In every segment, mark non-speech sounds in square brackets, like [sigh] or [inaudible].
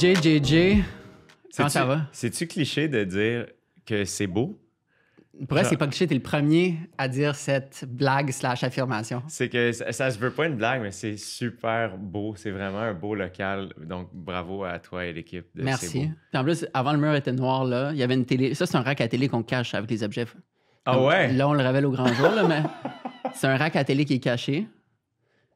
JJJ, comment ça va? C'est-tu cliché de dire que c'est beau? Pour c'est pas cliché, t'es le premier à dire cette blague slash affirmation. C'est que ça, je se veut pas une blague, mais c'est super beau. C'est vraiment un beau local. Donc, bravo à toi et l'équipe. de Merci. en plus, avant le mur était noir, là, il y avait une télé. Ça, c'est un rack à télé qu'on cache avec les objets. Ah ouais? Là, on le révèle au grand jour, mais [laughs] c'est un rack à télé qui est caché.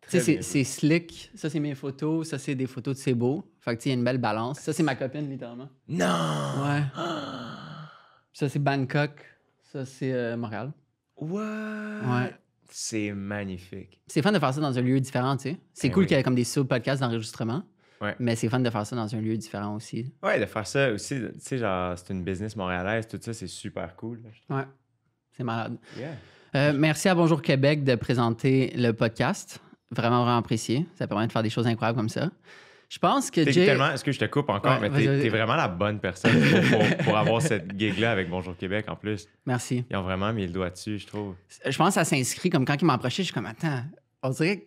C'est slick. Ça, c'est mes photos. Ça, c'est des photos de C'est beau. Fait que, y a une belle balance. Ça, c'est ma copine, littéralement. Non! Ouais. [gasps] ça, c'est Bangkok. Ça, c'est euh, Montréal. What? Ouais. C'est magnifique. C'est fun de faire ça dans un lieu différent, tu sais. C'est ben cool qu'il y ait comme des sous-podcasts d'enregistrement. Ouais. Mais c'est fun de faire ça dans un lieu différent aussi. Ouais, de faire ça aussi. Tu sais, genre, c'est une business montréalaise, tout ça, c'est super cool. Ouais. C'est malade. Euh, merci à Bonjour Québec de présenter le podcast vraiment, vraiment apprécié. Ça permet de faire des choses incroyables comme ça. Je pense que Jay... tellement, est-ce que je te coupe encore, mais t'es, vraiment la bonne personne pour, pour, avoir cette gig-là avec Bonjour Québec en plus. Merci. Ils ont vraiment mis le doigt dessus, je trouve. Je pense que ça s'inscrit comme quand ils m'ont approché, je suis comme attends, on dirait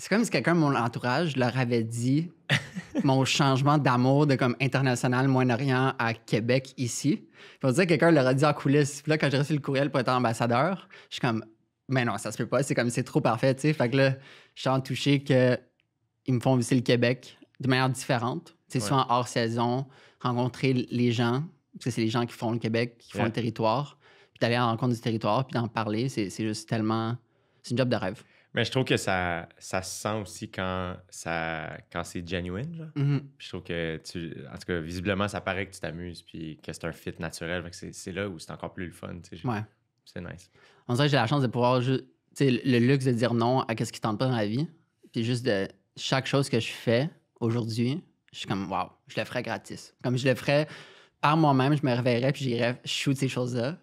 c'est comme si quelqu'un de mon entourage leur avait dit [laughs] mon changement d'amour de comme international moins orient à Québec ici. faut on dirait que quelqu'un leur a dit en coulisses. Puis là, quand j'ai reçu le courriel pour être ambassadeur, je suis comme mais non, ça se peut pas, c'est comme c'est trop parfait, tu sais. Fait que là, je suis en touché qu'ils me font visiter le Québec de manière différente. C'est soit souvent hors saison, rencontrer les gens, parce que c'est les gens qui font le Québec, qui font le territoire, puis d'aller à la rencontre du territoire, puis d'en parler, c'est juste tellement. C'est une job de rêve. Mais je trouve que ça, ça se sent aussi quand, ça, quand c'est genuine. là. Mm-hmm. Je trouve que, tu, en tout cas, visiblement, ça paraît que tu t'amuses puis que c'est un fit naturel. C'est là où c'est encore plus le fun. Tu sais, ouais. C'est nice. On dirait que j'ai la chance de pouvoir juste, le luxe de dire non à ce qui tente pas dans la vie. Puis juste de chaque chose que je fais aujourd'hui, je suis comme, waouh, je le ferais gratis. Comme je le ferais par moi-même, je me réveillerais puis j'irais shoot ces choses-là,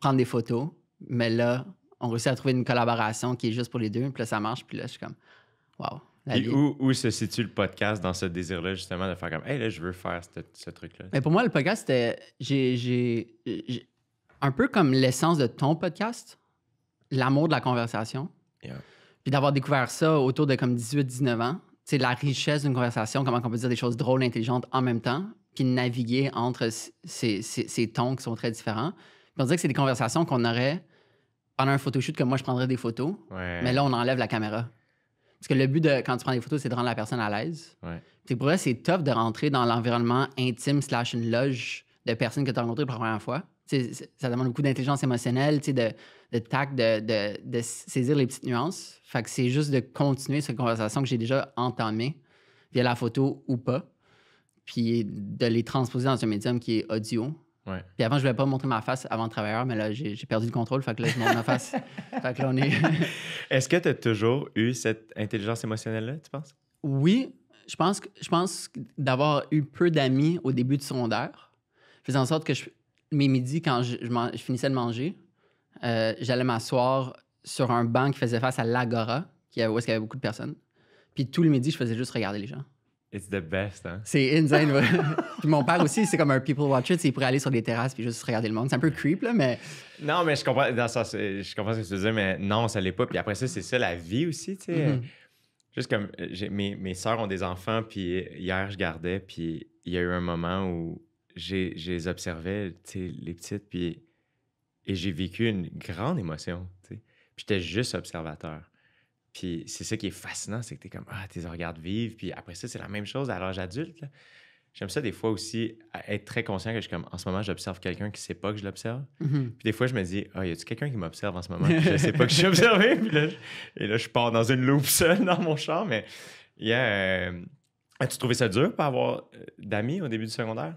prendre des photos. Mais là, on réussit à trouver une collaboration qui est juste pour les deux. Puis là, ça marche. Puis là, je suis comme, waouh. Et où, où, se situe le podcast dans ce désir-là, justement, de faire comme, hey, là, je veux faire ce, ce truc-là? Mais pour moi, le podcast, c'était. J'ai, un peu comme l'essence de ton podcast, l'amour de la conversation. Puis d'avoir découvert ça autour de comme 18-19 ans, c'est la richesse d'une conversation, comment on peut dire des choses drôles, intelligentes en même temps, puis naviguer entre ces, tons qui sont très différents. on dirait que c'est des conversations qu'on aurait pendant un photoshoot que moi je prendrais des photos, mais là on enlève la caméra. Parce que le but de quand tu prends des photos, c'est de rendre la personne à l'aise. Ouais. pour c'est tough de rentrer dans l'environnement intime slash une loge de personnes que tu as rencontrées pour la première fois ça demande beaucoup d'intelligence émotionnelle, de, de tact, de, saisir les petites nuances. Fait que c'est juste de continuer cette conversation que j'ai déjà entamée via la photo ou pas, puis de les transposer dans un médium qui est audio. Puis avant, je voulais pas montrer ma face avant le travailleur, mais là, j'ai perdu le contrôle. Fait que là, je montre ma face. [laughs] fait que là, on est. [laughs] Est-ce que tu as toujours eu cette intelligence émotionnelle-là, tu penses? Oui. Je pense, que, je pense d'avoir eu peu d'amis au début du secondaire faisant en sorte que je, mes midis, quand je, finissais de manger, euh, j'allais m'asseoir sur un banc qui faisait face à l'Agora, où il y avait beaucoup de personnes. Puis tout le midi, je faisais juste regarder les gens. It's the best, hein? C'est insane. [laughs] puis mon père aussi, c'est comme un people watcher. Il pourrait aller sur des terrasses puis juste regarder le monde. C'est un peu creep, là, mais... Non, mais je comprends, dans ça, euh, je comprends ce que tu veux dire, mais non, ça l'est pas. Puis après ça, c'est ça, la vie aussi, tu sais. Mm-hmm. Juste comme euh, mes, mes soeurs ont des enfants, puis hier, je gardais, puis il y a eu un moment où j'ai, j'ai les les petites, puis et j'ai vécu une grande émotion. Puis j'étais juste observateur. Puis c'est ça qui est fascinant, c'est que tu comme, ah, t'es les regardes Puis après ça, c'est la même chose à l'âge adulte. J'aime ça des fois aussi, être très conscient que je suis comme, en ce moment, j'observe quelqu'un qui sait pas que je l'observe. Mm-hmm. Puis des fois, je me dis, ah, y a-tu quelqu'un qui m'observe en ce moment? Je [laughs] je sais pas que je suis observé. et là, je pars dans une loupe seule dans mon champ. Mais, euh, as-tu trouvé ça dur, pas avoir euh, d'amis au début du secondaire?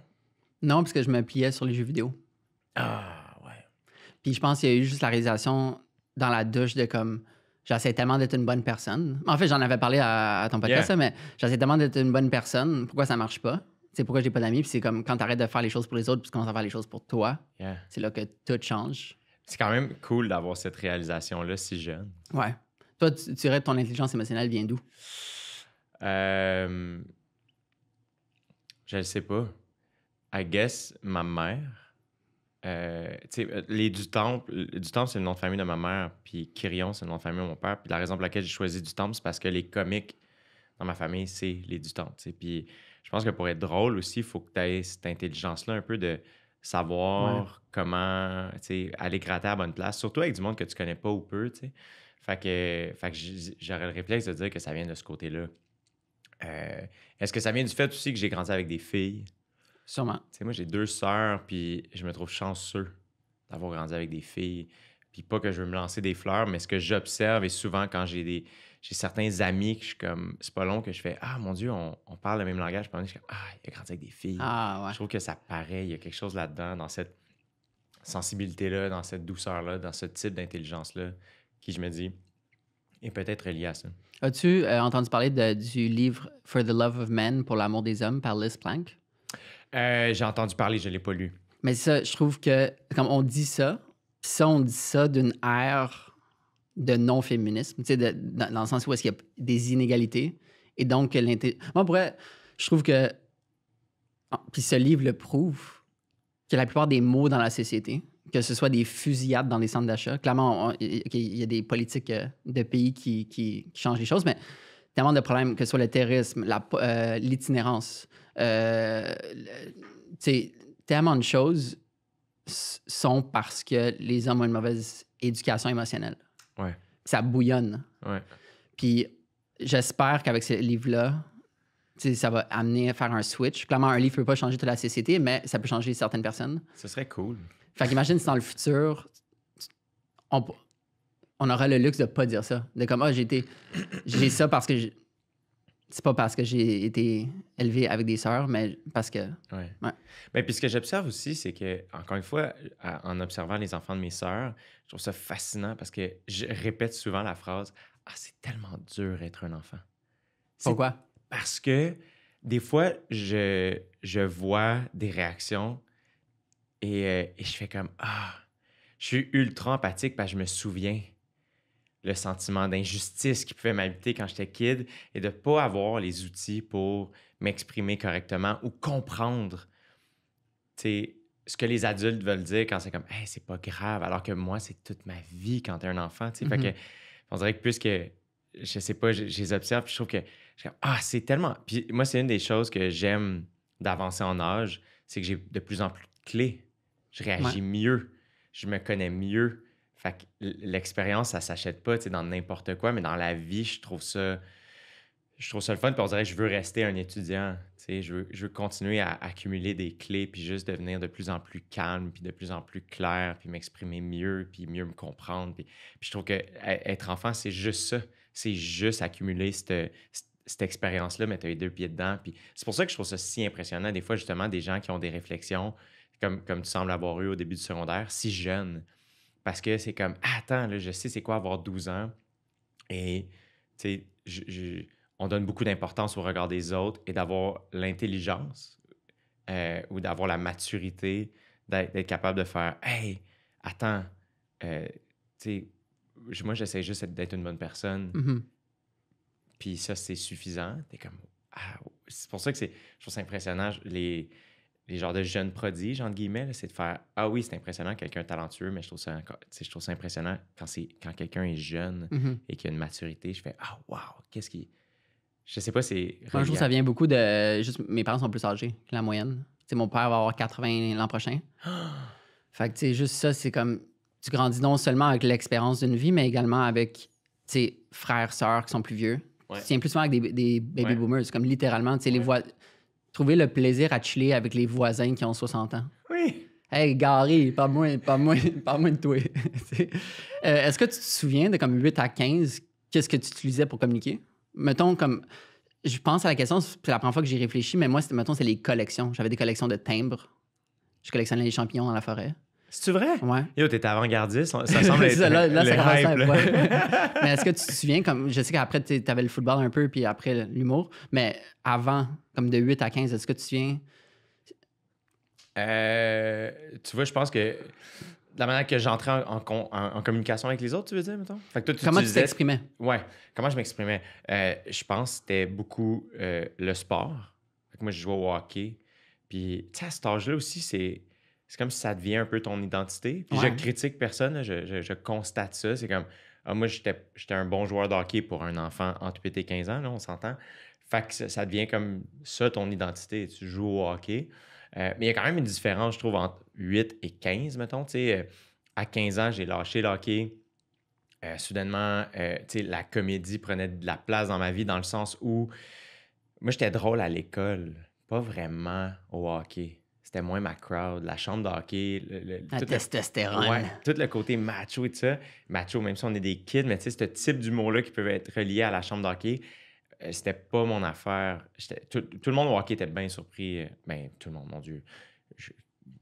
Non, parce que je me pliais sur les jeux vidéo. Ah, ouais. Puis je pense qu'il y a eu juste la réalisation dans la douche de comme. J'essaie tellement d'être une bonne personne. En fait, j'en avais parlé à, ton podcast, mais j'essaie tellement d'être une bonne personne. Pourquoi ça marche pas? C'est pourquoi j'ai pas d'amis. Puis c'est comme quand tu arrêtes de faire les choses pour les autres, puis tu commences à faire les choses pour toi. C'est là que tout change. C'est quand même cool d'avoir cette réalisation-là si jeune. Ouais. Toi, tu, dirais que ton intelligence émotionnelle vient d'où? Euh, je ne sais pas. I guess, ma mère. Euh, euh, les du temple, euh, du temple c'est le nom de famille de ma mère, puis Kirion c'est le nom de famille de mon père. Puis la raison pour laquelle j'ai choisi du temple, c'est parce que les comiques dans ma famille, c'est les du temple. Puis je pense que pour être drôle aussi, il faut que tu aies cette intelligence-là un peu de savoir comment aller gratter à bonne place, surtout avec du monde que tu connais pas ou peu. Fait que, fait j'aurais le réflexe de dire que ça vient de ce côté-là. Est-ce que ça vient du fait aussi que j'ai grandi avec des filles? Sûrement. moi, j'ai deux sœurs, puis je me trouve chanceux d'avoir grandi avec des filles. Puis pas que je veux me lancer des fleurs, mais ce que j'observe, et souvent quand j'ai des j'ai certains amis que je suis comme, c'est pas long que je fais Ah mon Dieu, on, parle le même langage. je suis comme Ah, il a grandi avec des filles. Ah, je trouve que ça paraît, il y a quelque chose là-dedans, dans cette sensibilité-là, dans cette douceur-là, dans ce type d'intelligence-là, qui je me dis est peut-être lié à ça. As-tu euh, entendu parler du livre For the Love of Men pour l'amour des hommes par Liz Plank? Euh, j'ai entendu parler, je ne l'ai pas lu. Mais ça, je trouve que, comme on dit ça, ça, on dit ça d'une ère de non-féminisme, dans, dans, le sens où est-ce qu'il y a des inégalités. Et donc, moi, je trouve que, puis ce livre le prouve, que la plupart des mots dans la société, que ce soit des fusillades dans les centres d'achat, clairement, il y a des politiques euh, de pays qui, changent les choses, mais tellement de problèmes, que ce soit le terrorisme, euh, l'itinérance, euh, tellement de choses sont parce que les hommes ont une mauvaise éducation émotionnelle. Ouais. Ça bouillonne. Ouais. Puis j'espère qu'avec ce livre-là, ça va amener à faire un switch. Clairement, un livre ne peut pas changer toute la société, mais ça peut changer certaines personnes. Ce serait cool. Fait qu'imagine si dans le futur, on, on aura le luxe de pas dire ça. De comme, ah, j'ai ça parce que c'est pas parce que j'ai été élevé avec des sœurs, mais parce que. Ouais. Mais puis ce que j'observe aussi, c'est que, encore une fois, en observant les enfants de mes sœurs, je trouve ça fascinant parce que je répète souvent la phrase Ah, c'est tellement dur être un enfant. Pourquoi? Parce que des fois, je, je vois des réactions et, euh, et je fais comme Ah, je suis ultra empathique parce que je me souviens le sentiment d'injustice qui pouvait m'habiter quand j'étais kid et de ne pas avoir les outils pour m'exprimer correctement ou comprendre ce que les adultes veulent dire quand c'est comme hey, c'est pas grave, alors que moi, c'est toute ma vie quand tu es un enfant. fait que, mm-hmm. on dirait que plus je sais pas, je, les observe, je trouve que ah, c'est tellement. Puis moi, c'est une des choses que j'aime d'avancer en âge, c'est que j'ai de plus en plus de clés. Je réagis mieux, je me connais mieux, fait l'expérience, ça s'achète pas dans n'importe quoi, mais dans la vie, je trouve ça. Je trouve ça le fun, puis on dirait je veux rester un étudiant. Je veux, je veux continuer à accumuler des clés, puis juste devenir de plus en plus calme, puis de plus en plus clair, puis m'exprimer mieux, puis mieux me comprendre. Puis, je trouve que e-, être enfant, c'est juste ça. C'est juste accumuler cette, expérience-là, mettre les deux pieds dedans. Puis c'est pour ça que je trouve ça si impressionnant, des fois, justement, des gens qui ont des réflexions, comme, comme tu sembles avoir eu au début du secondaire, si jeunes. Parce que c'est comme, ah, attends, je sais c'est quoi avoir 12 ans. Et, on donne beaucoup d'importance au regard des autres et d'avoir l'intelligence euh, ou d'avoir la maturité, d'être capable de faire, hey, attends, euh, moi, j'essaie juste d'être une bonne personne. Mm-hmm. Puis ça, c'est suffisant. T'es comme, ah, c'est pour ça que c'est, je trouve ça impressionnant. Les, les genres de jeunes prodiges, entre guillemets, c'est de faire Ah oui, c'est impressionnant, quelqu'un talentueux, mais je trouve ça, je trouve ça impressionnant quand, quand quelqu'un est jeune mhm. et qu'il a une maturité. Je fais Ah, wow, qu'est-ce qui. Je sais pas, c'est. Un jour ça vient beaucoup de. Juste, mes parents sont plus âgés que la moyenne. mon père va avoir 80 l'an prochain. [gasps] fait que, tu sais, juste ça, c'est comme. Tu grandis non seulement avec l'expérience d'une vie, mais également avec tes frères, sœurs qui sont plus vieux. plus souvent avec des, baby boomers boomers. comme littéralement, tu sais, les voix trouver le plaisir à chiller avec les voisins qui ont 60 ans. Oui. Hey, Gary, pas moins pas moins pas moins de toi. [laughs] Euh, est-ce que tu te souviens de comme 8 à 15, qu'est-ce que tu utilisais pour communiquer? Mettons comme. Je pense à la question, c'est la première fois que j'y réfléchis, mais moi, mettons, c'est les collections. J'avais des collections de timbres. Je collectionnais les champignons dans la forêt. C'est vrai? Ouais. Yo, t'étais avant-gardiste. Ça semble être. mais est-ce que tu te souviens, comme, je sais qu'après, t'avais le football un peu, puis après l'humour, mais avant, comme de 8 à 15, est-ce que tu te souviens? Euh, tu vois, je pense que la manière que j'entrais en, communication avec les autres, tu veux dire, mettons? tu comment tu t'exprimais? Ouais, comment je m'exprimais? Euh, je pense que c'était beaucoup euh, le sport. Fait moi, je jouais au hockey. Puis, tu sais, à cet âge-là aussi, c'est c'est comme si ça devient un peu ton identité. Puis je critique personne, je, constate ça. C'est comme, ah, moi, j'étais un bon joueur de hockey pour un enfant entre 8 et 15 ans, là, on s'entend. Fait que ça, devient comme ça ton identité. Tu joues au hockey. Euh, mais il y a quand même une différence, je trouve, entre 8 et 15, mettons. Euh, à 15 ans, j'ai lâché le hockey. Euh, soudainement, la comédie prenait de la place dans ma vie, dans le sens où moi, j'étais drôle à l'école, pas vraiment au hockey c'était moins ma crowd. La chambre d'hockey, le, la tout testostérone. Le, tout le côté macho et tout ça. Macho, même si on est des kids, mais tu sais, ce type d'humour-là qui peut être relié à la chambre d'hockey, euh, c'était pas mon affaire. Tout, tout, le monde au hockey était bien surpris. Ben, tout le monde, mon Dieu.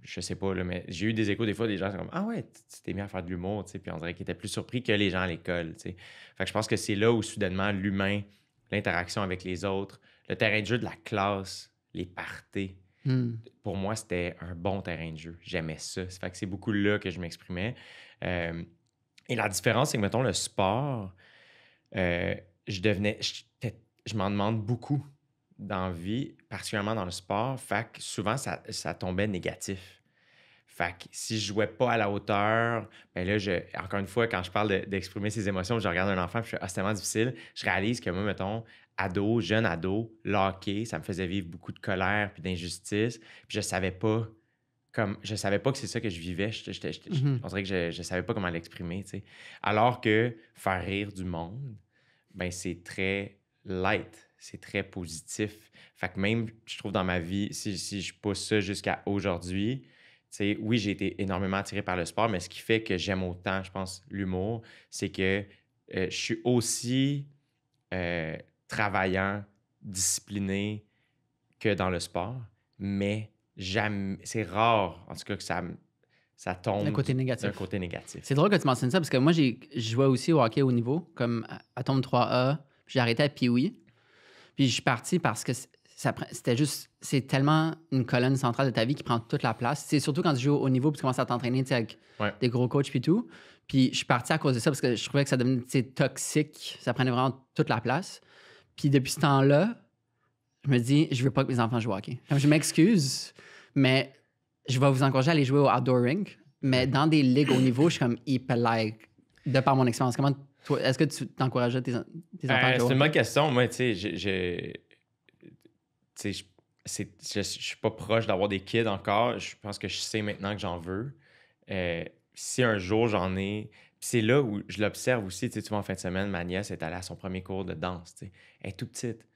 Je, sais pas, là, mais j'ai eu des échos des fois des gens sont comme Ah ouais, tu t'es mis à faire de l'humour, tu sais, puis on dirait qu'ils étaient plus surpris que les gens à l'école, tu sais. Fait que je pense que c'est là où soudainement l'humain, l'interaction avec les autres, le terrain de jeu de la classe, les parties, Hmm. Pour moi, c'était un bon terrain de jeu. J'aimais ça. fait c'est beaucoup là que je m'exprimais. Euh, et la différence, c'est que, mettons, le sport, euh, je devenais. Je, m'en demande beaucoup d'envie, particulièrement dans le sport. Fait que souvent, ça tombait négatif. Fait que si je jouais pas à la hauteur, ben là, je, encore une fois, quand je parle d'exprimer ses émotions, je regarde un enfant, puis je suis ah, extrêmement difficile. Je réalise que moi, mettons, ado, jeune ado, locké ça me faisait vivre beaucoup de colère puis d'injustice. Puis je savais pas comme je savais pas que c'est ça que je vivais. Je, je, mhm. On dirait que je, je savais pas comment l'exprimer. Alors que faire rire du monde, ben c'est très light, c'est très positif. Fait que même, je trouve dans ma vie, si, si je pousse ça jusqu'à aujourd'hui, oui, j'ai été énormément attiré par le sport, mais ce qui fait que j'aime autant, je pense, l'humour, c'est que euh, je suis aussi euh, travaillant, discipliné que dans le sport, mais c'est rare, en tout cas, que ça, ça tombe d'un côté négatif. C'est drôle que tu mentionnes ça, parce que moi, j'ai jouais aussi au hockey au niveau, comme à, tombe 3A, j'ai arrêté à oui Puis je suis parti parce que c'était juste, c'est tellement une colonne centrale de ta vie qui prend toute la place. C'est surtout quand tu joues au niveau puis tu commences à t'entraîner avec des gros coachs puis tout. Puis je suis parti à cause de ça parce que je trouvais que ça devenait toxique. Ça prenait vraiment toute la place. Puis depuis ce temps-là, je me dis, je veux pas que mes enfants jouent au hockey. je m'excuse, mais je vais vous encourager à aller jouer au outdoor ring Mais dans des ligues au niveau, je suis comme hyper like, de par mon expérience. Comment est-ce que tu t'encourages tes, tes enfants euh, C'est ma question. Moi, tu sais, j'ai je ne suis pas proche d'avoir des kids encore. Je pense que je sais maintenant que j'en veux. Euh, si un jour j'en ai. C'est là où je l'observe aussi. Tu vois, en fin de semaine, ma nièce est allée à son premier cours de danse. Elle est tout petite.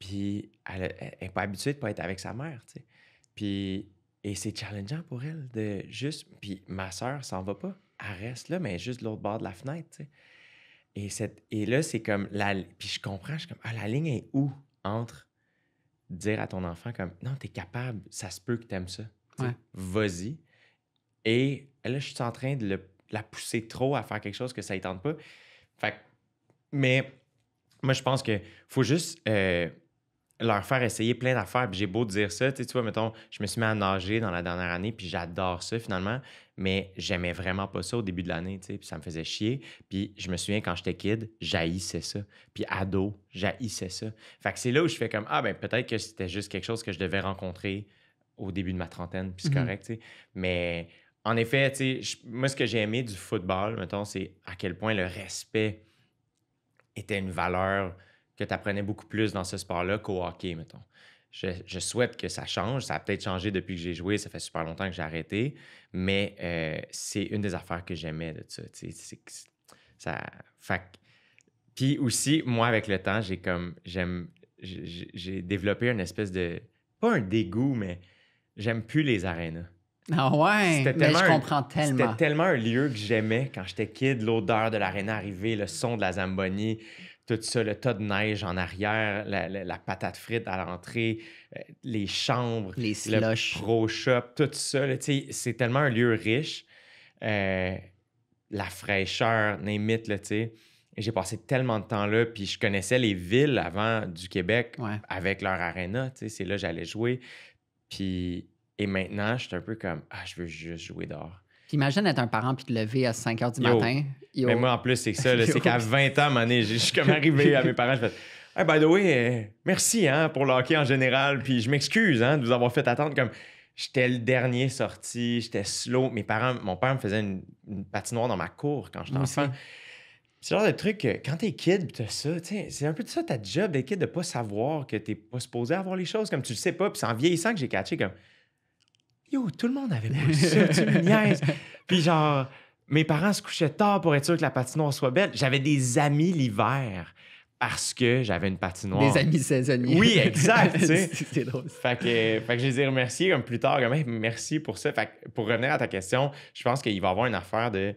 Puis elle n'est pas habituée de pas être avec sa mère. Puis, et c'est challengeant pour elle de juste. Puis ma soeur s'en va pas. Elle reste là, mais juste de l'autre bord de la fenêtre. Et, cette, et là, c'est comme. La... Puis je comprends, je suis comme, ah, la ligne est où entre dire à ton enfant comme non, t'es capable, ça se peut que t'aimes ça. Ouais. Vas-y. Et là, je suis en train de, la pousser trop à faire quelque chose que ça ne tente pas. Fait mais moi, je pense que faut juste euh, leur faire essayer plein d'affaires. Puis j'ai beau dire ça, tu vois, mettons, je me suis mis à nager dans la dernière année, puis j'adore ça finalement, mais j'aimais vraiment pas ça au début de l'année, tu sais, puis ça me faisait chier. Puis je me souviens quand j'étais kid, j'haïssais ça. Puis ado, j'haïssais ça. Fait que c'est là où je fais comme, ah ben peut-être que c'était juste quelque chose que je devais rencontrer au début de ma trentaine, puis c'est mmh correct, tu sais. Mais en effet, tu sais, moi ce que j'ai aimé du football, mettons, c'est à quel point le respect était une valeur que tu apprenais beaucoup plus dans ce sport-là qu'au hockey, mettons. Je, souhaite que ça change. Ça a peut-être changé depuis que j'ai joué. Ça fait super longtemps que j'ai arrêté. Mais euh, c'est une des affaires que j'aimais de ça. ça Puis aussi, moi, avec le temps, j'ai comme. j'aime J'ai développé une espèce de. Pas un dégoût, mais j'aime plus les arènes. Ah ouais, mais je comprends tellement. C'était tellement un lieu que j'aimais quand j'étais kid, l'odeur de l'aréna arrivée, le son de la Zamboni, tout ça, le tas de neige en arrière, la, la, patate frite à l'entrée, euh, les chambres, les slush. le pro shop, tout ça. C'est tellement un lieu riche. Euh, la fraîcheur, n'imite, tu sais. J'ai passé tellement de temps là, puis je connaissais les villes avant du Québec avec leur arena, tu sais. C'est là que j'allais jouer. Puis, et maintenant, je suis un peu comme, ah, je veux juste jouer dehors. T'imagines être un parent puis te lever à 5 h du matin. Mais moi, en plus, c'est que ça. c'est [laughs] qu'à 20 ans, j'ai je suis comme arrivé à mes parents. Je fais hey, by the way, euh, merci hein, pour le hockey en général. Puis je m'excuse hein, de vous avoir fait attendre. Comme j'étais le dernier sorti, j'étais slow. Mes parents, mon père me faisait une, patinoire dans ma cour quand j'étais enfant. C'est genre de truc que quand t'es kid, t'as ça, c'est un peu de ça ta job d'être kid, de pas savoir que t'es pas supposé avoir les choses comme tu le sais pas. Puis c'est en vieillissant que j'ai catché comme Yo, tout le monde avait pas ça, tu me [laughs] Puis genre, mes parents se couchaient tard pour être sûr que la patinoire soit belle. J'avais des amis l'hiver parce que j'avais une patinoire. Des amis saisonniers. Oui, exact. tu [laughs] sais. c'est drôle. Fait que, fait que je les ai remerciés comme plus tard, comme merci pour ça. Fait que pour revenir à ta question, je pense qu'il va y avoir une affaire de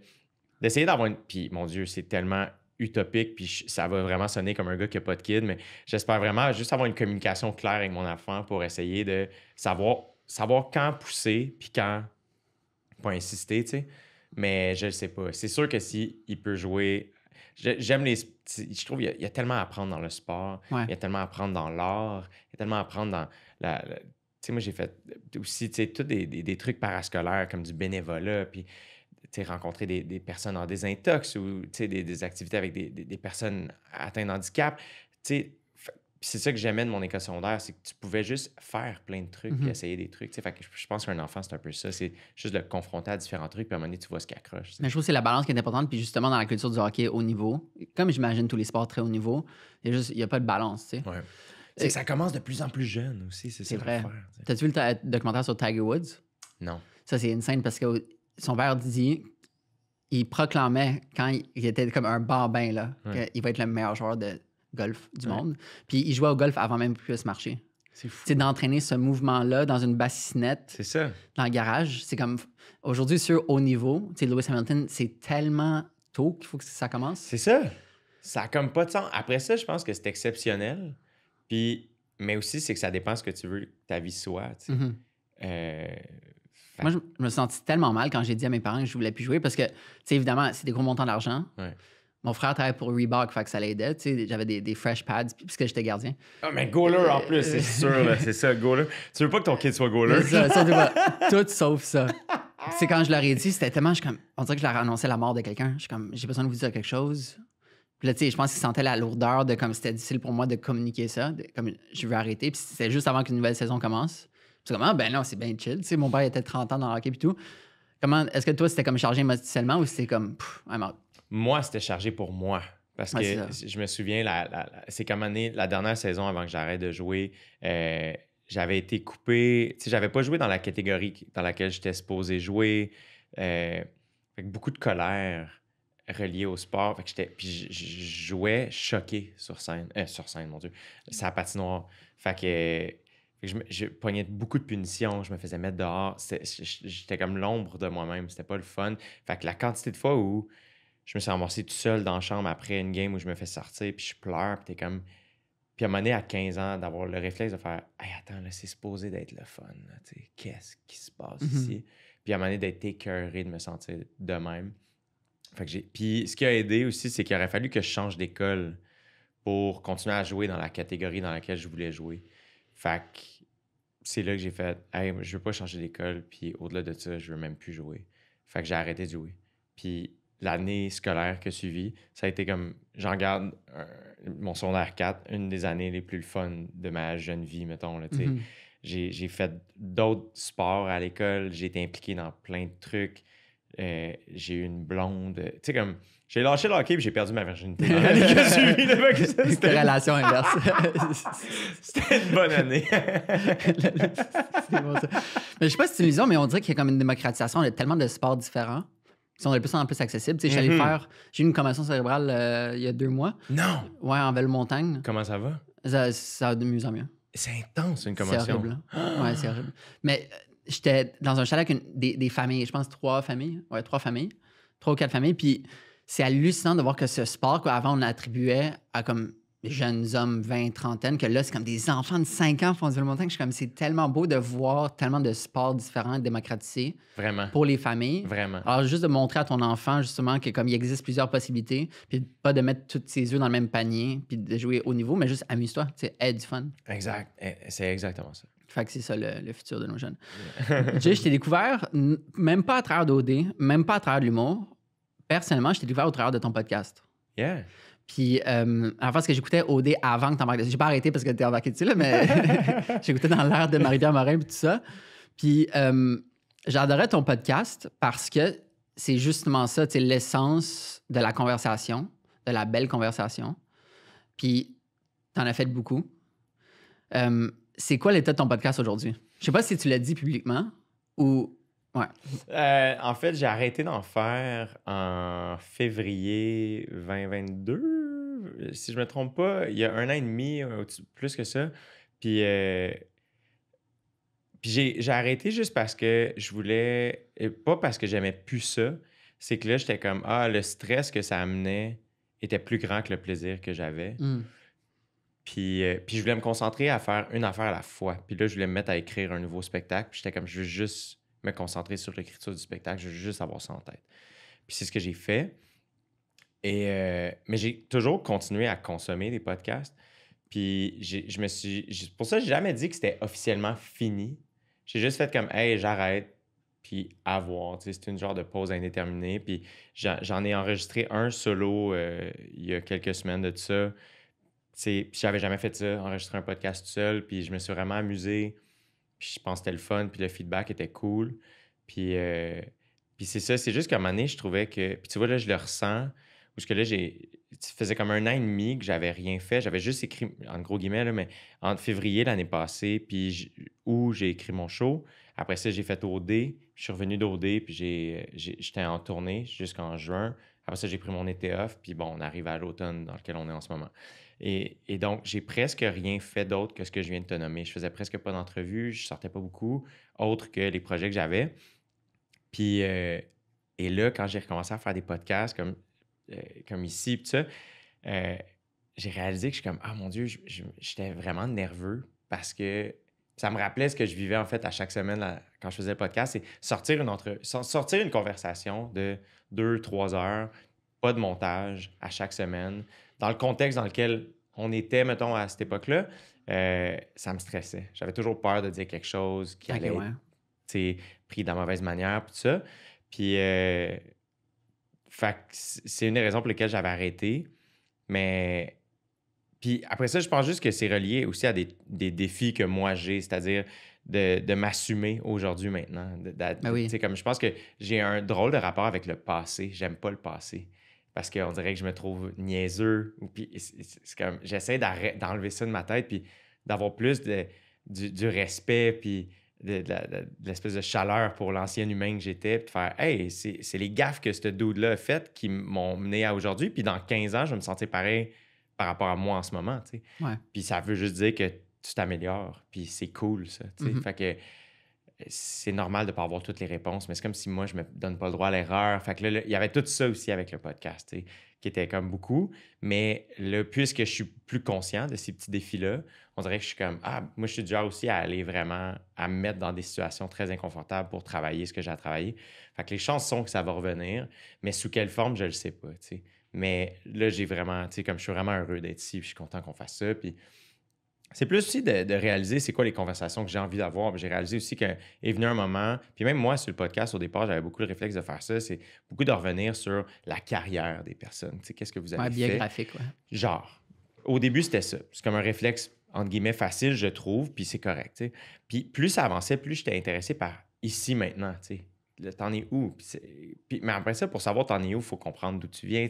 d'essayer d'avoir une. Puis mon Dieu, c'est tellement utopique, puis ça va vraiment sonner comme un gars qui n'a pas de kid, mais j'espère vraiment juste avoir une communication claire avec mon enfant pour essayer de savoir savoir quand pousser, puis quand pas insister, tu sais. Mais je ne sais pas. C'est sûr que si il peut jouer. J'aime les. Je trouve qu'il y, a tellement à apprendre dans le sport, il y a tellement à apprendre dans l'art, il y a tellement à apprendre dans la. tu sais, moi, j'ai fait aussi, tu sais, tous des, des, trucs parascolaires comme du bénévolat, puis, tu sais, rencontrer des, des, personnes en désintox ou, tu sais, des, activités avec des, personnes atteintes d'handicap. Tu sais, c'est ça que j'aimais de mon école secondaire, c'est que tu pouvais juste faire plein de trucs, mhm. essayer des trucs. Fait que je pense qu'un enfant, c'est un peu ça. C'est juste le confronter à différents trucs, puis à un moment donné, tu vois ce qui accroche. Mais je trouve que c'est la balance qui est importante. Puis justement, dans la culture du hockey au niveau, comme j'imagine tous les sports très haut niveau, il y a, a, pas de balance. tu sais. Ouais. Ça commence de plus en plus jeune aussi, c'est vrai. T'as-tu vu le documentaire sur Tiger Woods? Non. Ça, c'est une scène parce que son père dit il proclamait quand il était comme un bambin, là, qu'il va être le meilleur joueur de golf du monde. Puis il joue au golf avant même plus se marcher. C'est fou. d'entraîner ce mouvement-là dans une bassinette. C'est ça. Dans le garage. C'est comme. Aujourd'hui, sur haut niveau, tu sais, Lewis Hamilton, c'est tellement tôt qu'il faut que ça commence. C'est ça. Ça a comme pas de sens. Après ça, je pense que c'est exceptionnel. Puis, mais aussi, c'est que ça dépend ce que tu veux que ta vie soit. Mm-hmm. Euh, Moi, je me sentis tellement mal quand j'ai dit à mes parents que je voulais plus jouer parce que, tu sais, évidemment, c'est des gros montants d'argent. Ouais. Mon frère travaillait pour Reebok, fait que ça l'aidait. J'avais des, des, fresh pads puisque j'étais gardien. Ah, mais goaler en plus, c'est euh, sûr, [laughs] c'est ça, goaler. Tu veux pas que ton kid soit goaler? Ça, [laughs] Tout sauf ça. C'est quand je l'ai ai dit, c'était tellement. Je, comme, on dirait que je leur annonçais la mort de quelqu'un. Je comme, j'ai besoin de vous dire quelque chose. Puis là, tu sais, je pense qu'ils sentaient la lourdeur de comme c'était difficile pour moi de communiquer ça. comme je veux arrêter. Puis c'était juste avant qu'une nouvelle saison commence. C'est comme, ah, ben non, c'est bien chill. Tu sais, mon père était 30 ans dans le hockey et tout. Comment, est-ce que toi, c'était comme chargé émotionnellement ou c'était comme, I'm moi, c'était chargé pour moi. Parce que je me souviens, la, c'est comme année, la dernière saison avant que j'arrête de jouer, euh, j'avais été coupé. Tu j'avais pas joué dans la catégorie dans laquelle j'étais supposé jouer. Euh, avec beaucoup de colère reliée au sport. Fait que j'étais, puis je jouais choqué sur scène. Euh, sur scène, mon Dieu. Ça patinoire. Fait que je, je, beaucoup de punitions, je me faisais mettre dehors. J'étais comme l'ombre de moi-même, c'était pas le fun. Fait que la quantité de fois où je me suis ramassé tout seul dans la chambre après une game où je me fais sortir, puis je pleure, puis t'es comme. Puis à un moment donné, à 15 ans, d'avoir le réflexe de faire Hey, attends, là, c'est supposé d'être le fun, qu'est-ce qui se passe mhm. ici? Puis à un moment donné, d'être écœuré, de me sentir de même. Fait que j'ai... Puis ce qui a aidé aussi, c'est qu'il aurait fallu que je change d'école pour continuer à jouer dans la catégorie dans laquelle je voulais jouer. Fait c'est là que j'ai fait Hey, je veux pas changer d'école, puis au-delà de ça, je veux même plus jouer. Fait que j'ai arrêté de jouer. Puis l'année scolaire que suivi, ça a été comme, j'en garde mon secondaire 4, une des années les plus fun de ma jeune vie, mettons. Mm-hmm. j'ai, fait d'autres sports à l'école, j'ai été impliqué dans plein de trucs. Euh, j'ai eu une blonde. Tu sais, comme, j'ai lâché le hockey et j'ai perdu ma virginité. [laughs] c'était... relation inverse. [laughs] c'était une bonne année. [laughs] Mais je sais pas si c'est une illusion, mais on dirait qu'il y a comme une démocratisation a tellement de sports différents. Ils sont de plus en plus accessibles. j'allais mm-hmm. faire. J'ai eu une commotion cérébrale euh, il y a deux mois. Non! Ouais, en belle montagne Comment ça va? Ça, ça, de mieux en mieux. C'est intense, une commotion. C'est horrible. Hein. [gasps] Ouais, c'est horrible. Mais euh, j'étais dans un chalet avec des, familles, je pense trois familles. Ouais, trois familles. Trois ou quatre familles. Puis c'est hallucinant de voir que ce sport, avant, on attribuait à comme jeunes hommes, 20, ans, que là, c'est comme des enfants de 5 ans font du montagne. Je suis comme, c'est tellement beau de voir tellement de sports différents démocratisés. Vraiment. Pour les familles. Vraiment. Alors, juste de montrer à ton enfant, justement, que comme il existe plusieurs possibilités, puis pas de mettre tous ses yeux dans le même panier, puis de jouer au niveau, mais juste amuse-toi, tu sais, aide du fun. Exact. Eh, eh, c'est exactement ça. Fait que c'est ça le, futur de nos jeunes. je t'ai découvert, même pas à travers d'OD, même pas à travers de l'humour. Personnellement, je t'ai découvert au travers de ton podcast. Yeah. Puis, euh, en fait, ce que j'écoutais OD avant que t'embarques j'ai pas arrêté parce que t'es embarqué dessus, là, mais [laughs] [laughs] j'écoutais dans l'air de Marie-Pierre Morin et tout ça. Puis, euh, j'adorais ton podcast parce que c'est justement ça, c'est l'essence de la conversation, de la belle conversation. Puis, t'en as fait beaucoup. Euh, c'est quoi l'état de ton podcast aujourd'hui? Je sais pas si tu l'as dit publiquement ou. Ouais. en fait, j'ai arrêté d'en faire en février 2022, euh, si je me trompe pas, il y a un an et demi, euh, plus que ça. Puis, euh, j'ai, arrêté juste parce que je voulais, pas parce que j'aimais plus ça, c'est que là, j'étais comme, ah, le stress que ça amenait était plus grand que le plaisir que j'avais. Mmh. Puis, puis je voulais me concentrer à faire une affaire à la fois. Puis là, je voulais me mettre à écrire un nouveau spectacle. Puis j'étais comme, je veux juste me concentrer sur l'écriture du spectacle, je veux juste avoir ça en tête. Puis c'est ce que j'ai fait. Et, euh, mais j'ai toujours continué à consommer des podcasts. Puis je me suis. Pour ça, j'ai jamais dit que c'était officiellement fini. J'ai juste fait comme Hey, j'arrête. Puis à voir. C'est une genre de pause indéterminée. Puis j'en ai enregistré un solo euh, il y a quelques semaines de ça. Puis j'avais jamais fait ça, enregistrer un podcast tout seul. Puis je me suis vraiment amusé. Puis je pense que c'était le fun. Puis le feedback était cool. Puis, euh, puis c'est ça. C'est juste qu'à un moment donné, je trouvais que. Puis tu vois, là, je le ressens parce que là, j'ai. Ça faisait comme un an et demi que j'avais rien fait. J'avais juste écrit, en gros guillemets, là, mais en février l'année passée, puis où j'ai écrit mon show. Après ça, j'ai fait OD. Je suis revenu d'OD, puis j'ai, j'étais en tournée jusqu'en juin. Après ça, j'ai pris mon été off, puis bon, on arrive à l'automne dans lequel on est en ce moment. Et, donc, j'ai presque rien fait d'autre que ce que je viens de te nommer. Je faisais presque pas d'entrevues, je sortais pas beaucoup, autre que les projets que j'avais. Puis, euh, et là, quand j'ai recommencé à faire des podcasts, comme euh, comme ici, tout ça, euh, j'ai réalisé que je suis comme, ah mon Dieu, j'étais vraiment nerveux parce que ça me rappelait ce que je vivais en fait à chaque semaine quand je faisais le podcast, c'est sortir une, sortir une conversation de deux, trois heures, pas de montage à chaque semaine, dans le contexte dans lequel on était, mettons, à cette époque-là, euh, ça me stressait. J'avais toujours peur de dire quelque chose qui allait être pris de la mauvaise manière, tout ça. Puis fait c'est une des raisons pour lesquelles j'avais arrêté. Mais. Puis après ça, je pense juste que c'est relié aussi à des, défis que moi j'ai, c'est-à-dire de, m'assumer aujourd'hui maintenant. De, ben comme je pense que j'ai un drôle de rapport avec le passé. J'aime pas le passé parce qu'on dirait que je me trouve niaiseux. Puis c'est comme j'essaie d'enlever ça de ma tête puis d'avoir plus de, du, du, respect puis de, l'espèce de chaleur pour l'ancien humain que j'étais, puis de faire Hey, c'est les gaffes que ce dude-là a faites qui m'ont mené à aujourd'hui, puis dans 15 ans, je me sentir pareil par rapport à moi en ce moment. Tu sais. Puis ça veut juste dire que tu t'améliores, puis c'est cool, ça. Tu sais. Mm-hmm. Fait que euh, c'est normal de ne pas avoir toutes les réponses, mais c'est comme si moi, je me donne pas le droit à l'erreur. Fait que il y avait tout ça aussi avec le podcast. Tu sais qui était comme beaucoup. Mais là, puisque je suis plus conscient de ces petits défis-là, on dirait que je suis comme, ah, moi, je suis déjà aussi à aller vraiment, à me mettre dans des situations très inconfortables pour travailler ce que j'ai à travailler. Fait que les chances sont que ça va revenir, mais sous quelle forme, je le sais pas, tu sais. Mais là, j'ai vraiment, tu sais, comme je suis vraiment heureux d'être ici, puis je suis content qu'on fasse ça, puis c'est plus aussi de, réaliser c'est quoi les conversations que j'ai envie d'avoir. J'ai réalisé aussi qu'il est venu un moment, puis même moi sur le podcast au départ, j'avais beaucoup le réflexe de faire ça, c'est beaucoup de revenir sur la carrière des personnes. Qu'est-ce que vous avez bien fait? quoi Genre, au début, c'était ça. C'est comme un réflexe, entre guillemets, facile, je trouve, puis c'est correct. Puis plus ça avançait, plus j'étais intéressé par ici, maintenant, tu T'en es où? mais après ça, pour savoir t'en es où, il faut comprendre d'où tu viens.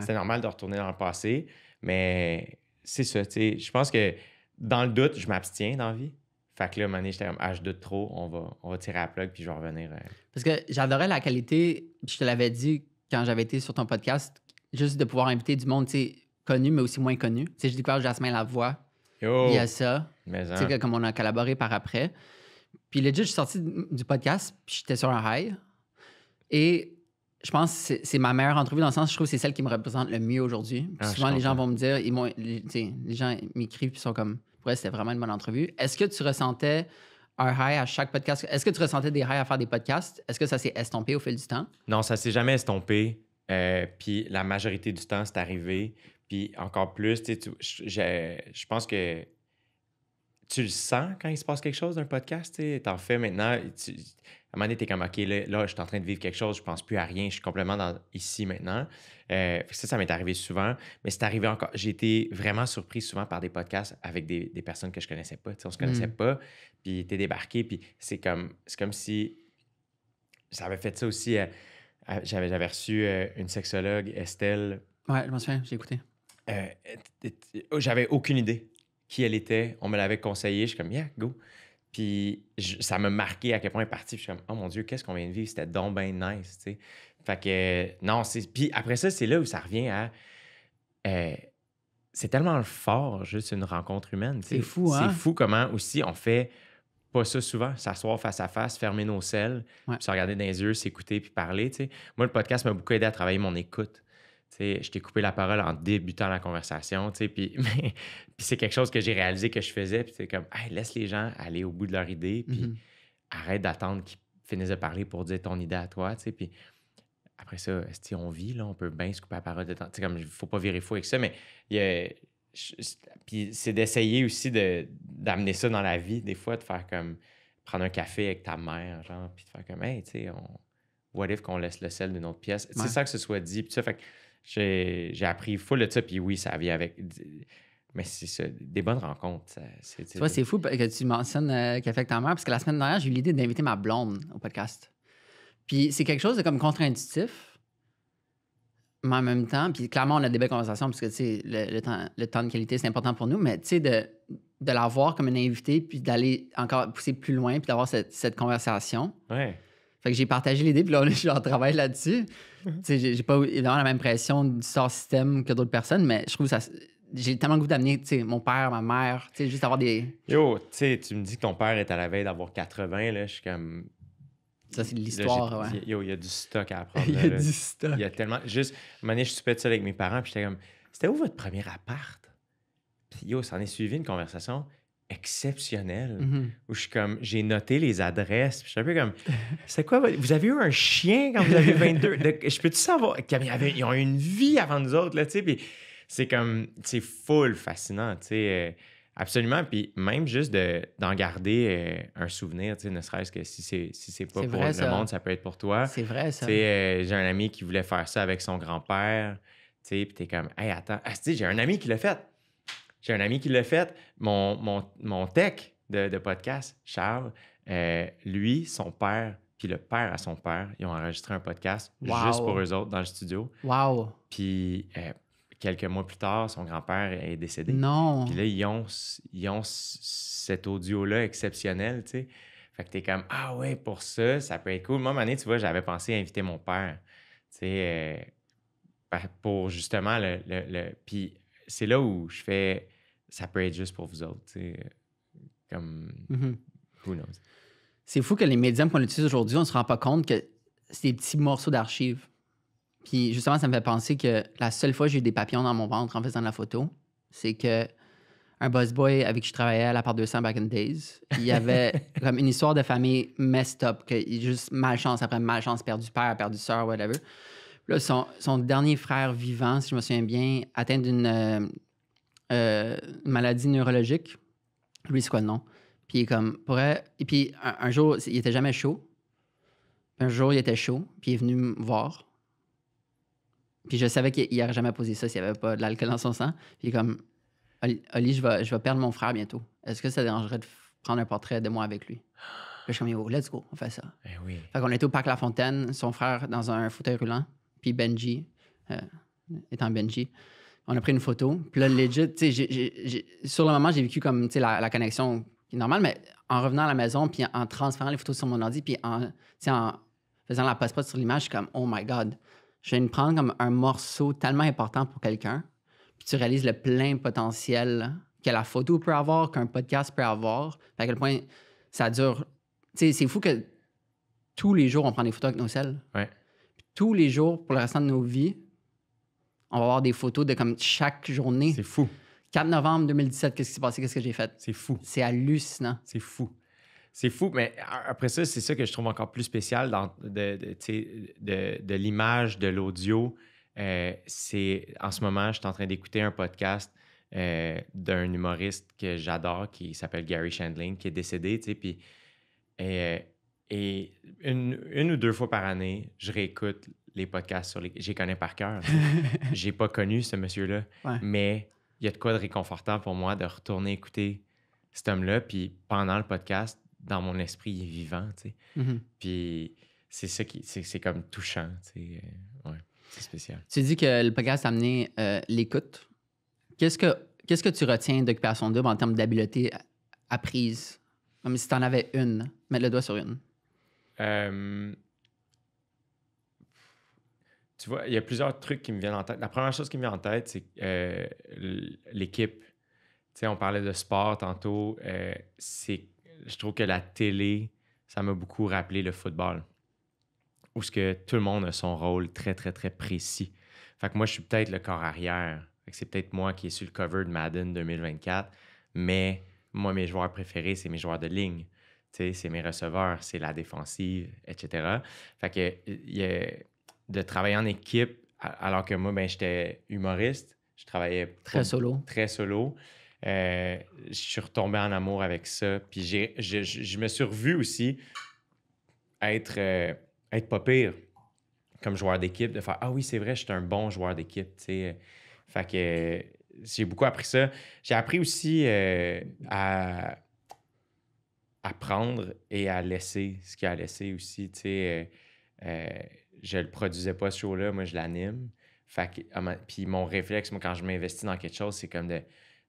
C'est normal de retourner dans le passé, mais c'est ça. Je pense que dans le doute, je m'abstiens d'envie. Fait que là, à j'étais comme, ah, je doute trop, on va, on tirer à la plug puis je vais revenir. Euh. Parce que j'adorais la qualité, je te l'avais dit quand j'avais été sur ton podcast, juste de pouvoir inviter du monde, tu sais, connu, mais aussi moins connu. Tu sais, j'ai découvert Jasmine Lavoie. il y a ça. tu sais, hein. comme on a collaboré par après. Puis legit, je suis sorti du podcast, puis j'étais sur un high. Et je pense que c'est ma meilleure entrevue dans le sens, je trouve que c'est celle qui me représente le mieux aujourd'hui. Ah, souvent, les gens vont me dire, ils sais, les gens m'écrivent, puis sont comme, Ouais, c'était vraiment une bonne entrevue. Est-ce que tu ressentais un high à chaque podcast? Est-ce que tu ressentais des highs à faire des podcasts? Est-ce que ça s'est estompé au fil du temps? Non, ça s'est jamais estompé. Euh, puis la majorité du temps, c'est arrivé. Puis encore plus, tu, je, je pense que tu le sens quand il se passe quelque chose d'un podcast. Tu en fais maintenant. Tu, un moment donné, t'es comme, OK, là, je suis en train de vivre quelque chose, je pense plus à rien, je suis complètement dans, ici maintenant. Euh, ça, ça m'est arrivé souvent, mais c'est arrivé encore. J'ai été vraiment surpris souvent par des podcasts avec des, des personnes que je connaissais pas. on se hmm. connaissait pas, puis t'es débarqué, puis c'est comme, comme si ça avait fait ça aussi. Euh, euh, j'avais, j'avais reçu une sexologue, Estelle. Ouais, je m'en souviens, j'ai écouté. j'avais aucune idée qui elle était. On me l'avait conseillé. Je suis comme, yeah, go. Puis ça m'a marqué à quel point il est parti. je suis comme, oh mon Dieu, qu'est-ce qu'on vient de vivre? C'était donc bien nice, Fait que, non, c'est. Puis après ça, c'est là où ça revient à. Euh, c'est tellement fort, juste une rencontre humaine. C'est fou, hein? C'est fou comment aussi on fait pas ça souvent, s'asseoir face à face, fermer nos selles, se regarder dans les yeux, s'écouter, puis parler. T'sais. Moi, le podcast m'a beaucoup aidé à travailler mon écoute je t'ai coupé la parole en débutant la conversation, [laughs] puis c'est quelque chose que j'ai réalisé que je faisais, puis c'est comme, hey, laisse les gens aller au bout de leur idée, puis mm-hmm. arrête d'attendre qu'ils finissent de parler pour dire ton idée à toi, puis après ça, si on vit, là, on peut bien se couper la parole de temps, comme, il faut pas virer fou avec ça, mais puis c'est d'essayer aussi d'amener ça dans la vie, des fois, de faire comme, prendre un café avec ta mère, genre, puis de faire comme, hey, tu sais, on... What if qu'on laisse le sel d'une autre pièce? C'est ça que ce soit dit. Puis ça, fait j'ai appris full de ça, puis oui, ça vient avec. Mais c'est ça, des bonnes rencontres. Tu c'est fou que tu mentionnes euh, qu'effectivement ta mère, parce que la semaine dernière, j'ai eu l'idée d'inviter ma blonde au podcast. Puis c'est quelque chose de comme contre-intuitif, mais en même temps, puis clairement, on a des belles conversations, parce que, tu le, temps, le temps de qualité, c'est important pour nous, mais tu sais, de, la voir comme une invitée, puis d'aller encore pousser plus loin, puis d'avoir cette, cette, conversation. Fait que j'ai partagé l'idée, puis là, en [laughs] travail là-dessus. Mhm. Tu sais, j'ai pas évidemment la même pression du sort système que d'autres personnes, mais je trouve que ça. J'ai tellement le goût d'amener, tu sais, mon père, ma mère, tu sais, juste avoir des. Yo, tu sais, tu me dis que ton père est à la veille d'avoir 80, là, je suis comme. Ça, c'est l'histoire, ouais. Yo, il y a du stock à [laughs] apprendre. il y a du stock. Il y a tellement. Juste, un je suis super ça avec mes parents, puis j'étais comme, c'était où votre premier appart? Puis yo, ça en est suivi une conversation exceptionnel. Mm-hmm. Où je comme, j'ai noté les adresses. je suis un peu comme, [laughs] c'est quoi, vous avez eu un chien quand vous avez 22? [laughs] je peux-tu savoir? Ils ont eu une vie avant nous autres, là, tu sais. Puis c'est comme, c'est full fascinant, tu sais. Euh, absolument. Puis même juste d'en garder euh, un souvenir, tu sais, ne serait-ce que si c'est si c'est pas pour le monde, ça peut être pour toi. C'est vrai, ça. Tu sais, euh, j'ai un ami qui voulait faire ça avec son grand-père, tu sais, puis t'es comme, hey, attends, ah, j'ai un ami qui l'a fait. J'ai un ami qui l'a fait. Mon, mon, mon tech de, podcast, Charles, euh, lui, son père, puis le père à son père, ils ont enregistré un podcast juste pour eux autres dans le studio. Wow! Puis euh, quelques mois plus tard, son grand-père est décédé. Non! Puis là, ils ont, cet audio-là exceptionnel, tu sais. Fait que t'es comme, ah ouais, pour ça, ça peut être cool. Moi, année, tu vois, j'avais pensé à inviter mon père, tu sais, euh, pour justement le... le, le c'est là où je fais ça peut être juste pour vous autres. Comme. Mm-hmm. Who knows? C'est fou que les médiums qu'on utilise aujourd'hui, on se rend pas compte que c'est des petits morceaux d'archives. Puis justement, ça me fait penser que la seule fois que j'ai eu des papillons dans mon ventre en faisant de la photo, c'est que un boss boy avec qui je travaillais à la part 200 back in days, il y avait [laughs] comme une histoire de famille messed up, que juste malchance après malchance, perdu père, perdu sœur, whatever son, dernier frère vivant, si je me souviens bien, atteint d'une euh, euh, maladie neurologique. Lui, c'est quoi le nom? Puis, comme, Et puis, un, jour, il était jamais chaud. un jour, il était chaud, puis il est venu me voir. Puis, je savais qu'il n'aurait jamais posé ça s'il n'y avait pas de l'alcool dans son sang. Puis, comme, Oli, je vais, je vais perdre mon frère bientôt. Est-ce que ça dérangerait de prendre un portrait de moi avec lui? Puis, je suis comme, let's go, on fait ça. Eh fait qu'on était au parc La Fontaine, son frère dans un fauteuil roulant puis Benji, euh, étant Benji. On a pris une photo. Puis là, legit, sur le moment, j'ai vécu comme la, la connexion normale, mais en revenant à la maison, puis en, transférant les photos sur mon ordi, puis en, faisant la passe-passe sur l'image, je suis comme, oh my God, je viens de prendre comme un morceau tellement important pour quelqu'un, puis tu réalises le plein potentiel que la photo peut avoir, qu'un podcast peut avoir, à quel point ça dure. c'est fou que tous les jours, on prend des photos avec nos selles. Ouais tous les jours pour le restant de nos vies, on va avoir des photos de comme chaque journée. C'est fou. 4 novembre 2017, qu'est-ce qui s'est passé? Qu'est-ce que j'ai fait? C'est fou. C'est hallucinant. C'est fou. C'est fou, mais après ça, c'est ça que je trouve encore plus spécial dans, de, de, l'image, de, l'audio. Euh, c'est en ce moment, je suis en train d'écouter un podcast euh, d'un humoriste que j'adore qui s'appelle Gary Shandling, qui est décédé, tu sais, puis et euh, et une, ou deux fois par année, je réécoute les podcasts sur les. j'ai connais par cœur. [laughs] J'ai pas connu ce monsieur-là. Mais il y a de quoi de réconfortant pour moi de retourner écouter cet homme-là. Puis pendant le podcast, dans mon esprit, il est vivant. Mm-hmm. Puis c'est ça qui. C'est comme touchant. Tu euh, c'est spécial. Tu dis que le podcast a amené euh, l'écoute. Qu'est-ce que, qu'est-ce que tu retiens d'Occupation Double en termes d'habileté apprise? Comme si tu en avais une, mettre le doigt sur une. Euh, tu vois, il y a plusieurs trucs qui me viennent en tête. La première chose qui me vient en tête, c'est euh, l'équipe. Tu sais, on parlait de sport tantôt. Euh, c'est, je trouve que la télé, ça m'a beaucoup rappelé le football. Où ce que tout le monde a son rôle très, très, très précis. Fait que moi, je suis peut-être le corps arrière. c'est peut-être moi qui ai su le cover de Madden 2024. Mais moi, mes joueurs préférés, c'est mes joueurs de ligne c'est mes receveurs, c'est la défensive, etc. Fait que y a, de travailler en équipe, alors que moi, ben, j'étais humoriste, je travaillais très solo. Très solo. Euh, je suis retombé en amour avec ça. Puis j'ai, je, me suis revu aussi être, euh, être pas pire comme joueur d'équipe, de faire Ah oui, c'est vrai, j'étais un bon joueur d'équipe. Fait que j'ai beaucoup appris ça. J'ai appris aussi euh, à apprendre et à laisser ce qu'il a laissé aussi. Tu sais, euh, euh, je le produisais pas ce show-là, moi je l'anime. Ah, puis mon réflexe, moi, quand je m'investis dans quelque chose, c'est comme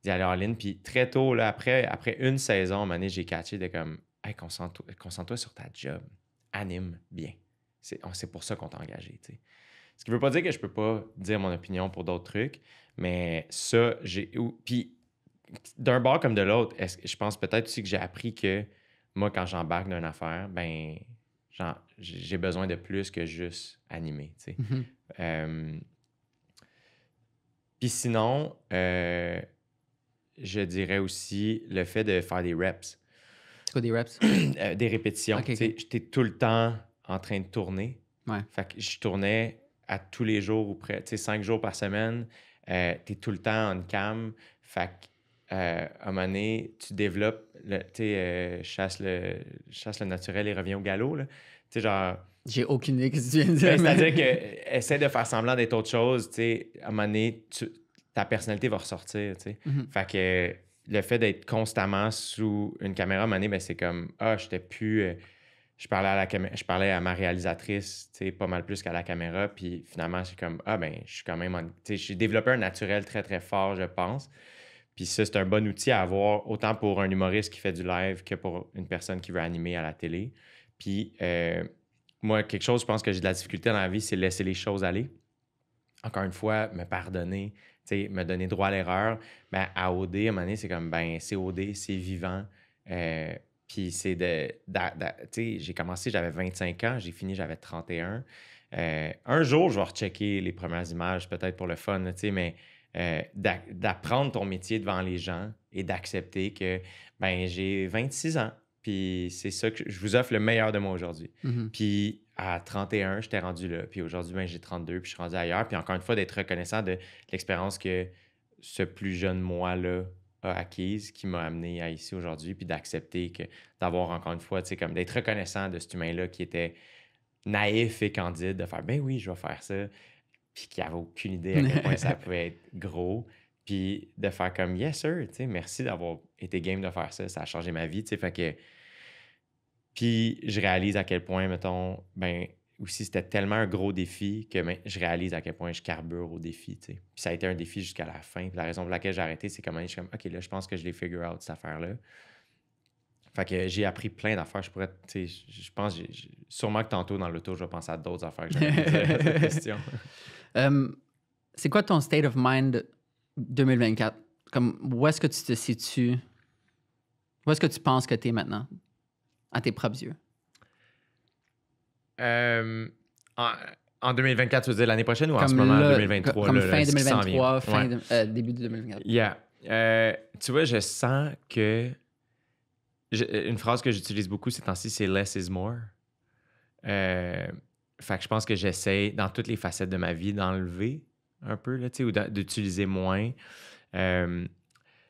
d'y aller en ligne. Puis très tôt, là, après, après une saison, j'ai catché de comme Hey, concentre-toi sur ta job. Anime bien. C'est pour ça qu'on t'a engagé. Ce qui veut pas dire que je peux pas dire mon opinion pour d'autres trucs, mais ça, j'ai. Puis d'un bord comme de l'autre, je pense peut-être aussi que j'ai appris que moi, quand j'embarque d'une affaire, ben, j'ai besoin de plus que juste animer. Mhm. Euh, puis sinon, euh, je dirais aussi le fait de faire des reps. des reps? [clears throat] Euh, des répétitions. J'étais tout le temps en train de tourner. Fait que je tournais à tous les jours ou près, cinq jours par semaine. tu es tout le temps en cam. Fait que euh, à un moment donné, tu développes, tu sais, euh, chasse, le, chasse le naturel et reviens au galop. Tu sais, genre. J'ai aucune idée que tu viens de ben, dire. C'est-à-dire que euh, essaie de faire semblant d'être autre chose. Tu sais, à un moment donné, ta personnalité va ressortir. Tu sais. Mhm. Fait que le fait d'être constamment sous une caméra, à un moment donné, ben, c'est comme Ah, j'étais plus. je parlais, à la cam... je parlais à ma réalisatrice, tu sais, pas mal plus qu'à la caméra. Puis finalement, c'est comme, ah ben, je suis quand même Tu sais, j'ai développé un naturel très, très fort, je pense. Puis ça, c'est un bon outil à avoir, autant pour un humoriste qui fait du live que pour une personne qui veut animer à la télé. Puis euh, moi, quelque chose, je pense que j'ai de la difficulté dans la vie, c'est laisser les choses aller. Encore une fois, me pardonner, me donner droit à l'erreur. Ben, à OD, à un moment donné, c'est comme, ben, c'est OD, c'est vivant. Euh, puis c'est de. j'ai commencé, j'avais 25 ans, j'ai fini, j'avais 31. Euh, un jour, je vais rechecker les premières images, peut-être pour le fun, tu mais euh, d'apprendre ton métier devant les gens et d'accepter que ben j'ai 26 ans, puis c'est ça que je vous offre le meilleur de moi aujourd'hui. Mm-hmm. Puis à 31, j'étais rendu là, puis aujourd'hui, ben, j'ai 32, puis je suis rendu ailleurs. Puis encore une fois, d'être reconnaissant de l'expérience que ce plus jeune moi-là a acquise qui m'a amené à ici aujourd'hui, puis d'accepter que d'avoir encore une fois, tu sais, comme d'être reconnaissant de cet humain-là qui était naïf et candide, de faire ben oui, je vais faire ça, puis qui avait aucune idée à quel point ça [laughs] pouvait être gros. Puis de faire comme, yes, sir, merci d'avoir été game de faire ça, ça a changé ma vie, fait que. Puis je réalise à quel point, mettons, ben aussi, c'était tellement un gros défi que ben, je réalise à quel point je carbure au défi, Puis ça a été un défi jusqu'à la fin. la raison pour laquelle j'ai arrêté, c'est comment je suis comme, OK, là, je pense que je l'ai figure out, cette affaire-là. Fait que j'ai appris plein d'affaires. Je pourrais, tu sais, je pense, sûrement que tantôt dans l'auto, je vais penser à d'autres affaires que [laughs] question. Euh, c'est quoi ton state of mind 2024? Comme, où est-ce que tu te situes? Où est-ce que tu penses que tu es maintenant, à tes propres yeux? Euh, en, 2024, tu veux dire l'année prochaine ou en ce moment, 2023? Comme fin 2023, euh, début de 2024. Yeah. tu vois, je sens que euh, une phrase que j'utilise beaucoup ces temps-ci, c'est less is more. Euh, fait que je pense que j'essaie, dans toutes les facettes de ma vie, d'enlever un peu, là, ou d'utiliser moins. Euh,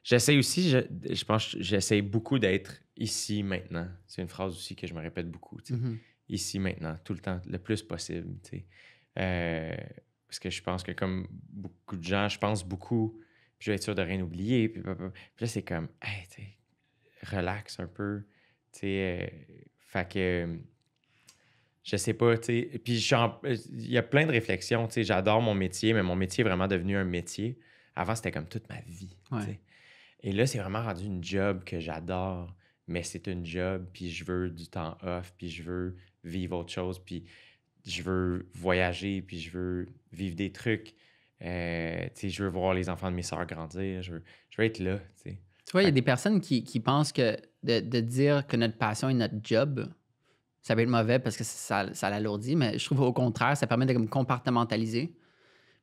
j'essaie aussi, je, je pense, j'essaie beaucoup d'être ici maintenant. C'est une phrase aussi que je me répète beaucoup. Mm-hmm. Ici maintenant, tout le temps, le plus possible. Euh, parce que je pense que, comme beaucoup de gens, je pense beaucoup, puis je vais être sûr de rien oublier. Puis, là, c'est comme, hey, relax un peu. Tu sais, euh, fait que euh, je sais pas, tu sais. Puis il y a plein de réflexions, tu sais. J'adore mon métier, mais mon métier est vraiment devenu un métier. Avant, c'était comme toute ma vie. Et là, c'est vraiment rendu une job que j'adore, mais c'est une job, puis je veux du temps off, puis je veux vivre autre chose, puis je veux voyager, puis je veux vivre des trucs. Euh, tu sais, je veux voir les enfants de mes soeurs grandir, je veux, je veux être là, tu sais. Tu vois, il y a des personnes qui, pensent que de, dire que notre passion est notre job, ça peut être mauvais parce que ça, ça l'alourdit, mais je trouve au contraire, ça permet de comme, compartimentaliser,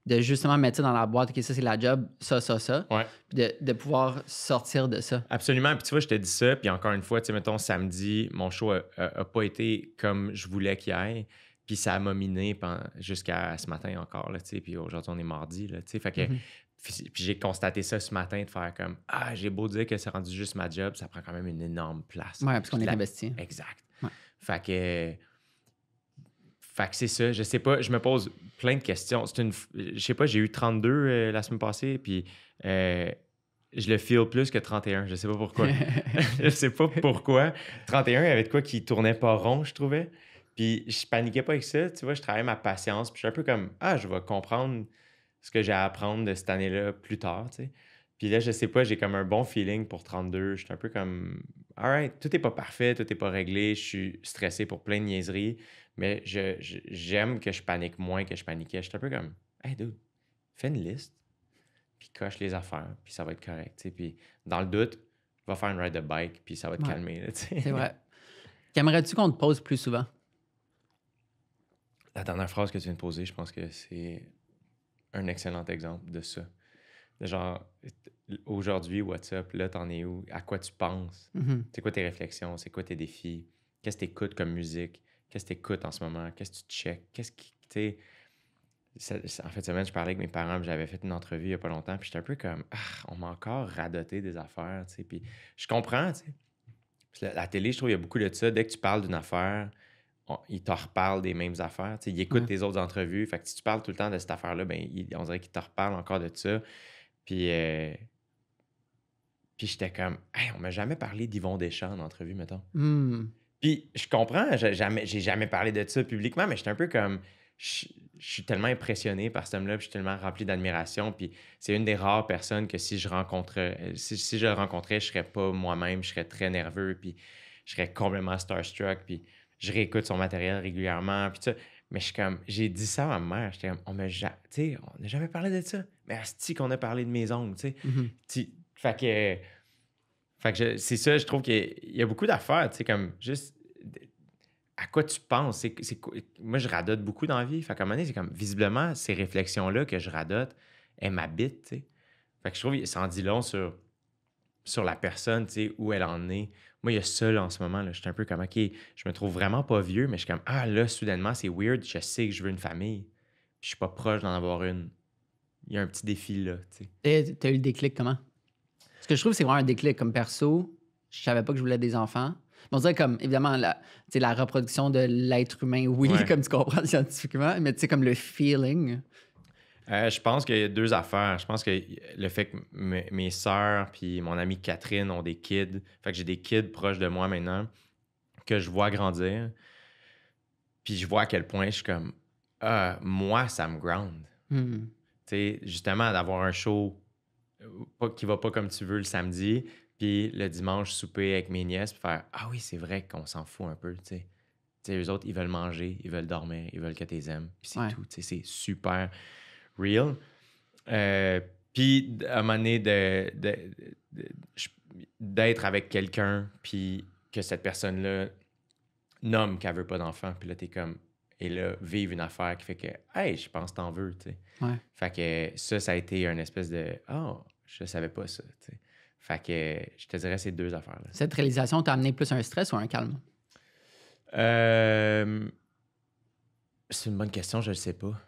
de justement mettre ça dans la boîte, OK, ça c'est la job, ça, ça, ça, de, pouvoir sortir de ça. Absolument. Puis tu vois, je te dis ça, puis encore une fois, tu sais, mettons, samedi, mon show n'a pas été comme je voulais qu'il aille. Puis ça m'a miné jusqu'à ce matin encore, là, tu Puis aujourd'hui, on est mardi, là, tu sais. Fait que, mm-hmm. Puis j'ai constaté ça ce matin de faire comme Ah, j'ai beau dire que c'est rendu juste ma job, ça prend quand même une énorme place. Ouais, parce qu'on est investi. Exact. Ouais. Fait que. Fait que c'est ça. Je sais pas, je me pose plein de questions. C'est une. Je sais pas, j'ai eu 32 euh, la semaine passée, puis euh, je le feel plus que 31. Je sais pas pourquoi. [laughs] [laughs] je sais pas pourquoi. 31, il y avait de quoi qui tournait pas rond, je trouvais. Puis je paniquais pas avec ça. Tu vois, je travaillais ma patience, puis je suis un peu comme Ah, je vais comprendre ce que j'ai à apprendre de cette année-là plus tard, Puis là, je sais pas, j'ai comme un bon feeling pour 32. Je suis un peu comme, all right, tout est pas parfait, tout est pas réglé, je suis stressé pour plein de niaiseries, mais j'aime je, que je panique moins que je paniquais. Je suis un peu comme, hey dude, fais une liste, puis coche les affaires, puis ça va être correct, Puis dans le doute, va faire une ride de bike, puis ça va te calmer, C'est vrai. [laughs] Qu'aimerais-tu qu'on te pose plus souvent? La dernière phrase que tu viens de poser, je pense que c'est un excellent exemple de ça. genre, aujourd'hui, WhatsApp, là, t'en es où? À quoi tu penses? Mhm. C'est quoi tes réflexions? C'est quoi tes défis? Qu'est-ce que t'écoutes comme musique? Qu'est-ce que t'écoutes en ce moment? Qu'est-ce que tu checkes? Qu'est-ce qui. en fait, semaine, je parlais avec mes parents, j'avais fait une entrevue il n'y a pas longtemps, puis j'étais un peu comme, ah, on m'a encore radoté des affaires, tu sais. Puis je comprends, La, la, télé, je trouve, il y a beaucoup de ça. Dès que tu parles d'une affaire, il te reparle des mêmes affaires. il écoute tes autres entrevues. Fait si tu parles tout le temps de cette affaire-là, ben, on dirait qu'il te reparle encore de ça. Puis, euh, puis j'étais comme, hey, on m'a jamais parlé d'Yvon Deschamps en entrevue, mettons. Hmm. Puis je comprends, j'ai jamais, jamais parlé de ça publiquement, mais j'étais un peu comme, je, suis tellement impressionné par ce homme-là, puis je suis tellement rempli d'admiration. Puis c'est une des rares personnes que si je rencontrais euh, si, je le rencontrais, je serais pas moi-même, je serais très nerveux, puis je serais complètement starstruck. Puis je réécoute son matériel régulièrement, puis ça. Mais je comme, j'ai dit ça à ma mère, j'étais comme, on n'a jamais parlé de ça. Mais asti qu'on a parlé de mes ongles, sais. Mm-hmm. Fait que, fait que c'est ça, je trouve qu'il y, a beaucoup d'affaires, tu comme juste à quoi tu penses. moi, je radote beaucoup dans la vie. Fait c'est comme, visiblement, ces réflexions-là que je radote, elles m'habitent, Fait que je trouve que ça en dit long sur, sur la personne, tu où elle en est, moi, il y a ça en ce moment. Là, je suis un peu comme, OK, je me trouve vraiment pas vieux, mais je suis comme, ah là, soudainement, c'est weird. Je sais que je veux une famille. je suis pas proche d'en avoir une. Il y a un petit défi là. Tu as eu le déclic comment? Ce que je trouve, c'est vraiment un déclic. Comme perso, je savais pas que je voulais des enfants. on dirait comme, évidemment, la, la reproduction de l'être humain, oui, [laughs] comme tu comprends scientifiquement, mais tu sais, comme le feeling. Euh, je pense qu'il y a deux affaires. Je pense que le fait que mes sœurs puis mon amie Catherine ont des kids, fait que j'ai des kids proches de moi maintenant que je vois grandir. Puis je vois à quel point je suis comme ah, moi ça me ground. Hmm. justement d'avoir un show pas, qui va pas comme tu veux le samedi, puis le dimanche souper avec mes nièces, puis faire ah oui, c'est vrai qu'on s'en fout un peu, tu sais. eux autres, ils veulent manger, ils veulent dormir, ils veulent que tu les aimes. Puis c'est tout. C'est super real. Euh, puis, à un moment donné, de, d'être avec quelqu'un, puis que cette personne-là nomme qu'elle veut pas d'enfant, puis là, t'es comme. Et là, vivre une affaire qui fait que, hey, je pense t'en veux, tu sais. Fait que ça, ça a été une espèce de, oh, je savais pas ça, tu sais. Fait que je te dirais ces deux affaires-là. Cette réalisation t'a amené plus un stress ou un calme? Euh, c'est une bonne question, je ne sais pas.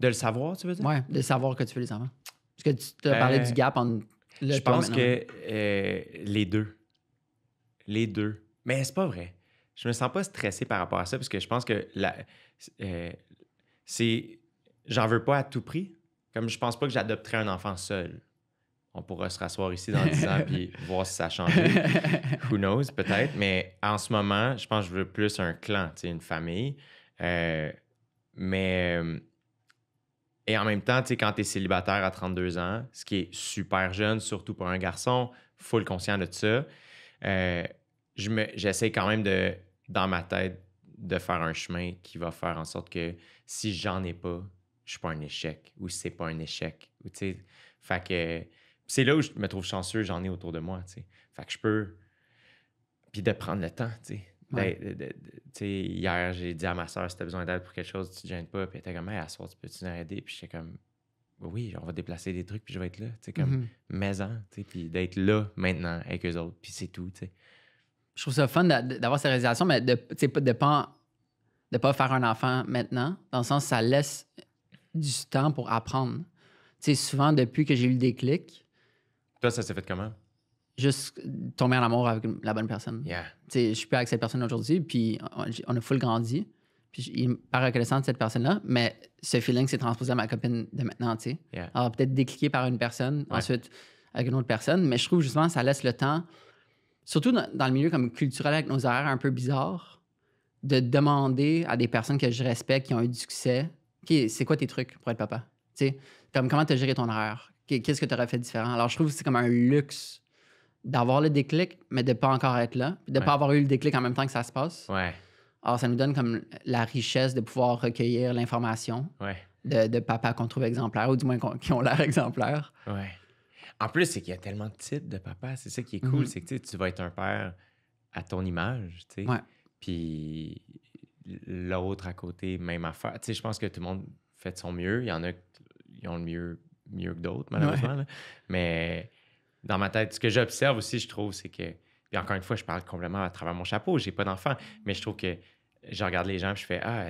De le savoir, tu veux dire? Oui, de savoir que tu fais les enfants. Parce que tu as ben, parlé du gap en Je pense que euh, les deux. Les deux. Mais c'est pas vrai. Je me sens pas stressé par rapport à ça parce que je pense que la, euh, c'est. J'en veux pas à tout prix. Comme je pense pas que j'adopterai un enfant seul. On pourra se rasseoir ici dans 10 ans [laughs] puis voir si ça change. Who knows, peut-être. Mais en ce moment, je pense que je veux plus un clan, une famille. Euh, mais et en même temps, tu quand tu es célibataire à 32 ans, ce qui est super jeune, surtout pour un garçon, full conscient de ça, euh, j'essaie quand même de, dans ma tête, de faire un chemin qui va faire en sorte que si j'en ai pas, je suis pas un échec ou c'est pas un échec. Ou, fait que c'est là où je me trouve chanceux, j'en ai autour de moi. sais, que je peux. Puis de prendre le temps, tu sais ben, hier, j'ai dit à ma soeur, si t'as besoin d'aide pour quelque chose, tu te gênes pas. Puis elle était comme, hey, à tu peux-tu aider? Puis j'étais comme, oui, on va déplacer des trucs, puis je vais être là. Tu comme, mhm. maison, puis d'être là maintenant avec eux autres, puis c'est tout, Je trouve ça fun d'avoir cette réalisation, mais de ne de pas, de pas faire un enfant maintenant, dans le sens ça laisse du temps pour apprendre. Tu souvent, depuis que j'ai eu le déclic. Toi, ça s'est fait comment? juste tomber en amour avec la bonne personne. Je suis avec cette personne aujourd'hui, puis on, a full grandi. Puis il pas reconnaissant de cette personne-là, mais ce feeling s'est transposé à ma copine de maintenant, tu Alors peut-être décliqué par une personne, ensuite avec une autre personne, mais je trouve justement ça laisse le temps, surtout dans, le milieu comme culturel avec nos horaires un peu bizarres, de demander à des personnes que je respecte, qui ont eu du succès, okay, c'est quoi tes trucs pour être papa? Tu comme comment te géré ton horaire? Qu'est-ce que tu aurais fait différent? Alors je trouve que c'est comme un luxe d'avoir le déclic, mais de ne pas encore être là, de ne pas avoir eu le déclic en même temps que ça se passe. Ouais. Alors, ça nous donne comme la richesse de pouvoir recueillir l'information de, de, papa qu'on trouve exemplaires ou du moins qui ont l'air exemplaire. En plus, c'est qu'il y a tellement de types de papa. C'est ça qui est cool, mhm. c'est que tu vas être un père à ton image, tu Puis l'autre à côté, même affaire. Tu sais, je pense que tout le monde fait de son mieux. Il y en a qui ont le mieux, mieux que d'autres, malheureusement. Mais dans ma tête. Ce que j'observe aussi, je trouve, c'est que. Puis encore une fois, je parle complètement à travers mon chapeau, j'ai pas d'enfant, mais je trouve que je regarde les gens, et je fais Ah,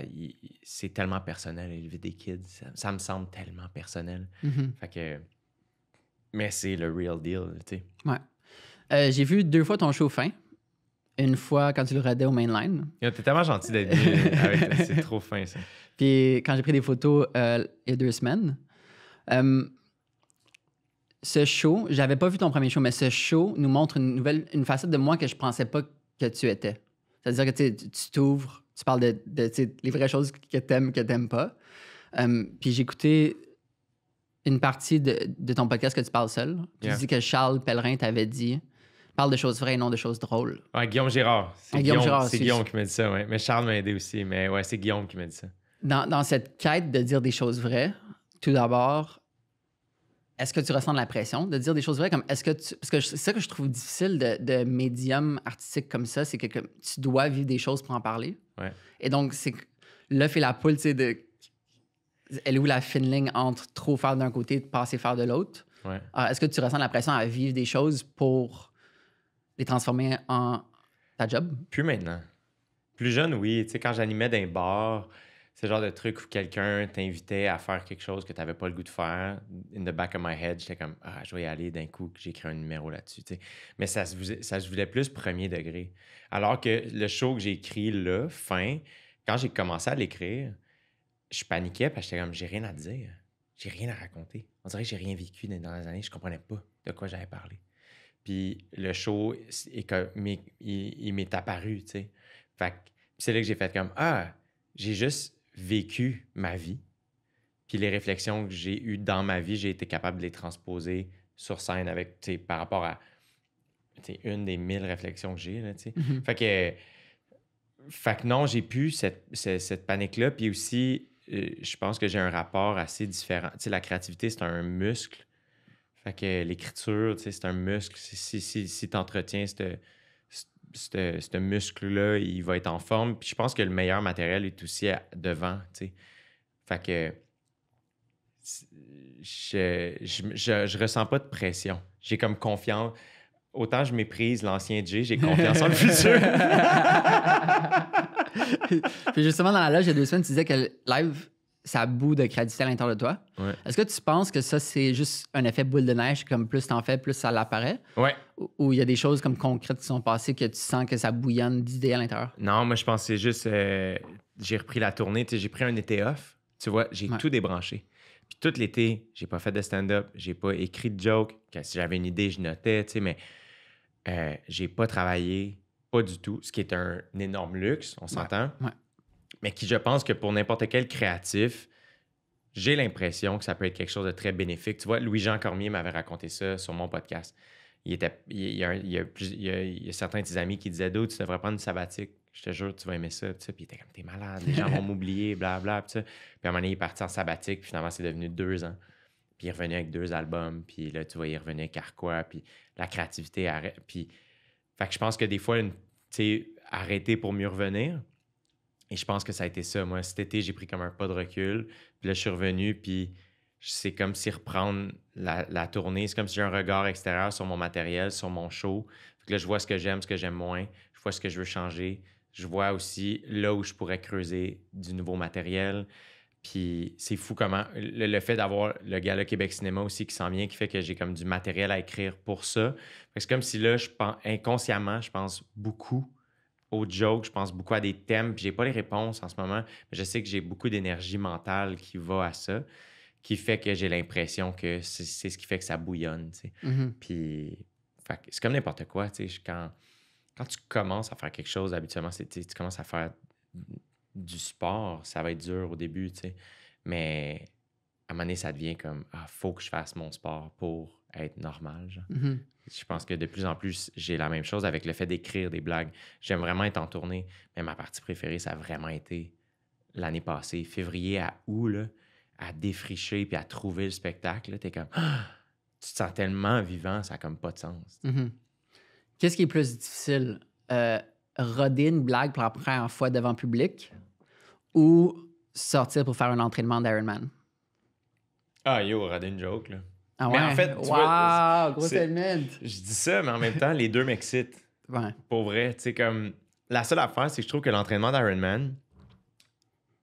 c'est tellement personnel élever des kids, ça, me semble tellement personnel. Mhm. Fait que. Mais c'est le real deal, tu sais. Ouais. Euh, j'ai vu deux fois ton show fin. Une fois quand tu le radais au mainline. Ah, t'es tellement gentil d'être venu. [laughs] c'est trop fin, ça. Puis quand j'ai pris des photos euh, il y a deux semaines, euh, ce show, j'avais pas vu ton premier show, mais ce show nous montre une nouvelle, une facette de moi que je pensais pas que tu étais. C'est-à-dire que tu t'ouvres, tu parles de, les vraies choses que t'aimes, que t'aimes pas. Hum, puis j'ai écouté une partie de, ton podcast que tu parles seul. Tu dis que Charles Pellerin t'avait dit parle de choses vraies non de choses drôles. Guillaume Gérard. C'est ah, Guillaume, qui m'a dit ça, ouais. Mais Charles m'a aidé aussi, mais ouais, c'est Guillaume qui m'a dit ça. dans, cette quête de dire des choses vraies, tout d'abord, est-ce que tu ressens de la pression de dire des choses vraies comme est-ce que Parce que c'est ça que je trouve difficile de, médium artistique comme ça, c'est que, tu dois vivre des choses pour en parler. Et donc, c'est l'œuf et la poule, tu sais, de. Elle est où la fine ligne entre trop faire d'un côté et passer faire de l'autre? Ah, est-ce que tu ressens de la pression à vivre des choses pour les transformer en ta job? Plus maintenant. Plus jeune, oui. Tu sais, quand j'animais d'un bar, c'est genre de truc où quelqu'un t'invitait à faire quelque chose que tu n'avais pas le goût de faire. In the back of my head, j'étais comme Ah, je vais y aller d'un coup que j'écris un numéro là-dessus. Mais ça se, ça voulait plus premier degré. Alors que le show que j'ai écrit là, fin, quand j'ai commencé à l'écrire, je paniquais parce que j'étais comme J'ai rien à dire. J'ai rien à raconter. On dirait que j'ai rien vécu dans les années. Je comprenais pas de quoi j'avais parlé. Puis le show, il, il m'est apparu. sais Fait c'est là que j'ai fait comme Ah, j'ai juste vécu ma vie, puis les réflexions que j'ai eues dans ma vie, j'ai été capable de les transposer sur scène avec, par rapport à une des mille réflexions que j'ai. Mm-hmm. Fait que. non, j'ai pu cette, panique-là. Puis aussi, euh, je pense que j'ai un rapport assez différent. la créativité, c'est un muscle. Fait que l'écriture, c'est un muscle. Si, si, si tu entretiens c'est ce muscle-là, il va être en forme. Puis je pense que le meilleur matériel est aussi devant, tu sais. Fait que je, je, ressens pas de pression. J'ai comme confiance. Autant je méprise l'ancien DJ j'ai confiance en le futur. [laughs] Puis justement, dans la loge, il y a deux semaines, tu disais que live, ça bout de crédit à l'intérieur de toi. Est-ce que tu penses que ça, c'est juste un effet boule de neige, comme plus en fais, plus ça l'apparaît? Ouais. Ou il y a des choses comme concrètes qui sont passées que tu sens que ça bouillonne d'idées à l'intérieur? Non, moi, je pense que c'est juste. Euh, j'ai repris la tournée, j'ai pris un été off. Tu vois, j'ai tout débranché. Puis tout l'été, j'ai pas fait de stand-up, j'ai pas écrit de joke. Quand, si j'avais une idée, je notais, tu sais, mais euh, j'ai pas travaillé, pas du tout, ce qui est un, énorme luxe, on s'entend. Ouais mais qui, je pense que pour n'importe quel créatif, j'ai l'impression que ça peut être quelque chose de très bénéfique. Tu vois, Louis-Jean Cormier m'avait raconté ça sur mon podcast. Il, était, y a, certains de ses amis qui disaient d'autres, tu devrais prendre une sabbatique. Je te jure, tu vas aimer ça. Puis il était comme, t'es malade, les gens vont [laughs] m'oublier, blablabla. Puis, à un moment donné, il est parti en sabbatique, puis finalement, c'est devenu deux ans. Puis il est revenu avec deux albums, puis là, tu vois, il revenait quoi puis la créativité arrête. Puis, fait que je pense que des fois, tu sais arrêter pour mieux revenir, et je pense que ça a été ça. Moi, cet été, j'ai pris comme un pas de recul. Puis là, je suis revenu, puis c'est comme si reprendre la, tournée. C'est comme si j'ai un regard extérieur sur mon matériel, sur mon show. que là, je vois ce que j'aime, ce que j'aime moins. Je vois ce que je veux changer. Je vois aussi là où je pourrais creuser du nouveau matériel. Puis c'est fou comment le, fait d'avoir le gala Québec Cinéma aussi qui s'en vient, qui fait que j'ai comme du matériel à écrire pour ça. C'est comme si là, je pense, inconsciemment, je pense beaucoup aux joke je pense beaucoup à des thèmes, puis j'ai pas les réponses en ce moment, mais je sais que j'ai beaucoup d'énergie mentale qui va à ça, qui fait que j'ai l'impression que c'est ce qui fait que ça bouillonne, tu sais. Mm-hmm. Puis c'est comme n'importe quoi, tu sais, quand, quand tu commences à faire quelque chose, habituellement, c'est tu commences à faire du sport, ça va être dur au début, tu sais, mais à un moment donné, ça devient comme, ah, faut que je fasse mon sport pour être normal. Mm-hmm. Je pense que de plus en plus, j'ai la même chose avec le fait d'écrire des blagues. J'aime vraiment être en tournée, mais ma partie préférée, ça a vraiment été l'année passée, février à août, là, à défricher puis à trouver le spectacle. T'es comme, ah! tu te sens tellement vivant, ça n'a comme pas de sens. Mm-hmm. Qu'est-ce qui est plus difficile? Euh, roder une blague pour la première fois devant public ou sortir pour faire un entraînement d'Iron Man? Ah, yo, roder une joke, là. Ah mais en fait, wow, gros Je dis ça, mais en même temps, les deux m'excitent. Ouais. Pour vrai, tu sais, comme... La seule affaire, c'est que je trouve que l'entraînement d'Ironman,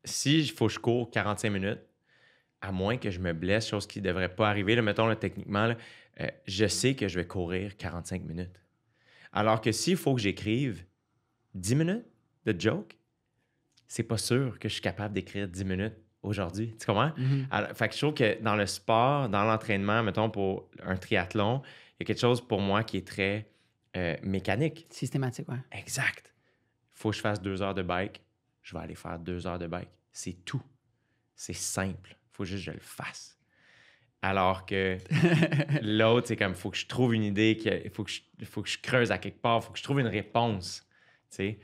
si il faut que je cours 45 minutes, à moins que je me blesse, chose qui ne devrait pas arriver, mettons le techniquement, euh, je sais que je vais courir 45 minutes. Alors que s'il faut que j'écrive 10 minutes de joke, c'est pas sûr que je suis capable d'écrire 10 minutes aujourd'hui. Tu comprends? comment? Mm-hmm. fait que je trouve que dans le sport, dans l'entraînement, mettons pour un triathlon, il y a quelque chose pour moi qui est très euh, mécanique. Systématique, oui. Exact. faut que je fasse deux heures de bike. Je vais aller faire deux heures de bike. C'est tout. C'est simple. faut juste que je le fasse. Alors que [laughs] l'autre, c'est comme, faut que je trouve une idée, il faut, que je, faut que je creuse à quelque part, faut que je trouve une réponse. Fait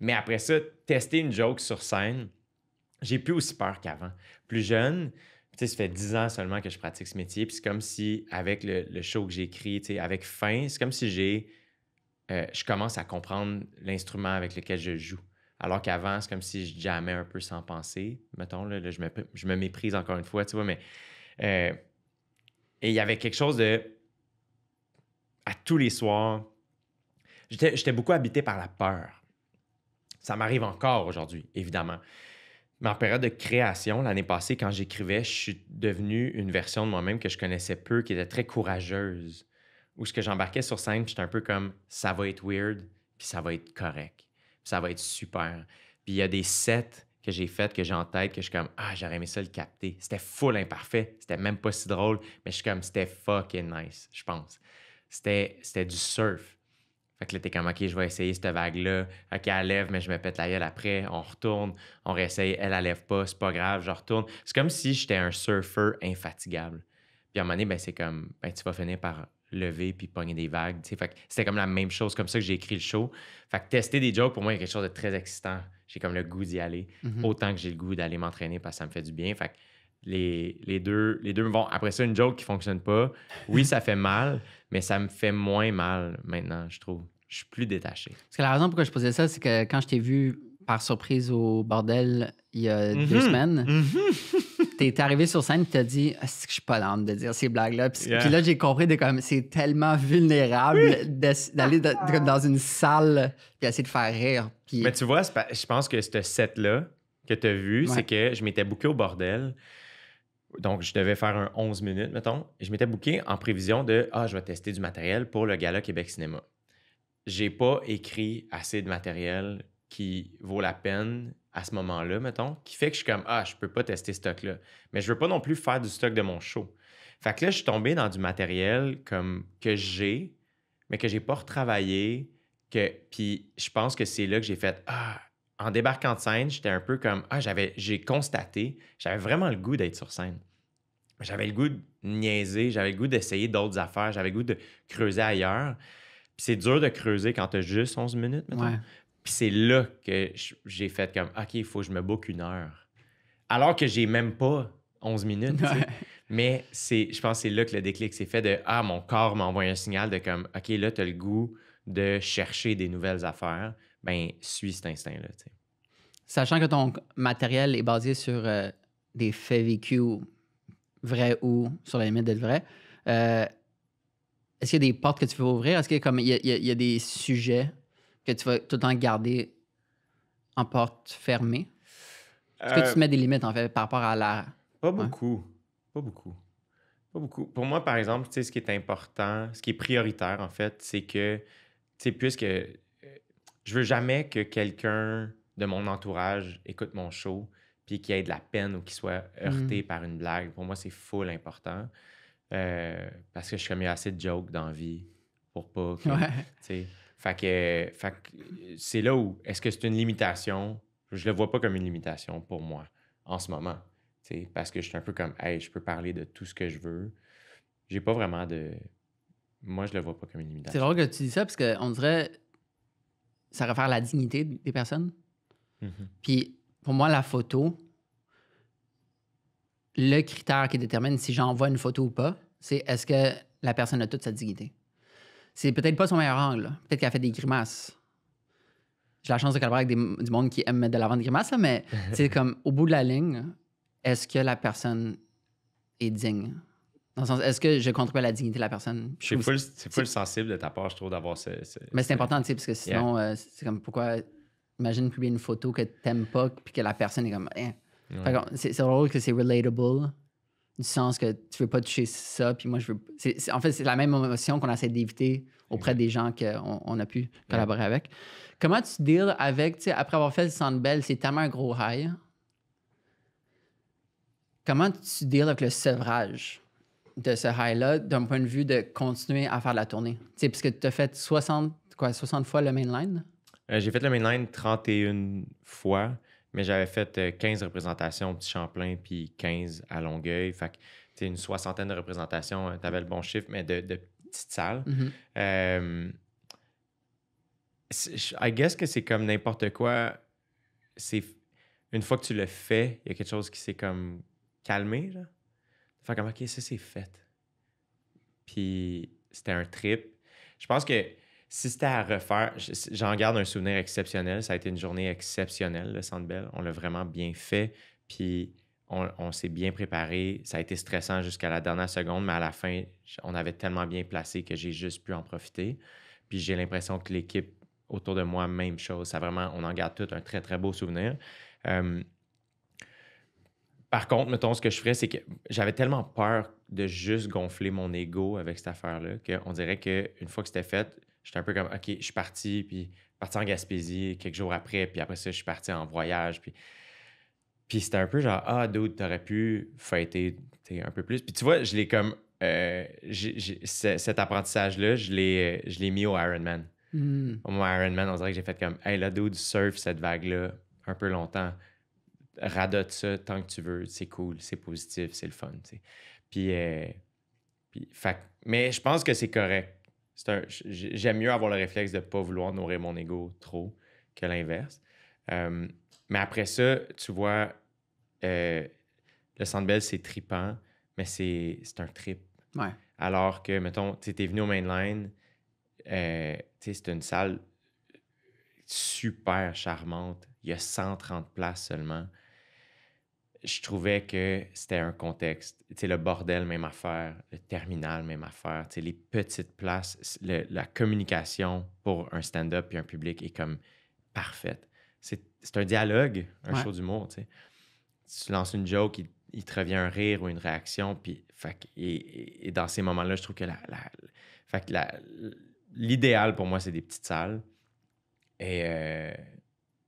mais après ça, tester une joke sur scène, j'ai plus aussi peur qu'avant. Plus jeune, tu sais, ça fait 10 ans seulement que je pratique ce métier, puis c'est comme si, avec le, show que j'écris, tu sais, avec fin, c'est comme si j'ai. Euh, je commence à comprendre l'instrument avec lequel je joue. Alors qu'avant, c'est comme si je jamais un peu sans penser. Mettons, là, je, me, méprise encore une fois, tu vois, mais. Euh, et il y avait quelque chose de. À tous les soirs, j'étais beaucoup habité par la peur. Ça m'arrive encore aujourd'hui, évidemment ma période de création, l'année passée, quand j'écrivais, je suis devenu une version de moi-même que je connaissais peu, qui était très courageuse. Où ce que j'embarquais sur scène, j'étais un peu comme ça va être weird, puis ça va être correct, puis ça va être super. Puis il y a des sets que j'ai faits, que j'ai en tête, que je suis comme ah, j'aurais aimé ça le capter. C'était full imparfait, c'était même pas si drôle, mais je suis comme c'était fucking nice, je pense. C'était du surf. Fait que là, t'es comme, OK, je vais essayer cette vague-là. OK, elle lève, mais je me pète la gueule après. On retourne, on réessaye. Elle, elle lève pas, c'est pas grave, je retourne. C'est comme si j'étais un surfeur infatigable. Puis à un moment donné, ben, c'est comme, ben, tu vas finir par lever puis pogner des vagues. Fait que c'était comme la même chose, comme ça que j'ai écrit le show. Fait que tester des jokes, pour moi, est quelque chose de très excitant. J'ai comme le goût d'y aller, mm-hmm. autant que j'ai le goût d'aller m'entraîner parce que ça me fait du bien. Fait les, deux, les deux vont. Après ça, une joke qui ne fonctionne pas. Oui, ça fait mal, mais ça me fait moins mal maintenant, je trouve. Je suis plus détaché. Parce que la raison pourquoi je posais ça, c'est que quand je t'ai vu par surprise au bordel il y a deux mm-hmm. semaines, mm-hmm. t'es arrivé sur scène et t'as dit ah, que je suis pas l'âme de dire ces blagues-là. Puis, là, j'ai compris que comme c'est tellement vulnérable d'aller dans une salle et essayer de faire rire. Mais tu vois, je pense que ce set-là que tu as vu, c'est que je m'étais bouqué au bordel. Donc, je devais faire un 11 minutes, mettons. Et je m'étais booké en prévision de Ah, je vais tester du matériel pour le gala Québec Cinéma. J'ai pas écrit assez de matériel qui vaut la peine à ce moment-là, mettons, qui fait que je suis comme Ah, je peux pas tester ce stock-là. Mais je veux pas non plus faire du stock de mon show. Fait que là, je suis tombé dans du matériel comme que j'ai, mais que j'ai pas retravaillé. Que, puis je pense que c'est là que j'ai fait Ah, en débarquant de scène, j'étais un peu comme ah j'avais j'ai constaté, j'avais vraiment le goût d'être sur scène. J'avais le goût de niaiser, j'avais le goût d'essayer d'autres affaires, j'avais le goût de creuser ailleurs. Puis c'est dur de creuser quand tu as juste 11 minutes Puis c'est là que j'ai fait comme OK, il faut que je me boucle une heure. Alors que j'ai même pas 11 minutes. [laughs] Mais c'est je pense que c'est là que le déclic s'est fait de ah mon corps m'envoie un signal de comme OK, là tu as le goût de chercher des nouvelles affaires ben, suis cet instinct-là. Sachant que ton matériel est basé sur euh, des faits vécus, vrais ou sur la limite d'être vrai, euh, est-ce qu'il y a des portes que tu peux ouvrir? Est-ce qu'il y, a, il y a des sujets que tu vas tout le temps garder en porte fermée? Est-ce que tu euh, mets des limites, en fait, par rapport à la... Pas beaucoup. Pas beaucoup. Pas beaucoup. Pour moi, par exemple, ce qui est important, ce qui est prioritaire, en fait, c'est que, tu sais, puisque je veux jamais que quelqu'un de mon entourage écoute mon show puis qu'il ait de la peine ou qu'il soit heurté mm. par une blague. Pour moi, c'est full important euh, parce que je suis comme, assez de jokes dans vie pour pas que, Fait que, fait c'est là où, est-ce que c'est une limitation? Je le vois pas comme une limitation pour moi en ce moment. Parce que je suis un peu comme, hey, je peux parler de tout ce que je veux. J'ai pas vraiment de. Moi, je le vois pas comme une limitation. C'est drôle que tu dis ça parce qu'on dirait, ça réfère à la dignité des personnes. Mm-hmm. Puis pour moi, la photo, le critère qui détermine si j'envoie une photo ou pas, c'est est-ce que la personne a toute sa dignité. C'est peut-être pas son meilleur angle. Peut-être qu'elle a fait des grimaces. J'ai la chance de collaborer avec du monde qui aime mettre de l'avant de grimaces, mais c'est [laughs] comme au bout de la ligne, est-ce que la personne est digne? est-ce que je contribue la dignité de la personne? C'est pas le sensible de ta part, je trouve, d'avoir ce. mais c'est important, tu sais, parce que sinon, euh, c'est comme pourquoi. Imagine publier une photo que t'aimes pas, puis que la personne est comme. Hein? C'est drôle que c'est relatable, du sens que tu veux pas toucher ça, puis moi, je veux. en fait, c'est la même émotion qu'on essaie d'éviter auprès des gens qu'on on a pu collaborer avec. Comment tu deals avec, tu sais, après avoir fait le Centre c'est tellement un gros high. Comment tu deals avec le sevrage? de ce high-là d'un point de vue de continuer à faire la tournée? T'sais, parce que tu as fait 60, quoi, 60 fois le mainline? Euh, j'ai fait le mainline 31 fois, mais j'avais fait 15 euh, représentations au Petit Champlain puis 15 à Longueuil. Fait que, une soixantaine de représentations, hein, tu avais le bon chiffre, mais de, de petites salles. Mm-hmm. Euh, je I guess que c'est comme n'importe quoi. C'est une fois que tu le fais, il y a quelque chose qui s'est comme calmé comme, OK, ça, c'est fait. Puis c'était un trip. Je pense que si c'était à refaire, j'en garde un souvenir exceptionnel. Ça a été une journée exceptionnelle, le Sandbell. On l'a vraiment bien fait. Puis on, s'est bien préparé. Ça a été stressant jusqu'à la dernière seconde, mais à la fin, on avait tellement bien placé que j'ai juste pu en profiter. Puis j'ai l'impression que l'équipe autour de moi, même chose. Ça vraiment, on en garde tout un très, très beau souvenir. Euh, par contre, mettons, ce que je ferais, c'est que j'avais tellement peur de juste gonfler mon ego avec cette affaire-là qu'on dirait qu'une fois que c'était fait, j'étais un peu comme, OK, je suis parti, puis parti en Gaspésie quelques jours après, puis après ça, je suis parti en voyage, puis... Puis c'était un peu genre, ah, dude, t'aurais pu fêter un peu plus. Puis tu vois, je l'ai comme. Euh, cet apprentissage-là, je l'ai mis au Ironman. Au hmm. Au Ironman, on dirait que j'ai fait comme, hey, là, dude, surf cette vague-là un peu longtemps radote ça tant que tu veux, c'est cool, c'est positif, c'est le fun. Puis, euh, mais je pense que c'est correct. J'aime mieux avoir le réflexe de ne pas vouloir nourrir mon ego trop que l'inverse. Euh, mais après ça, tu vois, euh, le Sandbell, c'est tripant, mais c'est un trip. Alors que, mettons, tu es venu au mainline, euh, c'est une salle super charmante. Il y a 130 places seulement je trouvais que c'était un contexte. Tu le bordel, même affaire. Le terminal, même affaire. Tu les petites places. la communication pour un stand-up et un public est comme parfaite. C'est, un dialogue, un show d'humour, tu Tu lances une joke, il, il, te revient un rire ou une réaction, puis... Fait, et, dans ces moments-là, je trouve que la... fait que l'idéal pour moi, c'est des petites salles. Et, euh,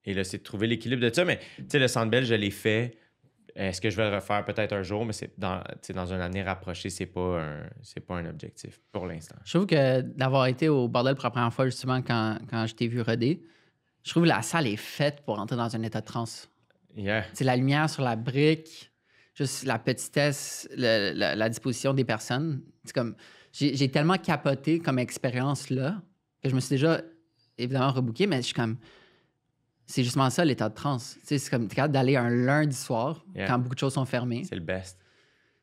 et là, c'est de trouver l'équilibre de ça. Mais tu sais, le Centre belge je l'ai fait est-ce euh, que je vais le refaire peut-être un jour, mais c'est dans, dans un avenir rapproché, c'est pas c'est pas un objectif pour l'instant. Je trouve que d'avoir été au bordel pour la première fois, justement, quand, quand je t'ai vu redé, je trouve que la salle est faite pour entrer dans un état de transe. Yeah. C'est la lumière sur la brique, juste la petitesse, la, disposition des personnes. C'est comme j'ai tellement capoté comme expérience là que je me suis déjà évidemment rebooké, mais je suis comme c'est justement ça l'état de transe. C'est comme d'aller un lundi soir quand beaucoup de choses sont fermées. C'est le best.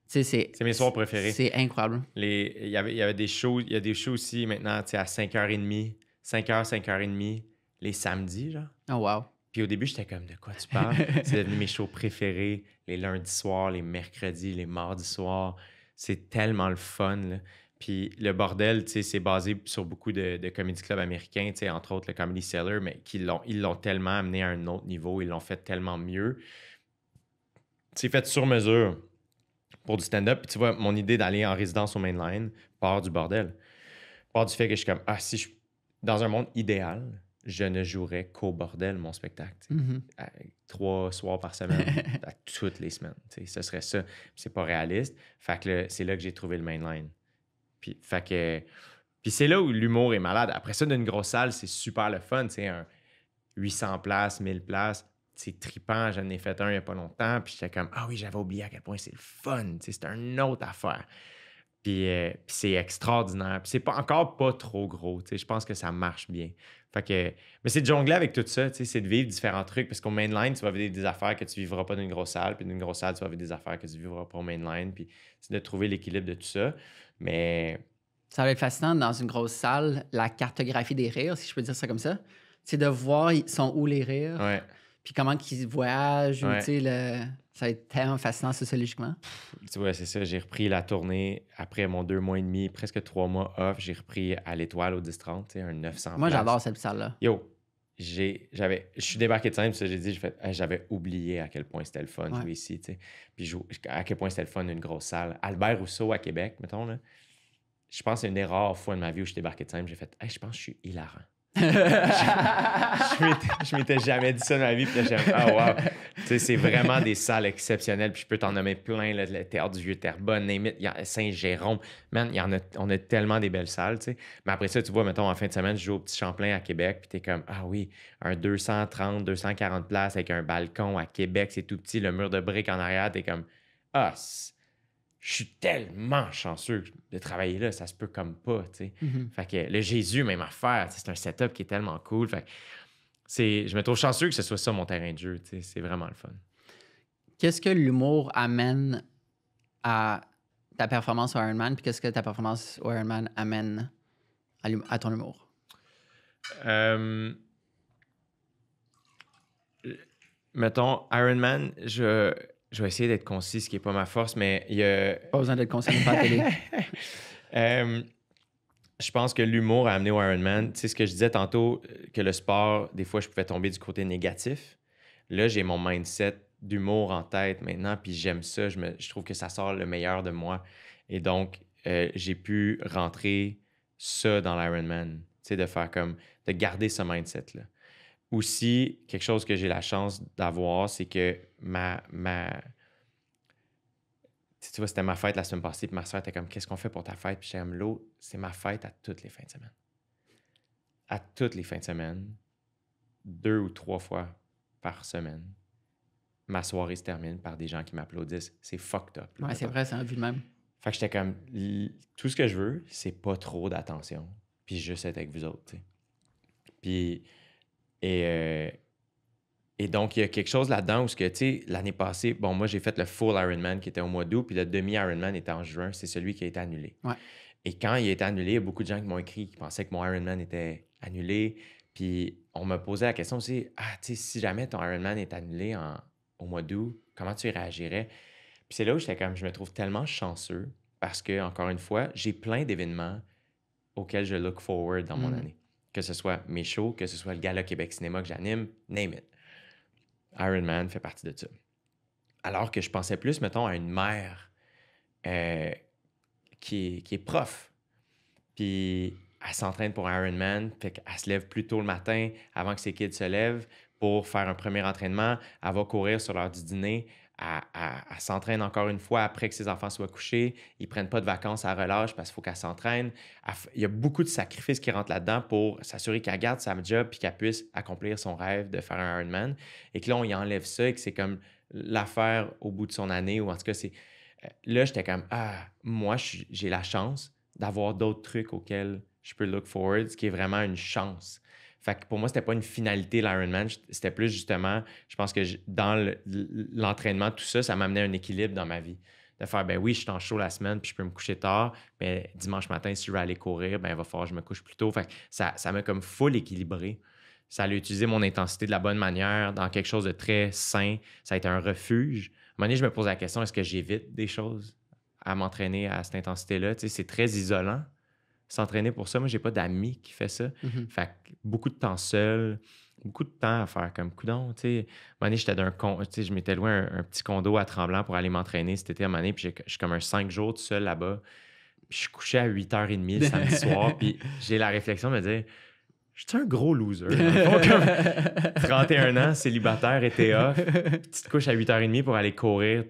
C'est mes soirs préférés. C'est incroyable. Les, y il y avait des shows, il y a des shows aussi maintenant à 5h30, 5h, 5h30, les samedis, genre. Oh wow. Puis au début, j'étais comme de quoi tu parles? [laughs] c'est devenu mes shows préférés, les lundis soirs, les mercredis, les mardis soirs. C'est tellement le fun. Là. Puis le bordel, tu sais, c'est basé sur beaucoup de, de comedy clubs américains, tu sais, entre autres le Comedy Cellar, mais qui l'ont, ils l'ont tellement amené à un autre niveau, ils l'ont fait tellement mieux. C'est fait sur mesure pour du stand-up. Puis tu vois, mon idée d'aller en résidence au mainline part du bordel. Part du fait que je suis comme, ah, si je dans un monde idéal, je ne jouerais qu'au bordel mon spectacle. Mm-hmm. trois soirs par semaine, toutes les semaines. tu sais, Ce serait ça. C'est pas réaliste. Fait que c'est là que j'ai trouvé le mainline. Puis, que, puis c'est là où l'humour est malade. Après ça, d'une grosse salle, c'est super le fun. C'est un 800 places, 1000 places. C'est tripant. J'en ai fait un il n'y a pas longtemps. Puis j'étais comme, ah oui, j'avais oublié à quel point c'est le fun. C'est une autre affaire. Euh, puis, c'est extraordinaire. Puis c'est pas, encore pas trop gros. Je pense que ça marche bien. Fait que, mais c'est de jongler avec tout ça. C'est de vivre différents trucs. Parce qu'au mainline, tu vas vivre des affaires que tu vivras pas d'une grosse salle. Puis d'une grosse salle, tu vas vivre des affaires que tu vivras pas au mainline. Puis c'est de trouver l'équilibre de tout ça. Mais. Ça va être fascinant dans une grosse salle, la cartographie des rires, si je peux dire ça comme ça. C'est de voir sont où les rires, puis comment ils voyagent, ça va être tellement fascinant sociologiquement. Tu c'est ça. J'ai repris la tournée après mon deux mois et demi, presque trois mois off. J'ai repris à l'Étoile au 10-30, un 900 Moi, j'adore cette salle-là. Yo, j'avais je suis débarqué de scène j'ai dit j'ai j'avais oublié à quel point c'était le fun jouer ici à quel point c'était le fun une grosse salle Albert Rousseau à Québec mettons là je pense que c'est une des rares fois de ma vie où je suis débarqué de scène j'ai fait je pense que je suis hilarant je m'étais jamais dit ça dans ma vie. Puis ah, wow. c'est vraiment des salles exceptionnelles. Puis je peux t'en nommer plein. le théâtre du Vieux-Terrebonne, Saint-Jérôme. Man, y en on a tellement des belles salles. Mais après ça, tu vois, mettons, en fin de semaine, je joue au Petit Champlain à Québec. Puis t'es comme, ah oui, un 230, 240 places avec un balcon à Québec. C'est tout petit. Le mur de briques en arrière. T'es comme, ah, je suis tellement chanceux de travailler là, ça se peut comme pas, tu sais. Mhm. Fait que le Jésus, même affaire, c'est un setup qui est tellement cool. Fait c'est, je me trouve chanceux que ce soit ça mon terrain de jeu, c'est vraiment le fun. Qu'est-ce que l'humour amène à ta performance au Ironman, puis qu'est-ce que ta performance au Ironman amène à, ton humour? Euh... Mettons, Ironman, je je vais essayer d'être concis, ce qui n'est pas ma force, mais il y a. Pas besoin d'être concis pas télé. [laughs] Euh, je pense que l'humour a amené au Ironman. Tu sais, ce que je disais tantôt, euh, que le sport, des fois, je pouvais tomber du côté négatif. Là, j'ai mon mindset d'humour en tête maintenant, puis j'aime ça. Je, trouve que ça sort le meilleur de moi. Et donc, euh, j'ai pu rentrer ça dans l'Ironman. Tu sais, de faire comme. de garder ce mindset-là aussi, quelque chose que j'ai la chance d'avoir, c'est que ma. ma... Tu vois, c'était ma fête la semaine passée, puis ma soeur était comme Qu'est-ce qu'on fait pour ta fête Puis j'aime L'eau, c'est ma fête à toutes les fins de semaine. À toutes les fins de semaine, deux ou trois fois par semaine, ma soirée se termine par des gens qui m'applaudissent. C'est fucked up. Ouais, c'est vrai, c'est un même. Fait que j'étais comme Tout ce que je veux, c'est pas trop d'attention, puis juste être avec vous autres, tu sais. Puis et, euh, et donc, il y a quelque chose là-dedans où, tu sais, l'année passée, bon, moi, j'ai fait le full Ironman qui était au mois d'août, puis le demi-Ironman était en juin. C'est celui qui a été annulé. Et quand il a été annulé, il y a beaucoup de gens qui m'ont écrit qui pensaient que mon Ironman était annulé. Puis on me posait la question aussi Ah, tu sais, si jamais ton Ironman est annulé au mois d'août, comment tu réagirais Puis c'est là où j'étais comme Je me trouve tellement chanceux parce que, encore une fois, j'ai plein d'événements auxquels je look forward dans mon mm. année que ce soit mes shows, que ce soit le Gala Québec Cinéma que j'anime, name it. Iron Man fait partie de ça. Alors que je pensais plus, mettons, à une mère euh, qui, est, qui est prof. Puis elle s'entraîne pour Iron Man, fait qu'elle se lève plus tôt le matin avant que ses kids se lèvent pour faire un premier entraînement. Elle va courir sur l'heure du dîner à s'entraîne encore une fois après que ses enfants soient couchés. Ils ne prennent pas de vacances à relâche parce qu'il faut qu'elle s'entraîne. Il y a beaucoup de sacrifices qui rentrent là-dedans pour s'assurer qu'elle garde sa job puis qu'elle puisse accomplir son rêve de faire un Ironman. Et que là, on y enlève ça et que c'est comme l'affaire au bout de son année ou en tout cas, c'est. Euh, là, j'étais comme, ah, moi, j'ai la chance d'avoir d'autres trucs auxquels je peux look forward, ce qui est vraiment une chance. Fait que pour moi, ce n'était pas une finalité, l'Ironman. C'était plus justement, je pense que dans l'entraînement, tout ça, ça m'amenait un équilibre dans ma vie. De faire, ben oui, je suis en chaud la semaine, puis je peux me coucher tard, mais dimanche matin, si je veux aller courir, ben il va falloir que je me couche plus tôt. Fait que ça, ça m'a comme full équilibré. Ça a utilisé mon intensité de la bonne manière, dans quelque chose de très sain. Ça a été un refuge. À je me pose la question, est-ce que j'évite des choses à m'entraîner à cette intensité-là? Tu sais, c'est très isolant s'entraîner pour ça. Moi, j'ai pas d'amis qui mhm. fait ça. Fait beaucoup de temps seul, beaucoup de temps à faire comme coudon. Tu sais, un moment j'étais d'un con, je m'étais loin un, petit condo à Tremblant pour aller m'entraîner C'était été à un moment puis je suis comme un cinq jours tout seul là-bas. Puis je couchais couché à 8h30 le samedi [laughs] soir, puis j'ai la réflexion de me dire. Je suis un gros loser. 31 [laughs] ans, célibataire, été off. Petite couche à 8h30 pour aller courir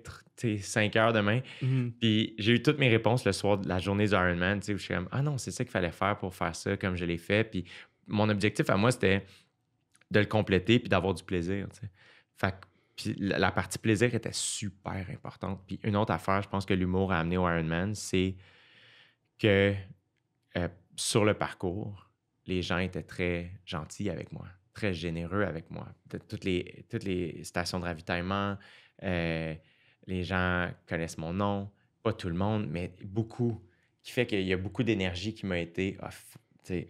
5 heures demain. Mhm. Puis j'ai eu toutes mes réponses le soir de la journée du Ironman, où je suis comme, ah non, c'est ça qu'il fallait faire pour faire ça, comme je l'ai fait. Puis mon objectif à moi, c'était de le compléter puis d'avoir du plaisir. Fait la, partie plaisir était super importante. Puis une autre affaire, je pense que l'humour a amené au Ironman, c'est que euh, sur le parcours, les gens étaient très gentils avec moi, très généreux avec moi. Toutes les, toutes les stations de ravitaillement, euh, les gens connaissent mon nom, pas tout le monde, mais beaucoup, qui fait qu'il y a beaucoup d'énergie qui m'a été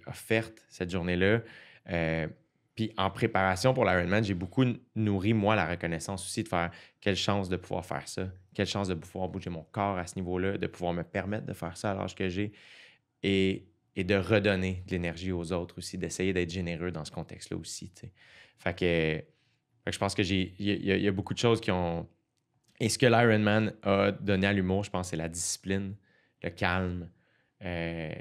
offerte cette journée-là. Euh, puis en préparation pour run-man, j'ai beaucoup nourri, moi, la reconnaissance aussi de faire quelle chance de pouvoir faire ça, quelle chance de pouvoir bouger mon corps à ce niveau-là, de pouvoir me permettre de faire ça à l'âge que j'ai et, de redonner de l'énergie aux autres aussi, d'essayer d'être généreux dans ce contexte-là aussi. Fait que, je pense que j'ai il y, a beaucoup de choses qui ont et ce que Man a donné à l'humour, je pense, c'est la discipline, le calme. Euh,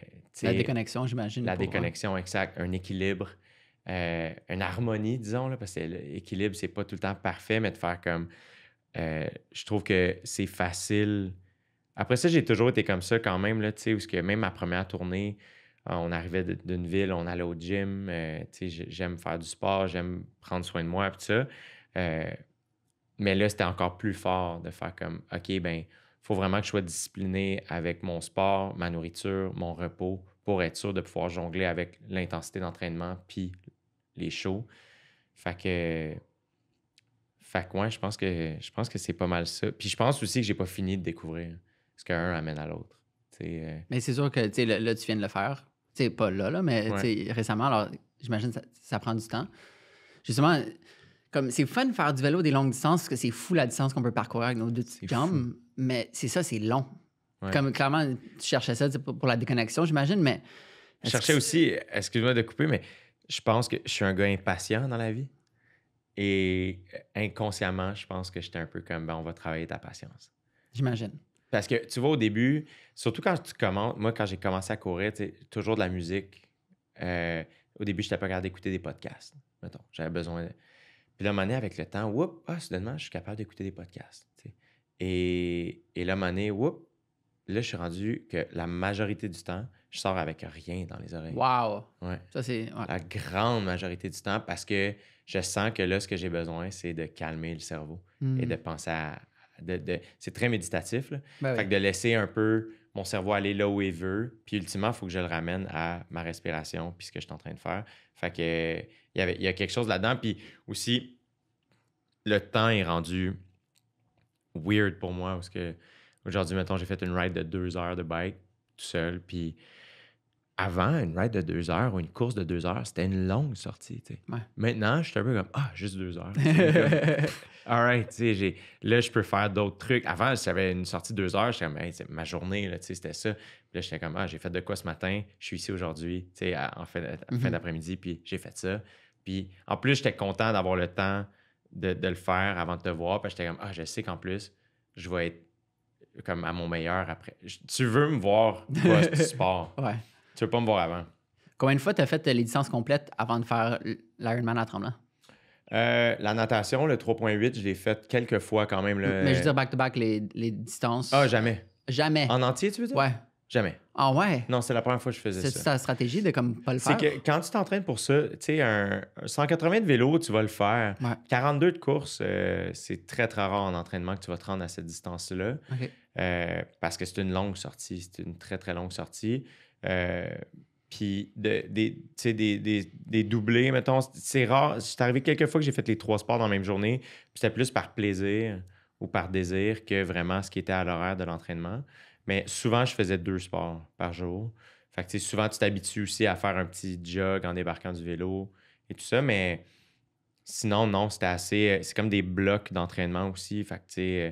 la déconnexion, j'imagine. La déconnexion, exact. Un équilibre, euh, une harmonie, disons, là, parce que l'équilibre, c'est pas tout le temps parfait, mais de faire comme. Euh, je trouve que c'est facile. Après ça, j'ai toujours été comme ça quand même, là, tu sais, que même ma première tournée, on arrivait d'une ville, on allait au gym, tu sais, j'aime faire du sport, j'aime prendre soin de moi, tout ça. Mais là, c'était encore plus fort de faire comme, OK, ben, faut vraiment que je sois discipliné avec mon sport, ma nourriture, mon repos, pour être sûr de pouvoir jongler avec l'intensité d'entraînement puis les shows. Fait que, fait que ouais, je pense que, je pense que c'est pas mal ça. Puis je pense aussi que j'ai pas fini de découvrir ce qu'un amène à l'autre. Euh. Mais c'est sûr que, tu là, tu viens de le faire. Tu pas là, là, mais récemment, alors, j'imagine que ça prend du temps. Justement, comme c'est fun de faire du vélo des longues distances parce que c'est fou la distance qu'on peut parcourir avec nos deux petites jambes, mais c'est ça, c'est long. Comme clairement, tu cherchais ça pour, la déconnexion, j'imagine, mais. Je cherchais aussi, excuse-moi de couper, mais je pense que je suis un gars impatient dans la vie. Et inconsciemment, je pense que j'étais un peu comme, ben, on va travailler ta patience. J'imagine. Parce que tu vois, au début, surtout quand tu commences, moi, quand j'ai commencé à courir, tu toujours de la musique. Euh, au début, je n'étais pas capable d'écouter des podcasts, J'avais besoin. Puis là, avec le temps, whoop, ah, soudainement, je suis capable d'écouter des podcasts. Et, et là, mané, là, je suis rendu que la majorité du temps, je sors avec rien dans les oreilles. Wow! Ouais. Ça, c'est... La grande majorité du temps parce que je sens que là, ce que j'ai besoin, c'est de calmer le cerveau et hmm. de penser à... C'est très méditatif. Ben fait que de laisser un peu mon cerveau aller là où il veut. Puis ultimement, il faut que je le ramène à ma respiration puis ce que je suis en train de faire. Fait que il y, a quelque chose là-dedans. Puis aussi, le temps est rendu weird pour moi parce que aujourd'hui, mettons, j'ai fait une ride de deux heures de bike tout seul. Puis avant, une ride de deux heures ou une course de deux heures, c'était une longue sortie. Maintenant, je suis un peu comme Ah, juste deux heures. [laughs] All right, là, je peux faire d'autres trucs. Avant, j'avais une sortie de deux heures, j'étais comme ma journée, là, c'était ça. Puis là, j'étais comme Ah, j'ai fait de quoi ce matin, je suis ici aujourd'hui, en fin, mhm. d'après-midi, puis j'ai fait ça. Puis en plus, j'étais content d'avoir le temps de, le faire avant de te voir, Puis j'étais comme Ah, je sais qu'en plus, je vais être comme à mon meilleur après. Tu veux me voir [laughs] post-sport. ouais. Tu veux pas me voir avant. Combien de fois tu as fait les distances complètes avant de faire l'Ironman à Tremblant? Euh, la natation, le 3.8, je l'ai fait quelques fois quand même. Mais je veux dire back-to-back les, distances. Ah, jamais. Jamais. En entier, tu veux dire? Ouais. Jamais. Ah ouais? Non, c'est la première fois que je faisais ça. C'est ta stratégie de comme pas le faire? C'est que quand tu t'entraînes pour ça, tu sais, un 180 de vélo, tu vas le faire. 42 de course, euh, c'est très, très rare en entraînement que tu vas te rendre à cette distance-là. Euh, parce que c'est une longue sortie. C'est une très, très longue sortie. Euh, puis de, des, des, des, des, doublés, mettons, c'est rare. C'est arrivé quelques fois que j'ai fait les trois sports dans la même journée, puis c'était plus par plaisir ou par désir que vraiment ce qui était à l'horaire de l'entraînement. Mais souvent, je faisais deux sports par jour. Fait que souvent, tu t'habitues aussi à faire un petit jog en débarquant du vélo et tout ça, mais sinon, non, c'était assez. Euh, c'est comme des blocs d'entraînement aussi. Fait que tu sais euh,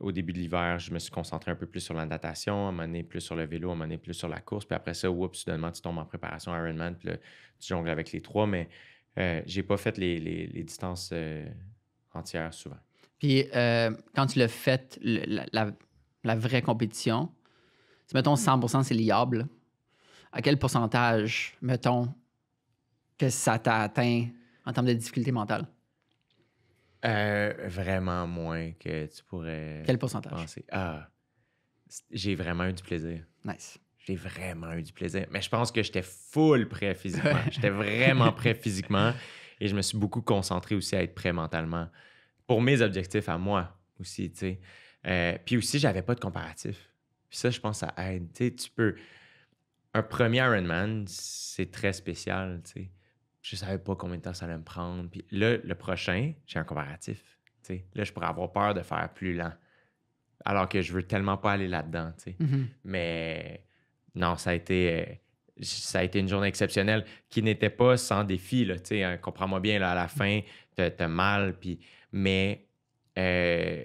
au début de l'hiver, je me suis concentré un peu plus sur la natation, à un plus sur le vélo, à un plus sur la course. Puis après ça, oups, soudainement, tu tombes en préparation Ironman, puis tu jongles avec les trois. Mais euh, j'ai pas fait les, distances euh, entières souvent. Puis euh, quand tu l'as fait, la, la, vraie compétition, si mettons 100 c'est liable, à quel pourcentage, mettons, que ça t'a atteint en termes de difficulté mentale? Euh, vraiment moins que tu pourrais. Quel pourcentage? Ah, j'ai vraiment eu du plaisir. Nice. J'ai vraiment eu du plaisir. Mais je pense que j'étais full prêt physiquement. [laughs] j'étais vraiment prêt physiquement et je me suis beaucoup concentré aussi à être prêt mentalement pour mes objectifs à moi aussi, tu sais. Euh, puis aussi, j'avais pas de comparatif. ça, je pense, ça aide. Tu tu peux. Un premier Ironman, c'est très spécial, tu sais je ne savais pas combien de temps ça allait me prendre. Puis là, le prochain, j'ai un comparatif. Là, je pourrais avoir peur de faire plus lent. Alors que je veux tellement pas aller là-dedans. Mm-hmm. Mais non, ça a été. Euh, ça a été une journée exceptionnelle qui n'était pas sans défi. sais. Hein. Comprends-moi bien, à la mm-hmm. fin, t'as mal. Puis, mais euh,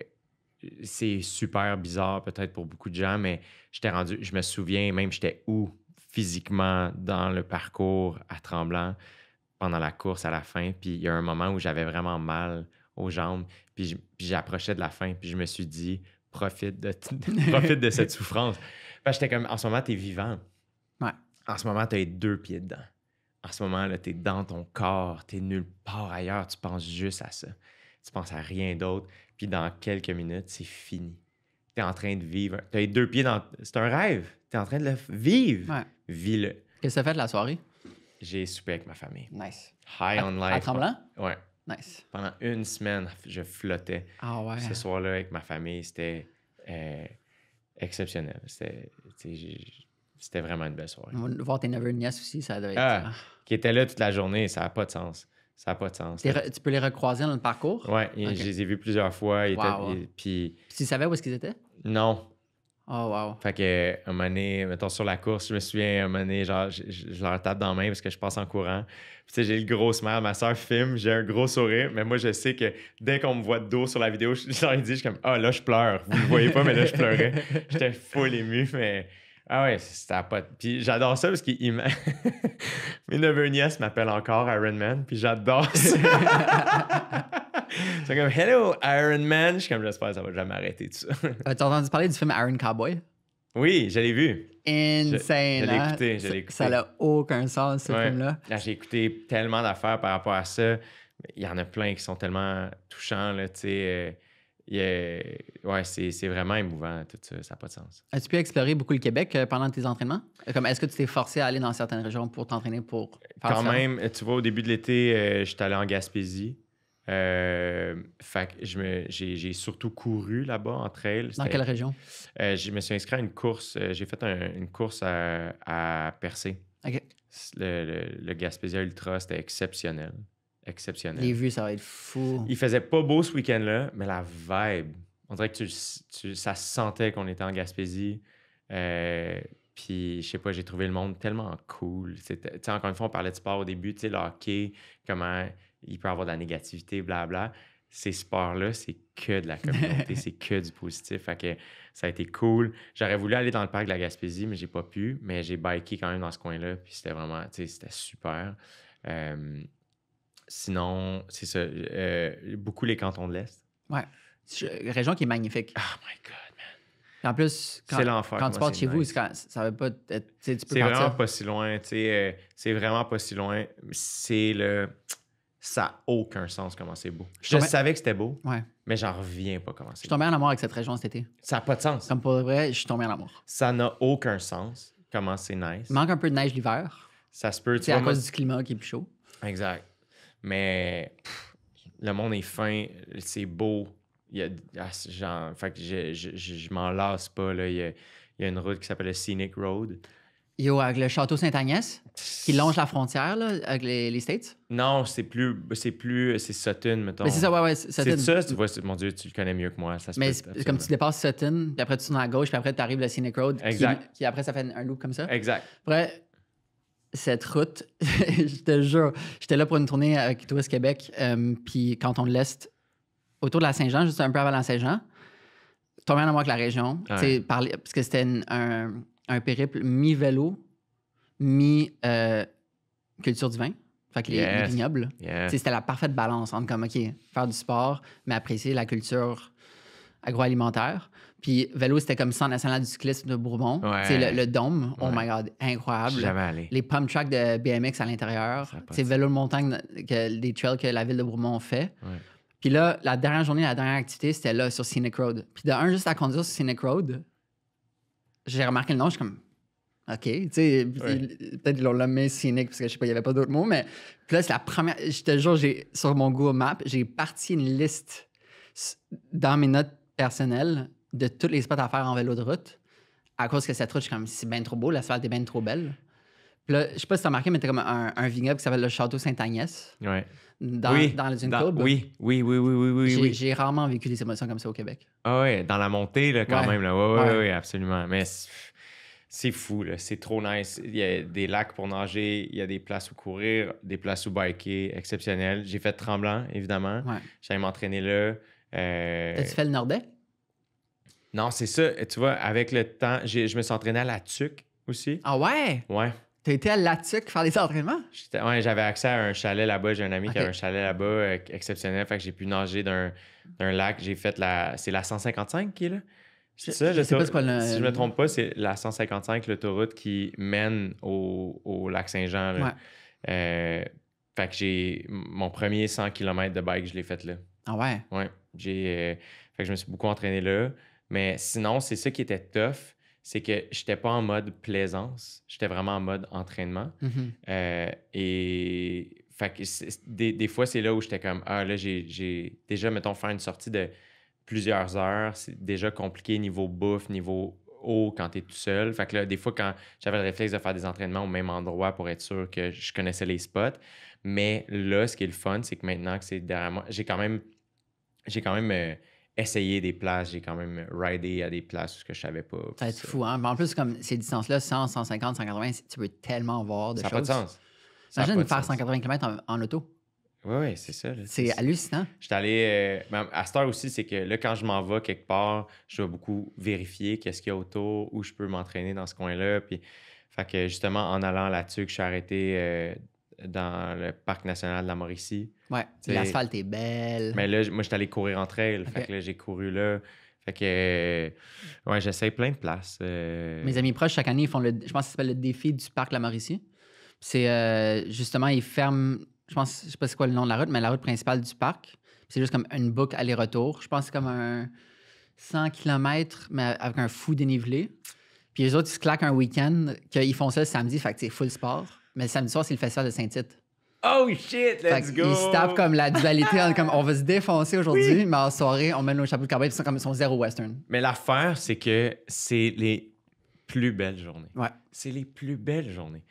c'est super bizarre peut-être pour beaucoup de gens, mais j'étais rendu, je me souviens même j'étais où physiquement dans le parcours à Tremblant pendant la course à la fin. Puis il y a un moment où j'avais vraiment mal aux jambes. Puis j'approchais de la fin. Puis je me suis dit, profite de, [laughs] profite de cette souffrance. Parce comme, en ce moment, tu es vivant. Ouais. En ce moment, tu as deux pieds dedans. En ce moment, tu es dans ton corps. Tu es nulle part ailleurs. Tu penses juste à ça. Tu penses à rien d'autre. Puis dans quelques minutes, c'est fini. Tu es en train de vivre. Tu as deux pieds dans. C'est un rêve. Tu es en train de le vivre. Ouais. Vis-le. Qu'est-ce que ça fait de la soirée? J'ai soupé avec ma famille. Nice. High on life. À Tremblant? Ouais. Nice. Pendant une semaine, je flottais. Ah ouais. Ce soir-là, avec ma famille, c'était euh, exceptionnel. C'était vraiment une belle soirée. Voir tes neveux et nièces aussi, ça doit être. Ah, euh, qui étaient là toute la journée, ça n'a pas de sens. Ça n'a pas de sens. Tu peux les recroiser dans le parcours? Oui, je les ai vus plusieurs fois. Ils wow. ils, tu savais où est-ce qu'ils étaient? Non. Oh, wow. Fait que, un moment donné, mettons, sur la course, je me souviens, un moment donné, genre, je, leur tape dans la main parce que je passe en courant. tu sais, j'ai le gros smile, ma soeur filme, j'ai un gros sourire, mais moi, je sais que dès qu'on me voit de dos sur la vidéo, je, je leur dis, je suis comme, ah, oh, là, je pleure. Vous le voyez pas, mais là, je pleurais. J'étais full ému, mais. Ah ouais, c'était pas. Puis j'adore ça parce qu'il m'a... [laughs] Mes neveux nièces m'appellent encore Iron Man, puis j'adore ça. [laughs] C'est [laughs] comme Hello Iron Man. Je suis comme j'espère que ça va jamais arrêter tout ça. [laughs] as entendu parler du film Iron Cowboy? Oui, je l'ai vu. Insane. Hein? Je, écouté, Ça n'a aucun sens, ce film-là. Ah, j'ai écouté tellement d'affaires par rapport à ça. Il y en a plein qui sont tellement touchants, là, euh, ouais, c'est, vraiment émouvant, tout ça. Ça n'a pas de sens. As-tu pu explorer beaucoup le Québec euh, pendant tes entraînements? Comme, est-ce que tu t'es forcé à aller dans certaines régions pour t'entraîner pour Quand même, tu vois, au début de l'été, je euh, j'étais allé en Gaspésie. Euh, j'ai surtout couru là-bas en trail. Dans quelle région? Euh, je me suis inscrit à une course. Euh, j'ai fait une course à, à Percé. Le, Gaspésia Ultra, c'était exceptionnel. Exceptionnel. Les vues, ça va être fou. Il faisait pas beau ce week-end-là, mais la vibe. On dirait que ça sentait qu'on était en Gaspésie. Puis, je sais pas, j'ai trouvé le monde tellement cool. Encore une fois, on parlait de sport au début, tu sais, le hockey, comment il peut avoir de la négativité, blabla. Ces sports-là, c'est que de la communauté, [laughs] c'est que du positif. Fait que ça a été cool. J'aurais voulu aller dans le parc de la Gaspésie, mais j'ai pas pu. Mais j'ai biké quand même dans ce coin-là, puis c'était vraiment, tu sais, c'était super. sinon, c'est ça. Euh, beaucoup les cantons de l'Est. Ouais. Région qui est magnifique. Oh my God, man. En plus, quand, tu pars chez vous, ça va pas être. C'est vraiment pas si loin. Euh, c'est vraiment pas si loin. C'est le ça n'a aucun sens comment c'est beau. Je, savais que c'était beau, ouais. mais j'en reviens pas comment c'est Je suis tombé en amour avec cette région cet été. Ça n'a pas de sens. Comme pour vrai, je suis tombé en amour. Ça n'a aucun sens comment c'est nice. Il manque un peu de neige l'hiver. Ça se peut. C'est à cause du climat qui est plus chaud. Exact. Mais le monde est fin, c'est beau. Il y a, ah, fait je, ne m'en lasse pas. Il, y a, il y a une route qui s'appelle le Scenic Road. Yo, avec le château Saint-Agnès, qui longe la frontière là, avec les, States? Non, c'est plus. C'est plus. C'est Sutton, mettons. Mais c'est ça, ouais, ouais. Sutton. C'est ça, tu vois, mon Dieu, tu le connais mieux que moi. Ça se Mais comme tu dépasses Sutton, puis après tu tournes à gauche, puis après tu arrives le Scenic Road. Exact. Puis après ça fait un loop comme ça. Exact. Après, cette route, [laughs] je te jure, j'étais là pour une tournée avec Tourisme Québec, euh, puis quand on l'Est, autour de la Saint-Jean, juste un peu avant la Saint-Jean, tombé en amour avec la région, ouais. parce que c'était un un périple mi-vélo, mi-culture euh, du vin. Fait que les, vignobles. C'était la parfaite balance entre comme, OK, faire du sport, mais apprécier la culture agroalimentaire. Puis vélo, c'était comme Centre national du cyclisme de Bourbon. c'est Le, dôme, oh my God, incroyable. Les pump tracks de BMX à l'intérieur. C'est vélo de montagne, que, des trails que la ville de Bourbon fait. Puis là, la dernière journée, la dernière activité, c'était là sur Scenic Road. Puis de un, juste à conduire sur Scenic Road, j'ai remarqué le nom, je suis comme, OK, tu sais, peut-être l'ont nommé cynique parce que je sais pas, il n'y avait pas d'autre mot, mais puis là, c'est la première, je te jure, j'ai, sur mon Google map. j'ai parti une liste dans mes notes personnelles de tous les spots à faire en vélo de route à cause que cette route, je suis comme, c'est bien trop beau, la l'asphalte est bien trop belle là, je sais pas si t'as remarqué, mais t'as comme un, vignoble qui s'appelle le Château saint agnès Dans, oui, dans une courbe. Oui, oui, oui, oui, oui, oui, J'ai, rarement vécu des émotions comme ça au Québec. Ah oui, dans la montée, quand même. Là. oui, ouais, absolument. Mais c'est fou, c'est trop nice. Il y a des lacs pour nager, il y a des places où courir, des places où biker, exceptionnel. J'ai fait tremblant, évidemment. J'allais m'entraîner là. Euh, tu fait le Nordais? Non, c'est ça. Tu vois, avec le temps, je me suis entraîné à la tuque aussi. Ah ouais? Ouais. T'as été à Latuc faire des entraînements? Ouais, j'avais accès à un chalet là-bas. J'ai un ami qui avait un chalet là-bas exceptionnel. Fait que j'ai pu nager d'un, lac. J'ai fait la. C'est la 155 qui est là? C'est ça, je, sais pas Si je me trompe pas, c'est la 155, l'autoroute qui mène au, lac Saint-Jean. Euh, fait que j'ai. Mon premier 100 km de bike, je l'ai fait là. Ah ouais? Ouais. J'ai, euh, fait que je me suis beaucoup entraîné là. Mais sinon, c'est ça qui était tough c'est que je n'étais pas en mode plaisance, j'étais vraiment en mode entraînement. Mm-hmm. Euh, et fait que des, des, fois, c'est là où j'étais comme Ah, là, j'ai déjà, mettons, faire une sortie de plusieurs heures, c'est déjà compliqué niveau bouffe, niveau eau quand tu es tout seul. Fait que là, des fois, quand j'avais le réflexe de faire des entraînements au même endroit pour être sûr que je connaissais les spots. Mais là, ce qui est le fun, c'est que maintenant que c'est derrière moi, j'ai quand même. J'ai quand même. Euh, essayer des places. J'ai quand même ridé à des places que je savais pas. Ça va être fou, hein? En plus, comme ces distances-là, 100, 150, 180, tu peux tellement voir de ça choses. Ça n'a pas de sens. Imagine faire 180 km en, auto. Oui, oui, c'est ça. C'est hallucinant. J'étais allé. Euh, ben, à cette heure aussi, c'est que là, quand je m'en vais quelque part, je vais beaucoup vérifier qu'est-ce qu'il y a autour, où je peux m'entraîner dans ce coin-là. Puis, fait que justement, en allant là-dessus, que je suis arrêté euh, dans le parc national de la Mauricie. Ouais, l'asphalte est belle. Mais là, moi, j'étais allé courir en trail. Fait que là, j'ai couru là. Fait que, euh, ouais, j'essaie plein de places. Euh. Mes amis proches, chaque année, ils font le, je pense que ça s'appelle le défi du parc de La Mauricie. C'est euh, justement, ils ferment, je pense, je sais pas c'est quoi le nom de la route, mais la route principale du parc. C'est juste comme une boucle aller-retour. Je pense c'est comme un 100 km, mais avec un fou dénivelé. Puis les autres, ils se claquent un week-end, qu'ils font ça le samedi, fait que c'est full sport. Mais samedi soir, c'est le festival de Saint-Tite. Oh shit, let's go! Ils se tapent comme la dualité, comme on va se défoncer aujourd'hui, mais en soirée, on met nos chapeaux de cowboy, ils sont comme ils sont zéro western. Mais l'affaire, c'est que c'est les plus belles journées. Ouais. C'est les plus belles journées.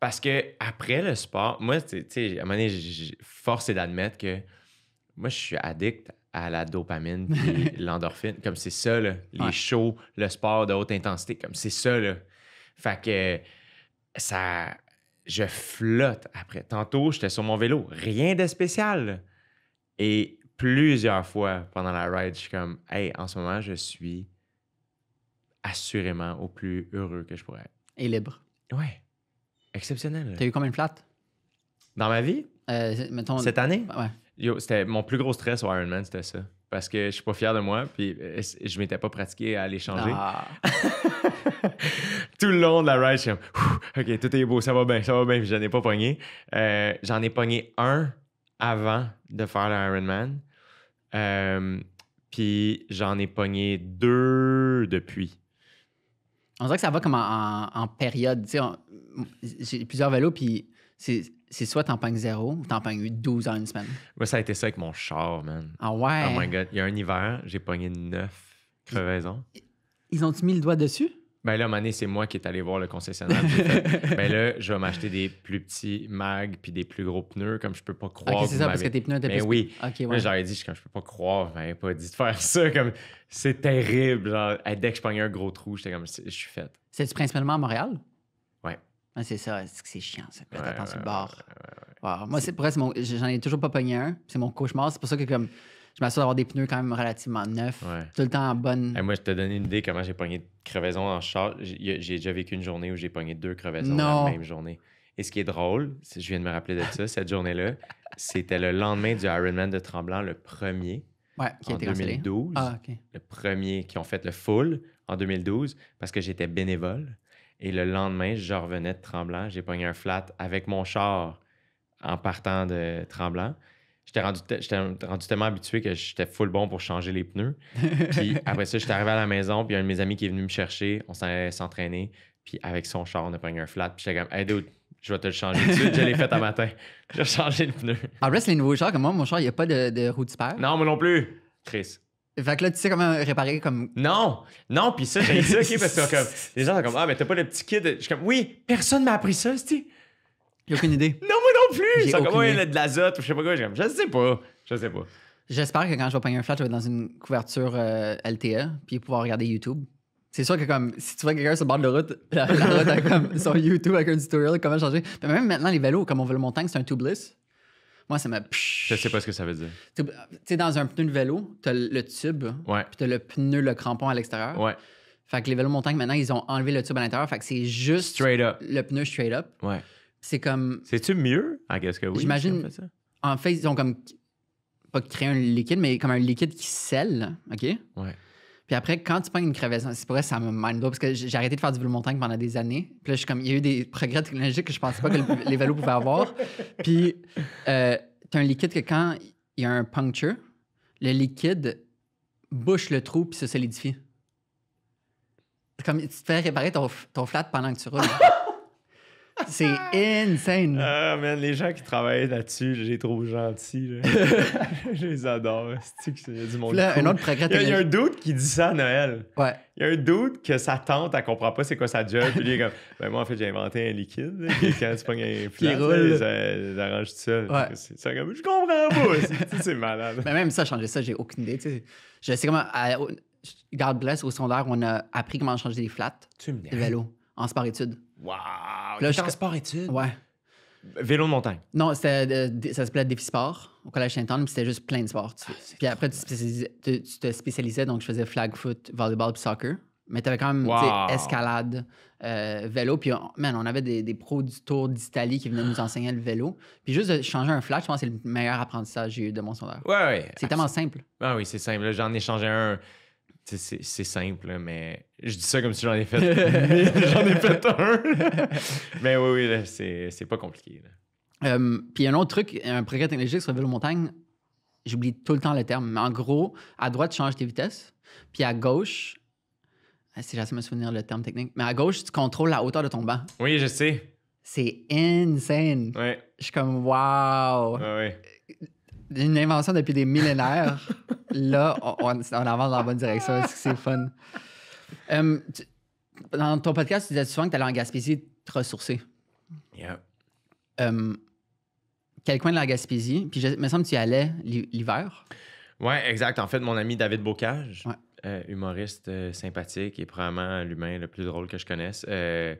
Parce que après le sport, moi, tu sais, à un moment donné, force est d'admettre que moi, je suis addict à la dopamine et [laughs] l'endorphine. Comme c'est ça, là, les shows, le sport de haute intensité, comme c'est ça, là. Fait que ça je flotte après. Tantôt, j'étais sur mon vélo, rien de spécial. Et plusieurs fois pendant la ride, je suis comme, hey, en ce moment, je suis assurément au plus heureux que je pourrais être. Et libre. Ouais. Exceptionnel. T'as eu combien de flats? Dans ma vie? Euh, Cette année? Ouais. c'était mon plus gros stress au Ironman, c'était ça parce que je suis pas fier de moi, puis euh, je m'étais pas pratiqué à aller changer. Ah. [laughs] tout le long de la ride, je suis comme, OK, tout est beau, ça va bien, ça va bien, puis j'en ai pas pogné. Euh, j'en ai pogné un avant de faire l'Ironman, euh, puis j'en ai pogné deux depuis. On dirait que ça va comme en, en période. J'ai plusieurs vélos, puis c'est c'est soit t'en pognes zéro, ou t'en pognes 12 en une semaine. Moi, ça a été ça avec mon char, man. Ah ouais? Oh my God. Il y a un hiver, j'ai pogné neuf crevaisons. Ils, ont-tu mis le doigt dessus? Ben là, à un moment donné, c'est moi qui est allé voir le concessionnaire. [laughs] ben là, je vais m'acheter des plus petits mags puis des plus gros pneus, comme je peux pas croire. Ok, c'est ça, parce que tes pneus étaient ben oui. Okay, j'avais dit, comme je peux pas croire, ben, pas dit de faire ça. Comme, c'est terrible. Genre, dès que je pognais un gros trou, j'étais comme, je suis faite. C'est-tu principalement à Montréal? Ah, c'est ça, c'est chiant, ça. sur le bord. Moi, c'est presque J'en ai toujours pas pogné un. C'est mon cauchemar. C'est pour ça que comme je m'assure d'avoir des pneus quand même relativement neufs. Tout le temps en bonne. moi, je te donne une idée comment j'ai pogné de crevaison en char. J'ai déjà vécu une journée où j'ai pogné deux crevaisons la même journée. Et ce qui est drôle, je viens de me rappeler de ça, cette journée-là, [laughs] c'était le lendemain du Ironman de Tremblant, le premier. en 2012. Ah, le premier qui ont fait le full en 2012 parce que j'étais bénévole. Et le lendemain, je revenais de Tremblant. J'ai pogné un flat avec mon char en partant de Tremblant. J'étais rendu, rendu, tellement habitué que j'étais full bon pour changer les pneus. Puis [laughs] après ça, j'étais arrivé à la maison, puis un de mes amis qui est venu me chercher, on s'est s'entraîner. Puis avec son char, on a pogné un flat. Puis j'étais comme, hey dude, je vais te le changer tout Je l'ai fait un matin. J'ai changé le pneu. Après, c'est les nouveaux chars, comme moi, mon char, il n'y a pas de, de roue de spare. Non, moi non plus. Chris. Fait que là, tu sais comment réparer comme. Non, non, puis ça, j'ai dit, ok, parce que comme, [laughs] les gens sont comme, ah, mais t'as pas le petit kit. Je suis comme, oui, personne m'a appris ça, tu J'ai aucune idée. [laughs] non, moi non plus. Ils sont comme, ouais, il y a de l'azote, ou je sais pas quoi. Je, comme, je sais pas, je sais pas. J'espère que quand je vais payer un flat, je vais être dans une couverture euh, LTE, puis pouvoir regarder YouTube. C'est sûr que comme si tu vois quelqu'un sur le bord de la route, la, route a comme sur YouTube avec un tutoriel comment changer. Mais même maintenant les vélos, comme on veut le montagne, c'est un tubeless. Moi, ça m'a. Je sais pas ce que ça veut dire. Tu sais, dans un pneu de vélo, t'as le tube, ouais. puis t'as le pneu, le crampon à l'extérieur. Ouais. Fait que les vélos montagne, maintenant, ils ont enlevé le tube à l'intérieur. Fait que c'est juste. Straight up. Le pneu straight up. Ouais. C'est comme. C'est-tu mieux? qu'est-ce que oui. J'imagine. En fait, ils ont comme. Pas créé un liquide, mais comme un liquide qui scelle, OK? Ouais. Puis après, quand tu prends une crevaison, c'est pour ça que ça me mind parce que j'ai arrêté de faire du vélo montagne pendant des années. Puis je suis comme, il y a eu des progrès technologiques que je pensais pas que [laughs] les vélos pouvaient avoir. Puis, euh, tu as un liquide que quand il y a un puncture, le liquide bouche le trou puis se solidifie. Comme tu te fais réparer ton, ton flat pendant que tu roules. [laughs] C'est insane. Ah, man, les gens qui travaillent là-dessus, j'ai trop gentil. gentils. [laughs] je les adore. C'est du monde. Là, cool. un autre progrès Il y, a un doute qui dit ça à Noël. Ouais. Il y a un doute que sa tante, elle comprend pas c'est quoi sa job. Puis lui, est comme, ben moi, en fait, j'ai inventé un liquide. et quand tu pognes un plat, ils [laughs] ben, tout seul. Ouais. C'est comme, je comprends pas. C'est malade. Mais ben, même ça, changer ça, j'ai aucune idée. T'sais. Je sais comment. À, bless, au secondaire, on a appris comment changer les flats de vélo en sport études. Wow! Là, sport-études? Ouais. Vélo de montagne. Non, c'était, euh, ça s'appelait Défi Sport au Collège Saint-Anne, puis c'était juste plein de sports. Ah, puis après, tu, te spécialisais, donc je faisais flag foot, volleyball, puis soccer. Mais tu avais quand même escalade, euh, vélo. Puis, on, man, on avait des, pros du Tour d'Italie qui venaient nous enseigner le vélo. Puis juste de changer un flag, je pense que c'est le meilleur apprentissage que j'ai eu de mon sondage. Ouais, ouais. C'est tellement simple. Ah oui, c'est simple. J'en ai changé un c'est simple, mais je dis ça comme si j'en ai fait un. [laughs] mais oui, oui, c'est pas compliqué. Euh, puis un autre truc, un progrès technologique sur la vélo-montagne, j'oublie tout le temps le terme, mais en gros, à droite, tu changes tes vitesses, puis à gauche, si j'essaie de me souvenir le terme technique, mais à gauche, tu contrôles la hauteur de ton banc. Oui, je sais. C'est insane. Ouais. Je suis comme, wow une invention depuis des millénaires. [laughs] là, on, avance dans la bonne direction. C'est fun. Euh, dans ton podcast, tu disais souvent que tu allais en Gaspésie te ressourcer. Yeah. Euh, quel coin de la Gaspésie? Puis, je, me semble que tu y allais l'hiver. Ouais, exact. En fait, mon ami David Bocage, euh, humoriste sympathique et probablement l'humain le plus drôle que je connaisse, euh,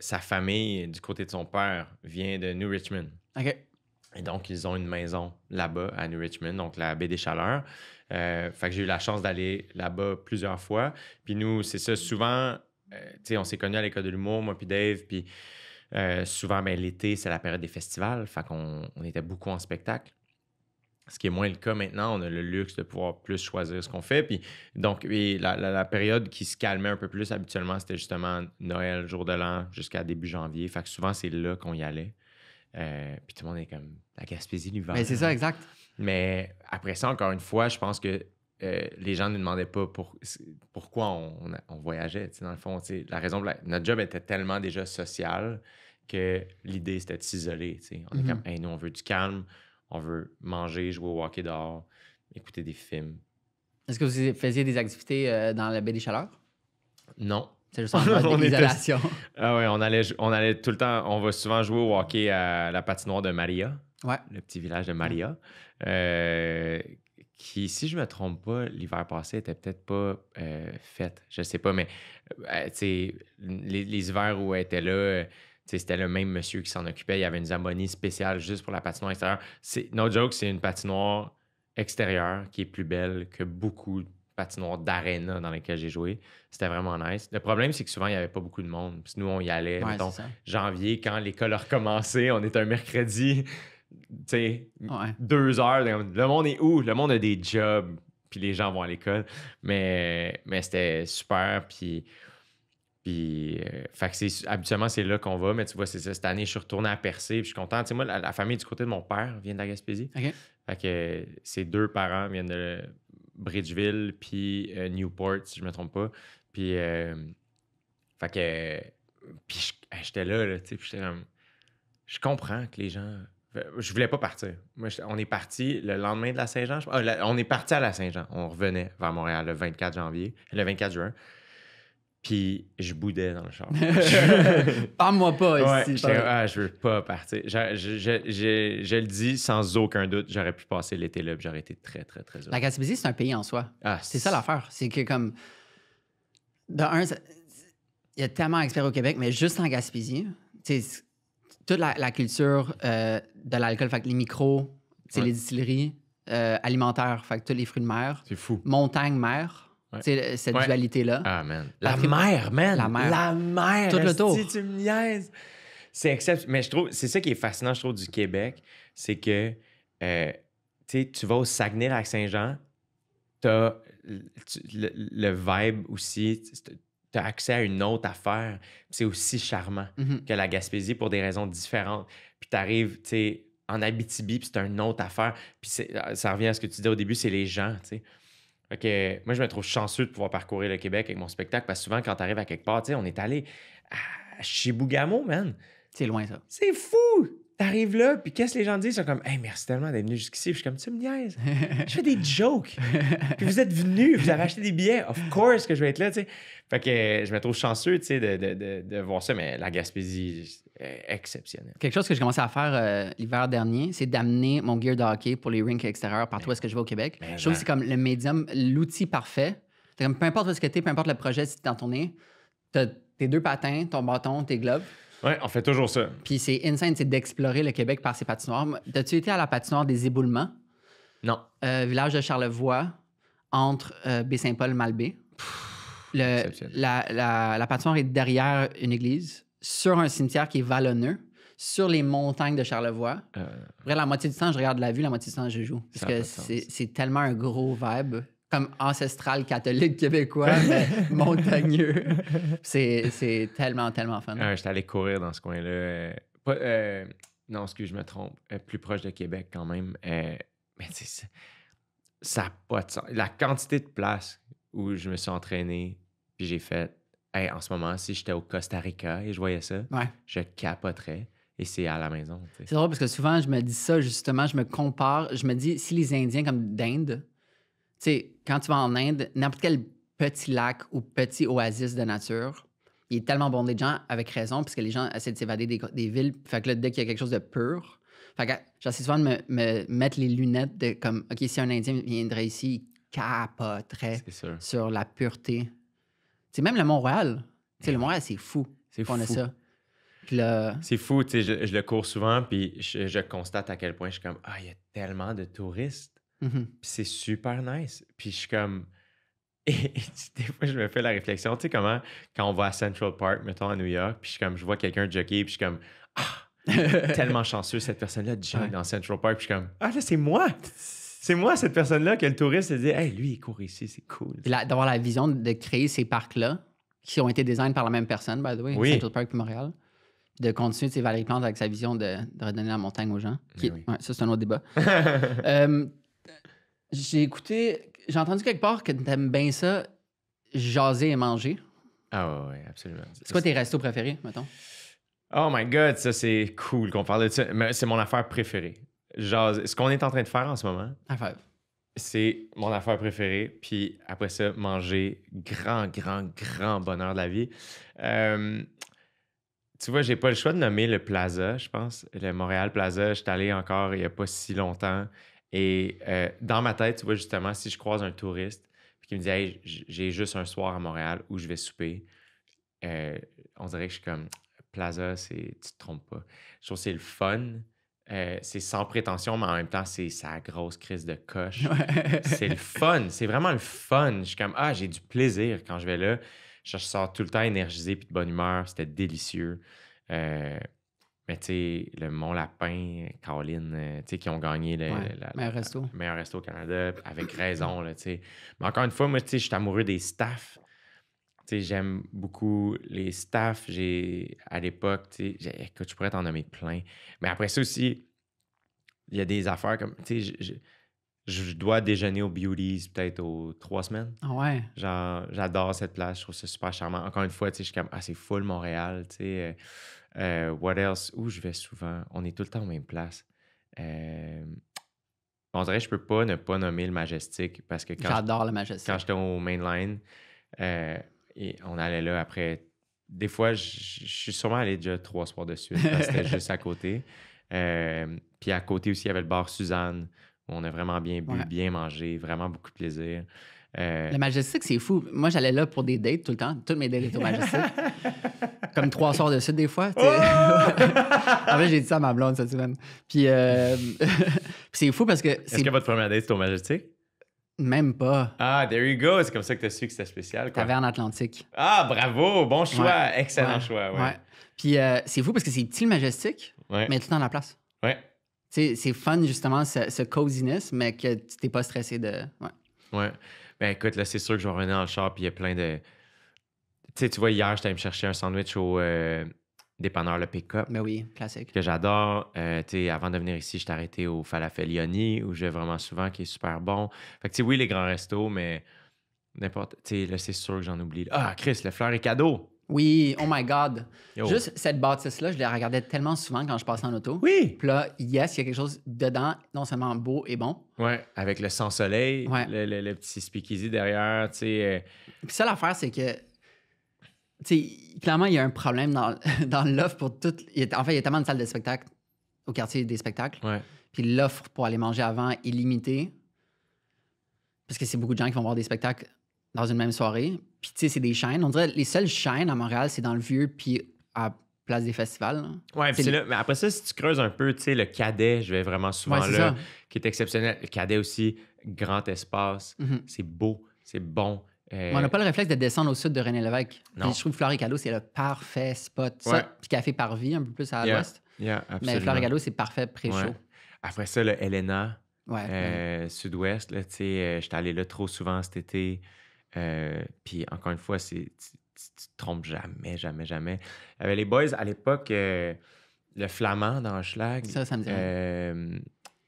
sa famille, du côté de son père, vient de New Richmond. OK. Et donc, ils ont une maison là-bas, à New Richmond, donc la baie des Chaleurs. Euh, fait que j'ai eu la chance d'aller là-bas plusieurs fois. Puis nous, c'est ça, souvent, euh, tu sais, on s'est connus à l'école de l'humour, moi puis Dave, puis euh, souvent, mais ben, l'été, c'est la période des festivals, fait qu'on on était beaucoup en spectacle. Ce qui est moins le cas maintenant, on a le luxe de pouvoir plus choisir ce qu'on fait. Puis donc, la, la, période qui se calmait un peu plus habituellement, c'était justement Noël, jour de l'an, jusqu'à début janvier. Fait que souvent, c'est là qu'on y allait. puis tout le monde est comme la Gaspésie, l'hiver. Ben, Mais c'est ça, exact. Mais après ça, encore une fois, je pense que euh, les gens ne demandaient pas pour, pourquoi on, voyageait. Dans le fond, la raison notre job était tellement déjà social que l'idée, c'était de s'isoler. On est mhm. comme, nous, on veut du calme, on veut manger, jouer au hockey dehors, écouter des films. Est-ce que vous faisiez des activités euh, dans la baie des Chaleurs? Non. C'est juste en [laughs] isolation. [laughs] Ah on allait, on allait tout le temps, on va souvent jouer au hockey à la patinoire de Maria ouais. le petit village de Maria, euh, qui, si je ne me trompe pas, l'hiver passé n'était peut-être pas euh, faite. Je ne sais pas, mais euh, les, hivers où elle était là, c'était le même monsieur qui s'en occupait. Il y avait une zamonie spéciale juste pour la patinoire extérieure. No joke, c'est une patinoire extérieure qui est plus belle que beaucoup de patinoires d'aréna dans lesquelles j'ai joué. C'était vraiment nice. Le problème, c'est que souvent, il n'y avait pas beaucoup de monde. nous, on y allait, janvier, quand l'école a recommencé, on était un mercredi. Tu sais, deux heures. Le monde est où? Le monde a des jobs, puis les gens vont à l'école. Mais, mais c'était super, puis... Puis, euh, c'est habituellement, c'est là qu'on va. Mais tu vois, c'est ça. Cette année, je suis retourné à Percé. Puis je suis content. Tu sais, moi, la, famille du côté de mon père vient de la Gaspésie. Fait que ses deux parents viennent de Bridgeville puis euh, Newport, si je me trompe pas. Puis, euh, fait que. Puis j'étais là, là tu sais. Puis j'étais comme. Je comprends que les gens je voulais pas partir. on est parti le lendemain de la Saint-Jean. Ah, on est parti à la Saint-Jean. On revenait vers Montréal le 24 janvier, le 24 juin. Puis je boudais dans le char. [laughs] Parle-moi pas ici. Ah, je, veux pas partir. Je, le dis sans aucun doute, j'aurais pu passer l'été là, j'aurais été très, très, très heureux. La Gaspésie, c'est un pays en soi. Ah, c'est ça l'affaire. C'est que comme. De un, il y a tellement d'experts au Québec, mais juste en Gaspésie, toute la, culture euh, de l'alcool, fait les micros, c'est les distilleries euh, alimentaires, fait tous les fruits de mer. C'est fou. Montagne, mer. c'est euh, Cette dualité-là. Ah, la, mer, man. La mer. Tout le tour. tu me C'est exceptionnel. Mais je trouve, c'est ça qui est fascinant, je trouve, du Québec. C'est que, tu tu vas au Saguenay-Lac-Saint-Jean, t'as le, vibe aussi, tu as accès à une autre affaire. C'est aussi charmant mmh que la Gaspésie pour des raisons différentes. Puis tu arrives, tu en Abitibi, puis c'est une autre affaire. Puis ah, ça revient à ce que tu disais au début, c'est les gens, tu moi, je me trouve chanceux de pouvoir parcourir le Québec avec mon spectacle parce que souvent, quand tu arrives à quelque part, on est allé à Chibougamau, man. C'est loin, ça. C'est fou! T'arrives là, puis qu'est-ce que les gens disent? Ils sont comme, hey, merci tellement d'être venu jusqu'ici. je suis comme, tu me niaises. je fais des jokes. puis vous êtes venu, vous avez acheté des billets. Of course que je vais être là, tu sais. Fait que euh, je me trouve chanceux, tu sais, de, voir ça. Mais la Gaspésie, exceptionnelle. Quelque chose que j'ai commencé à faire euh, l'hiver dernier, c'est d'amener mon gear de hockey pour les rinks extérieurs partout ben où est-ce que je vais au Québec. Ben je trouve que c'est comme le médium, l'outil parfait. peu importe où est-ce que t'es, peu importe le projet, si t'es en tournée, t'as tes deux patins, ton bâton, tes gloves. Oui, on fait toujours ça. Puis c'est insane, c'est d'explorer le Québec par ses patinoires. as tu été à la patinoire des éboulements? Non. Euh, village de Charlevoix, entre euh, Baie-Saint-Paul-Malbé. La, la, patinoire est derrière une église, sur un cimetière qui est vallonneux, sur les montagnes de Charlevoix. Euh. Après, la moitié du temps, je regarde la vue, la moitié du temps, je joue. Parce que c'est tellement un gros vibe comme ancestral catholique québécois, [laughs] mais montagneux. C'est tellement, tellement fun. Euh, J'étais allé courir dans ce coin-là. Euh, euh, non, excuse, je me trompe. Euh, plus proche de Québec quand même. Euh, mais tu sais, ça n'a pas de sens. La quantité de places où je me suis entraîné, puis j'ai fait. en ce moment, si j'étais au Costa Rica et je voyais ça, je capoterais et c'est à la maison. C'est drôle parce que souvent, je me dis ça, justement, je me compare, je me dis, si les Indiens comme d'Inde sais, quand tu vas en Inde, n'importe quel petit lac ou petit oasis de nature, il est tellement bondé de gens avec raison, puisque les gens essaient de s'évader des, villes. Fait que là, dès qu'il y a quelque chose de pur, fait que j'essaie souvent de me, mettre les lunettes de comme, OK, si un Indien viendrait ici, il capoterait sur la pureté. c'est même le Montréal. Tu le Montréal, c'est fou. C'est fou. ça. C'est fou, tu sais, je, le cours souvent, puis je, constate à quel point je suis comme, ah, il y a tellement de touristes. Mmh c'est super nice. Puis je suis comme. [laughs] Et des fois, je me fais la réflexion, tu sais, comment, quand on va à Central Park, mettons à New York, puis je, comme, je vois quelqu'un jockey, puis je suis comme, ah, [laughs] tellement chanceux, cette personne-là de dans Central Park, puis je suis comme, ah, là, c'est moi! [laughs] C'est moi, cette personne-là, que le touriste se dit, hey, lui, il court ici, c'est cool. D'avoir la vision de créer ces parcs-là, qui ont été designés par la même personne, by the way, Central Park et Montréal, de continuer, tu sais, Valérie Plante avec sa vision de, redonner la montagne aux gens. Eh oui. ça, c'est un autre débat. Euh, j'ai écouté, j'ai entendu quelque part que t'aimes bien ça, jaser et manger. Ah ouais, absolument. C'est quoi tes restos préférés, mettons? Oh my god, ça c'est cool qu'on parle de ça. Mais c'est mon affaire préférée. Ce qu'on est en train de faire en ce moment. C'est mon affaire préférée. Puis après ça, manger. Grand, grand, grand bonheur de la vie. Euh, tu vois, j'ai pas le choix de nommer le Plaza, je pense. Le Montréal Plaza, je suis allé encore il y a pas si longtemps. Et euh, dans ma tête, tu vois, justement, si je croise un touriste qui me dit Hey, j'ai juste un soir à Montréal où je vais souper, euh, on dirait que je suis comme Plaza, c'est tu te trompes pas. Je trouve que c'est le fun. Euh, c'est sans prétention, mais en même temps, c'est sa grosse crise de coche. [laughs] c'est le fun. C'est vraiment le fun. Je suis comme Ah, j'ai du plaisir quand je vais là. Je sors tout le temps énergisé et de bonne humeur. C'était délicieux. Mais tu sais, le Mont Lapin, Caroline, euh, tu sais, qui ont gagné le, meilleur, resto. resto au Canada, avec raison, tu sais. Mais encore une fois, moi, tu sais, je suis amoureux des staffs. Tu sais, j'aime beaucoup les staffs. J'ai, à l'époque, tu sais, écoute, je pourrais t'en nommer plein. Mais après ça aussi, il y a des affaires comme, tu sais, je dois déjeuner au Beauties peut-être aux trois semaines. Ah ouais. Genre, j'adore cette place, je trouve ça super charmant. Encore une fois, tu sais, je suis comme, ah, c'est full Montréal, tu sais. Euh, euh, what else? Où je vais souvent? On est tout le temps aux mêmes places. Euh, on dirait que je peux pas ne pas nommer le Majestic parce que quand. J'adore le Majestic. Quand j'étais au Mainline, et on allait là après. Des fois, je suis sûrement allé déjà trois soirs de suite parce que c'était [laughs] juste à côté. puis à côté aussi, il y avait le bar Suzanne on a vraiment bien bu, bien mangé, vraiment beaucoup de plaisir. Euh le Majestic, c'est fou. Moi, j'allais là pour des dates tout le temps. Toutes mes dates étaient au Majestic. [laughs] Comme trois soirs de suite, des fois. Oh! [laughs] en fait, j'ai dit ça à ma blonde cette semaine. Puis, euh, [laughs] c'est fou parce que. Est-ce que votre première date, c'était au Majestic? Même pas. Ah, there you go. C'est comme ça que tu as su que c'était spécial. Quoi. Taverne Atlantique. Ah, bravo. Bon choix. Excellent choix. Ouais. Puis, euh, c'est fou parce que c'est petit le Majestic, mais tout le à la place. Ouais c'est fun, justement, ce, ce, coziness, mais que tu t'es pas stressé de. Ouais. Ben écoute, là, c'est sûr que je vais revenir dans le char, puis il y a plein de. Tu sais, tu vois, hier, j'étais me chercher un sandwich au euh, dépanneur Le Pick-up. Mais ben oui, classique. Que j'adore. Euh, tu sais, avant de venir ici, j'étais arrêté au Falafel Yoni, où j'ai vraiment souvent, qui est super bon. Fait que, tu sais, oui, les grands restos, mais n'importe. Tu sais, là, c'est sûr que j'en oublie. Ah, Chris, le fleur et cadeau! Oui, oh my God. Juste cette bâtisse-là, je la regardais tellement souvent quand je passais en auto. Oui. Puis là, yes, il y a quelque chose dedans, non seulement beau et bon. Ouais, avec le sans-soleil, le, petit speakeasy derrière, tu sais. Euh, Puis ça, l'affaire, c'est que, tu sais, clairement, il y a un problème dans, [laughs] l'offre pour tout. En fait, il y a tellement de salles de spectacle au quartier des spectacles. Ouais. Puis l'offre pour aller manger avant est limitée. Parce que c'est beaucoup de gens qui vont voir des spectacles dans une même soirée. Puis, tu sais, c'est des chaînes. On dirait les seules chaînes à Montréal, c'est dans le Vieux, puis à place des festivals. Ouais, là, mais après ça, si tu creuses un peu, tu sais, le cadet, je vais vraiment souvent là, qui est exceptionnel. Le cadet aussi, grand espace, mm-hmm. c'est beau, c'est bon. Euh, on n'a pas le réflexe de descendre au sud de René Lévesque. Non. je trouve que c'est le parfait spot. Ça, puis Café par vie, un peu plus à l'ouest. Yeah. absolument. mais Floricado, c'est parfait pré-chaud. Après ça, le Helena, euh, sud-ouest, tu sais, euh, j'étais allé là trop souvent cet été. Euh, puis encore une fois, tu, te trompes jamais, jamais, jamais. les boys, à l'époque, euh, le flamand dans Schlag. Euh,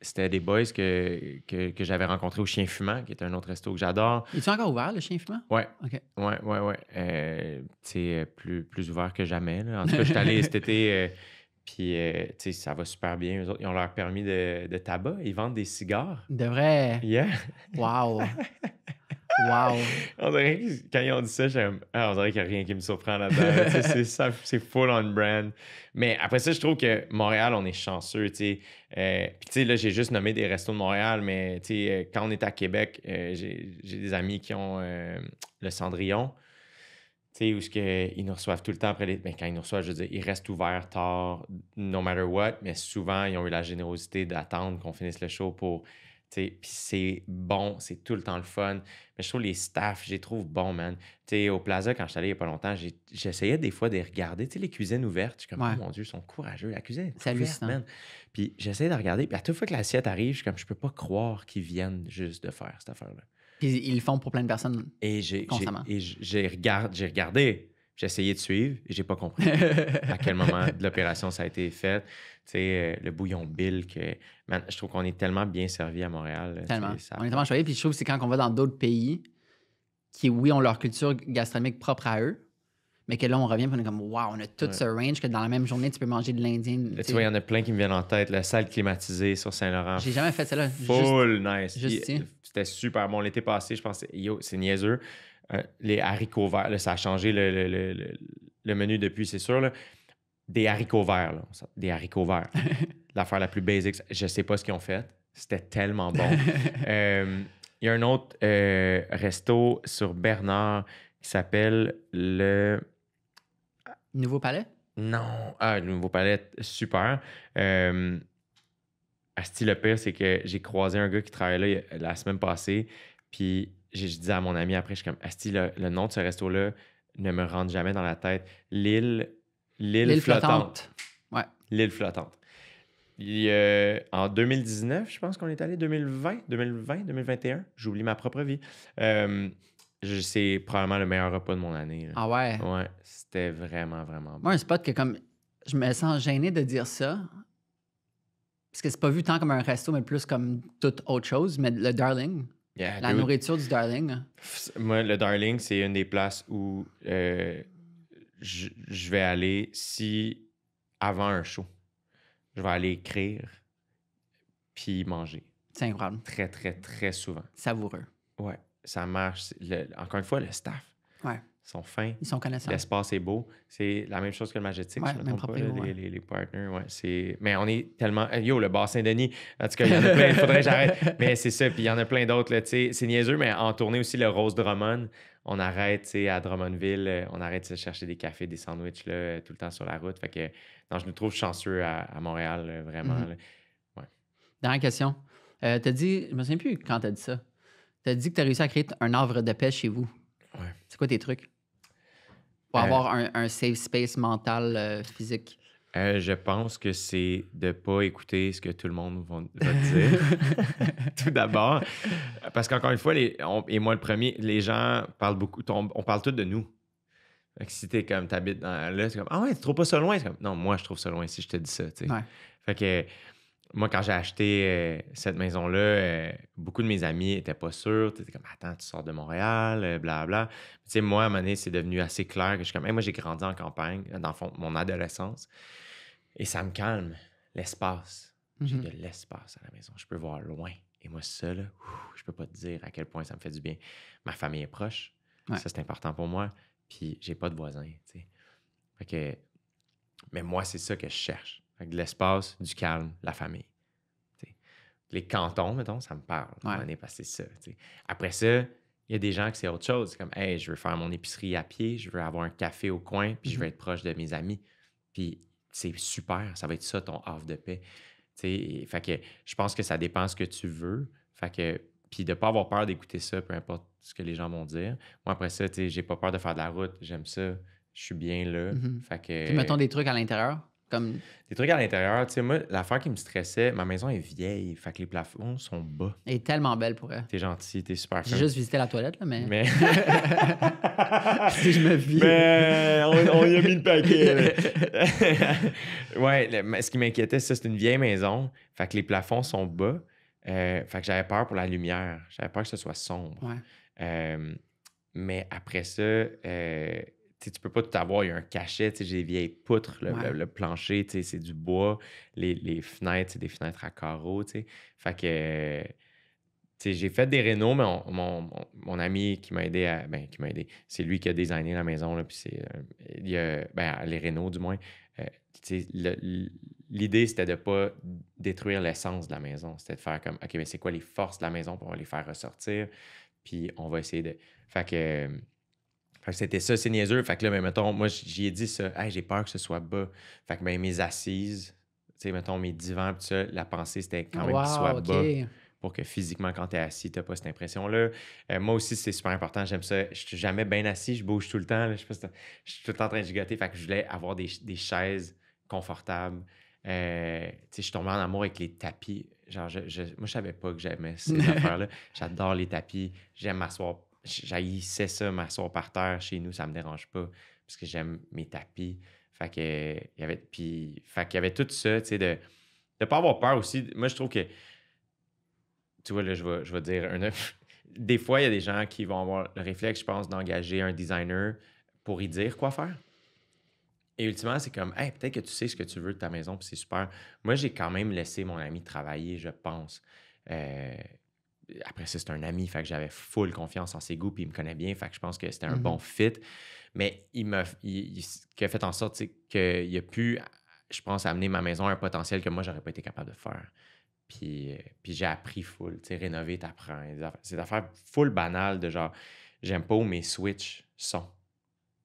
c'était des boys que, que, j'avais rencontrés au Chien Fumant, qui est un autre resto que j'adore. Ils sont encore ouvert, le Chien Fumant? Ouais. OK. Ouais, ouais, ouais. c'est plus, plus ouvert que jamais. En tout cas, je suis allé cet [laughs] été. Puis, tu sais, ça va super bien. autres, ils ont leur permis de, de tabac. Ils vendent des cigares. De vrai? Yeah. Wow. [laughs] wow. On dirait quand ils ont dit ça, j'aime. Ah, on dirait qu'il n'y a rien qui me surprend là-dedans. [laughs] c'est full on brand. Mais après ça, je trouve que Montréal, on est chanceux. Euh, puis, sais, là, j'ai juste nommé des restos de Montréal, mais euh, quand on est à Québec, euh, j'ai des amis qui ont le Cendrillon. Tu où que, ils nous reçoivent tout le temps après les. Mais ben, quand ils nous reçoivent, je veux dire, ils restent ouverts tard, no matter what, mais souvent, ils ont eu la générosité d'attendre qu'on finisse le show pour puis c'est bon, c'est tout le temps le fun. Mais je trouve les staffs, je les trouve bons, man. sais, au Plaza, quand je suis allé il n'y a pas longtemps, j'essayais des fois de regarder les cuisines ouvertes. Je suis comme, oh mon Dieu, ils sont courageux. La cuisine Puis j'essayais de regarder. Puis à toute fois que l'assiette arrive, je suis comme, je peux pas croire qu'ils viennent juste de faire cette affaire-là. Puis ils le font pour plein de personnes. Et j'ai j'ai regardé j'ai essayé de suivre et j'ai pas compris [laughs] à quel moment de l'opération ça a été fait. Tu sais, euh, le bouillon Bill, que je trouve qu'on est tellement bien servi à Montréal. Tellement. On est tellement choyé. Puis je trouve que c'est quand on va dans d'autres pays qui, oui, ont leur culture gastronomique propre à eux, mais que là, on revient et on est comme, waouh, on a tout ce range que dans la même journée, tu peux manger de l'Indien. Tu vois, il y en a plein qui me viennent en tête. La salle climatisée sur Saint-Laurent. J'ai jamais fait celle-là. Full juste, nice. Euh, c'était super bon. L'été passé, je pensais, yo, c'est niaiseux les haricots verts. ça a changé le, menu depuis, c'est sûr. Des haricots verts. Des haricots verts. [laughs] L'affaire la plus basic. Je sais pas ce qu'ils ont fait. C'était tellement bon. [laughs] Euh, il y a un autre euh, resto sur Bernard qui s'appelle le. Nouveau Palais? Non. Ah, le Nouveau Palais, super. Euh, Style le pire, c'est que j'ai croisé un gars qui travaillait là la semaine passée. Puis j'ai dit à mon ami après, je suis comme, Asti, le, le nom de ce resto-là ne me rentre jamais dans la tête. L'île, flottante. L'île flottante. en 2019, je pense qu'on est allé, 2020, 2020, 2021, j'oublie ma propre vie. Euh, c'est probablement le meilleur repas de mon année. Ah ouais? Ouais, c'était vraiment, vraiment bon. Moi, un spot que comme, je me sens gêné de dire ça, parce que c'est pas vu tant comme un resto, mais plus comme toute autre chose, mais le Darling, la nourriture du Darling. Hein. Moi, le Darling, c'est une des places où euh, je, vais aller si avant un show. Je vais aller écrire puis manger. C'est incroyable. Très, très, très souvent. Savoureux. Ouais, ça marche. encore une fois, le staff. Ouais sont fins. Ils sont connaissants. L'espace est beau. C'est la même chose que le Majestic, ne me trompe pas, les, les, les, partners. Ouais, c'est... Mais on est tellement... Yo, le Bas-Saint-Denis, en tout cas, il y en a plein, il [laughs] faudrait que j'arrête. Mais c'est ça, puis il y en a plein d'autres. Là, c'est niaiseux, mais en tournée aussi, le Rose Drummond, on arrête à Drummondville, euh, on arrête de chercher des cafés, des sandwichs là, euh, tout le temps sur la route. Fait que, non, je me trouve chanceux à, Montréal, euh, vraiment. Mm-hmm. ouais. Dernière question. Euh, t'as dit, je me souviens plus quand t'as dit ça. T'as dit que tu as réussi à créer un arbre de paix chez vous. C'est quoi tes trucs? Euh, avoir un, safe space mental, euh, physique? Euh, je pense que c'est de ne pas écouter ce que tout le monde va, dire, [laughs] tout d'abord. Parce qu'encore une fois, les, et moi le premier, les gens parlent beaucoup, on, parle tout de nous. Fait si t'es comme, t'habites dans, là, c'est comme, ah ouais, tu trouves pas ça loin? non, moi, je trouve ça loin si je te dis ça, Fait que moi, quand j'ai acheté euh, cette maison-là, euh, beaucoup de mes amis n'étaient pas sûrs. Tu comme, attends, tu sors de Montréal, blablabla. Euh, » Tu sais, moi, à un moment donné, c'est devenu assez clair que je suis comme, même moi, j'ai grandi en campagne, dans fond, mon adolescence. Et ça me calme, l'espace. J'ai mhm. de l'espace à la maison. Je peux voir loin. Et moi, ça, là, je peux pas te dire à quel point ça me fait du bien. Ma famille est proche. Ça, c'est important pour moi. Puis, j'ai pas de voisins, tu sais. Mais moi, c'est ça que je cherche de l'espace, du calme, la famille. Les cantons, mettons, ça me parle. Ouais. on passé ça. Après ça, il y a des gens qui c'est autre chose. comme, hey, je veux faire mon épicerie à pied, je veux avoir un café au coin, puis je veux mhm. être proche de mes amis. Puis c'est super, ça va être ça ton offre de paix. fait que je pense que ça dépend ce que tu veux. Fait que, puis de ne pas avoir peur d'écouter ça, peu importe ce que les gens vont dire. Moi, après ça, j'ai pas peur de faire de la route, j'aime ça, je suis bien là. Mhm. mettons des trucs à l'intérieur. Des trucs à l'intérieur. Tu sais, moi, l'affaire qui me stressait, ma maison est vieille, fait que les plafonds sont bas. Elle est tellement belle pour elle. T'es gentil, t'es super J'ai juste visité la toilette, là, mais. [laughs] si je me vis. Mais euh, on, y a mis le paquet. [laughs] ouais, ce qui m'inquiétait, c'est c'est une vieille maison, fait que les plafonds sont bas. Euh, fait que j'avais peur pour la lumière. J'avais peur que ce soit sombre. Ouais. Euh, mais après ça, tu ne peux pas tout avoir. Il y a un cachet, j'ai des vieilles poutres, le, plancher, c'est du bois, les, fenêtres, c'est des fenêtres à carreaux. Fait que j'ai fait des rénaux, mais mon, ami qui m'a aidé, à, ben, c'est lui qui a designé la maison, là, puis euh, il y a, ben, les rénaux du moins. Euh, l'idée, c'était de ne pas détruire l'essence de la maison. C'était de faire comme, OK, mais c'est quoi les forces de la maison pour les faire ressortir? Puis on va essayer de. Fait que c'était ça, c'est niaiseux. Fait que là, mais ben, mettons, moi, j'y ai dit ça. j'ai peur que ce soit bas. Fait que ben, mes assises, tu sais, mettons, mes divans, tout ça, la pensée, c'était quand même qu'il soit bas. Pour que physiquement, quand tu es assis, tu pas cette impression-là. Euh, moi aussi, c'est super important. J'aime ça. Je suis jamais bien assis, je bouge tout le temps. Je, suis tout le temps en train de gigoter. Fait que je voulais avoir des, chaises confortables. Euh, je suis tombé en amour avec les tapis. Genre, je, je moi, je savais pas que j'aimais ces [laughs] affaires-là. J'adore les tapis. J'aime m'asseoir j'haïssais ça, m'asseoir par terre chez nous, ça me dérange pas, parce que j'aime mes tapis. Fait que, il y avait, puis, fait qu'il y avait tout ça, tu sais, de ne pas avoir peur aussi. Moi, je trouve que, tu vois, là, je vais, dire un [laughs] Des fois, il y a des gens qui vont avoir le réflexe, je pense, d'engager un designer pour y dire quoi faire. Et ultimement, c'est comme, hey, peut-être que tu sais ce que tu veux de ta maison, puis c'est super. Moi, j'ai quand même laissé mon ami travailler, je pense. Euh, après ça, c'est un ami, fait que j'avais full confiance en ses goûts, puis il me connaît bien, fait que je pense que c'était un bon mhm. fit. Mais il m'a a fait en sorte qu'il a pu, je pense, amener ma maison à un potentiel que moi, j'aurais pas été capable de faire. Puis, euh, puis j'ai appris full, tu sais, rénover, t'apprends. C'est des affaires full banales de genre, j'aime pas où mes switches sont.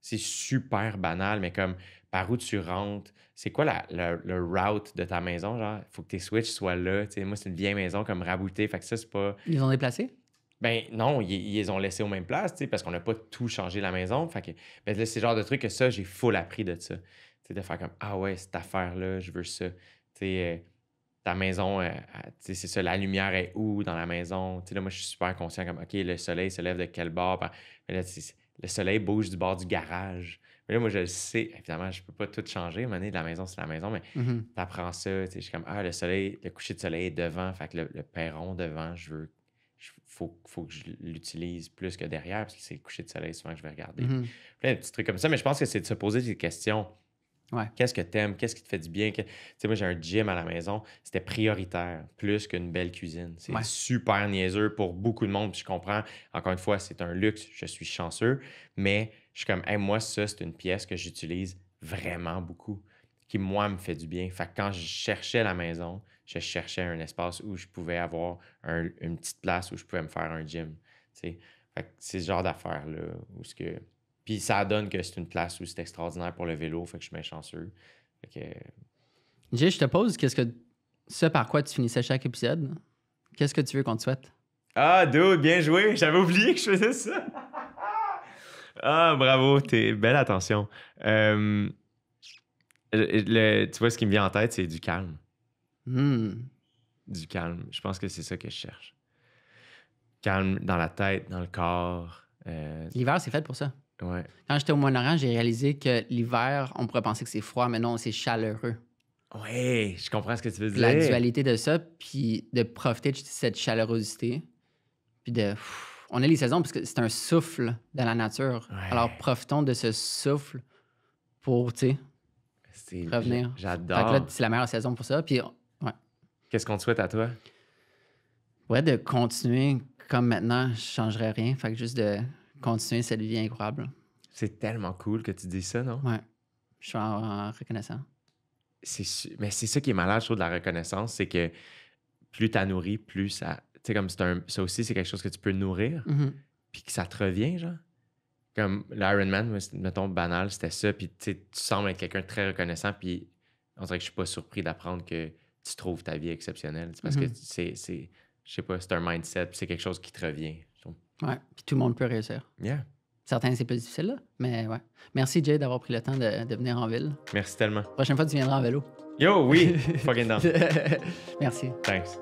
C'est super banal, mais comme par où tu rentres, c'est quoi le route de ta maison? Genre, faut que tes switches soient là. moi, c'est une vieille maison comme raboutée, fait que ça, c'est pas. Ils ont déplacé? Ben non, ils, les ont laissés aux mêmes places, parce qu'on n'a pas tout changé la maison. Fait que, ben, c'est le genre de truc que ça, j'ai full appris de ça. de faire comme Ah ouais, cette affaire-là, je veux ça. sais, euh, ta maison, euh, c'est ça, la lumière est où dans la maison? là, moi, je suis super conscient comme OK, le soleil se lève de quel bord? Mais là, le soleil bouge du bord du garage. Mais là, moi, je le sais. Évidemment, je peux pas tout changer. Mané, de la maison, c'est la maison, mais mm-hmm. tu apprends ça. Je suis comme, ah, le soleil, le coucher de soleil est devant. Fait que le, perron devant, je veux. Il faut, que je l'utilise plus que derrière, parce que c'est le coucher de soleil souvent que je vais regarder. Mm-hmm. Plein de petits trucs comme ça, mais je pense que c'est de se poser des questions. Qu'est-ce que t'aimes? Qu'est-ce qui te fait du bien? Tu sais, moi, j'ai un gym à la maison. C'était prioritaire, plus qu'une belle cuisine. C'est super niaiseux pour beaucoup de monde. je comprends, encore une fois, c'est un luxe. Je suis chanceux. Mais je suis comme, moi, ça, c'est une pièce que j'utilise vraiment beaucoup, qui, moi, me fait du bien. Fait quand je cherchais la maison, je cherchais un espace où je pouvais avoir une petite place où je pouvais me faire un gym. Tu sais, c'est ce genre d'affaires-là où ce que puis ça donne que c'est une place où c'est extraordinaire pour le vélo, fait que je suis bien chanceux. Fait euh, Jay, je te pose, qu'est-ce que ce par quoi tu finissais chaque épisode, qu'est-ce que tu veux qu'on te souhaite? Ah, dude, bien joué! J'avais oublié que je faisais ça! [laughs] ah, bravo, t'es belle attention. Euh, tu vois, ce qui me vient en tête, c'est du calme. Hmm. Du calme. Je pense que c'est ça que je cherche. Calme dans la tête, dans le corps. Euh, L'hiver, c'est fait pour ça. Quand j'étais au mois orient j'ai réalisé que l'hiver, on pourrait penser que c'est froid, mais non, c'est chaleureux. Oui, je comprends ce que tu veux dire. La dualité de ça, puis de profiter de cette chaleurosité, puis de... on a les saisons parce que c'est un souffle de la nature. Alors profitons de ce souffle pour, tu sais, revenir. J'adore. C'est la meilleure saison pour ça. Puis, ouais. Qu'est-ce qu'on te souhaite à toi? Ouais, de continuer comme maintenant, je changerais rien. Fait que juste de continuer cette vie incroyable. C'est tellement cool que tu dis ça, non? Ouais. Je suis reconnaissant. Mais c'est ça qui est malade, je trouve, de la reconnaissance, c'est que plus tu as nourri, plus ça. Tu sais, comme ça aussi, c'est quelque chose que tu peux nourrir, mm-hmm. puis que ça te revient, genre. Comme l'Iron Man, mettons, banal, c'était ça, puis tu sembles être quelqu'un très reconnaissant, puis on dirait que je suis pas surpris d'apprendre que tu trouves ta vie exceptionnelle. Parce que mm-hmm. c'est, je sais pas, c'est un mindset, c'est quelque chose qui te revient. Oui, puis tout le monde peut réussir. Yeah. Certains, c'est plus difficile, mais ouais. Merci, Jay, d'avoir pris le temps de, venir en ville. Merci tellement. prochaine fois, tu viendras en vélo. Yo, oui, [laughs] fucking down. Merci. Thanks.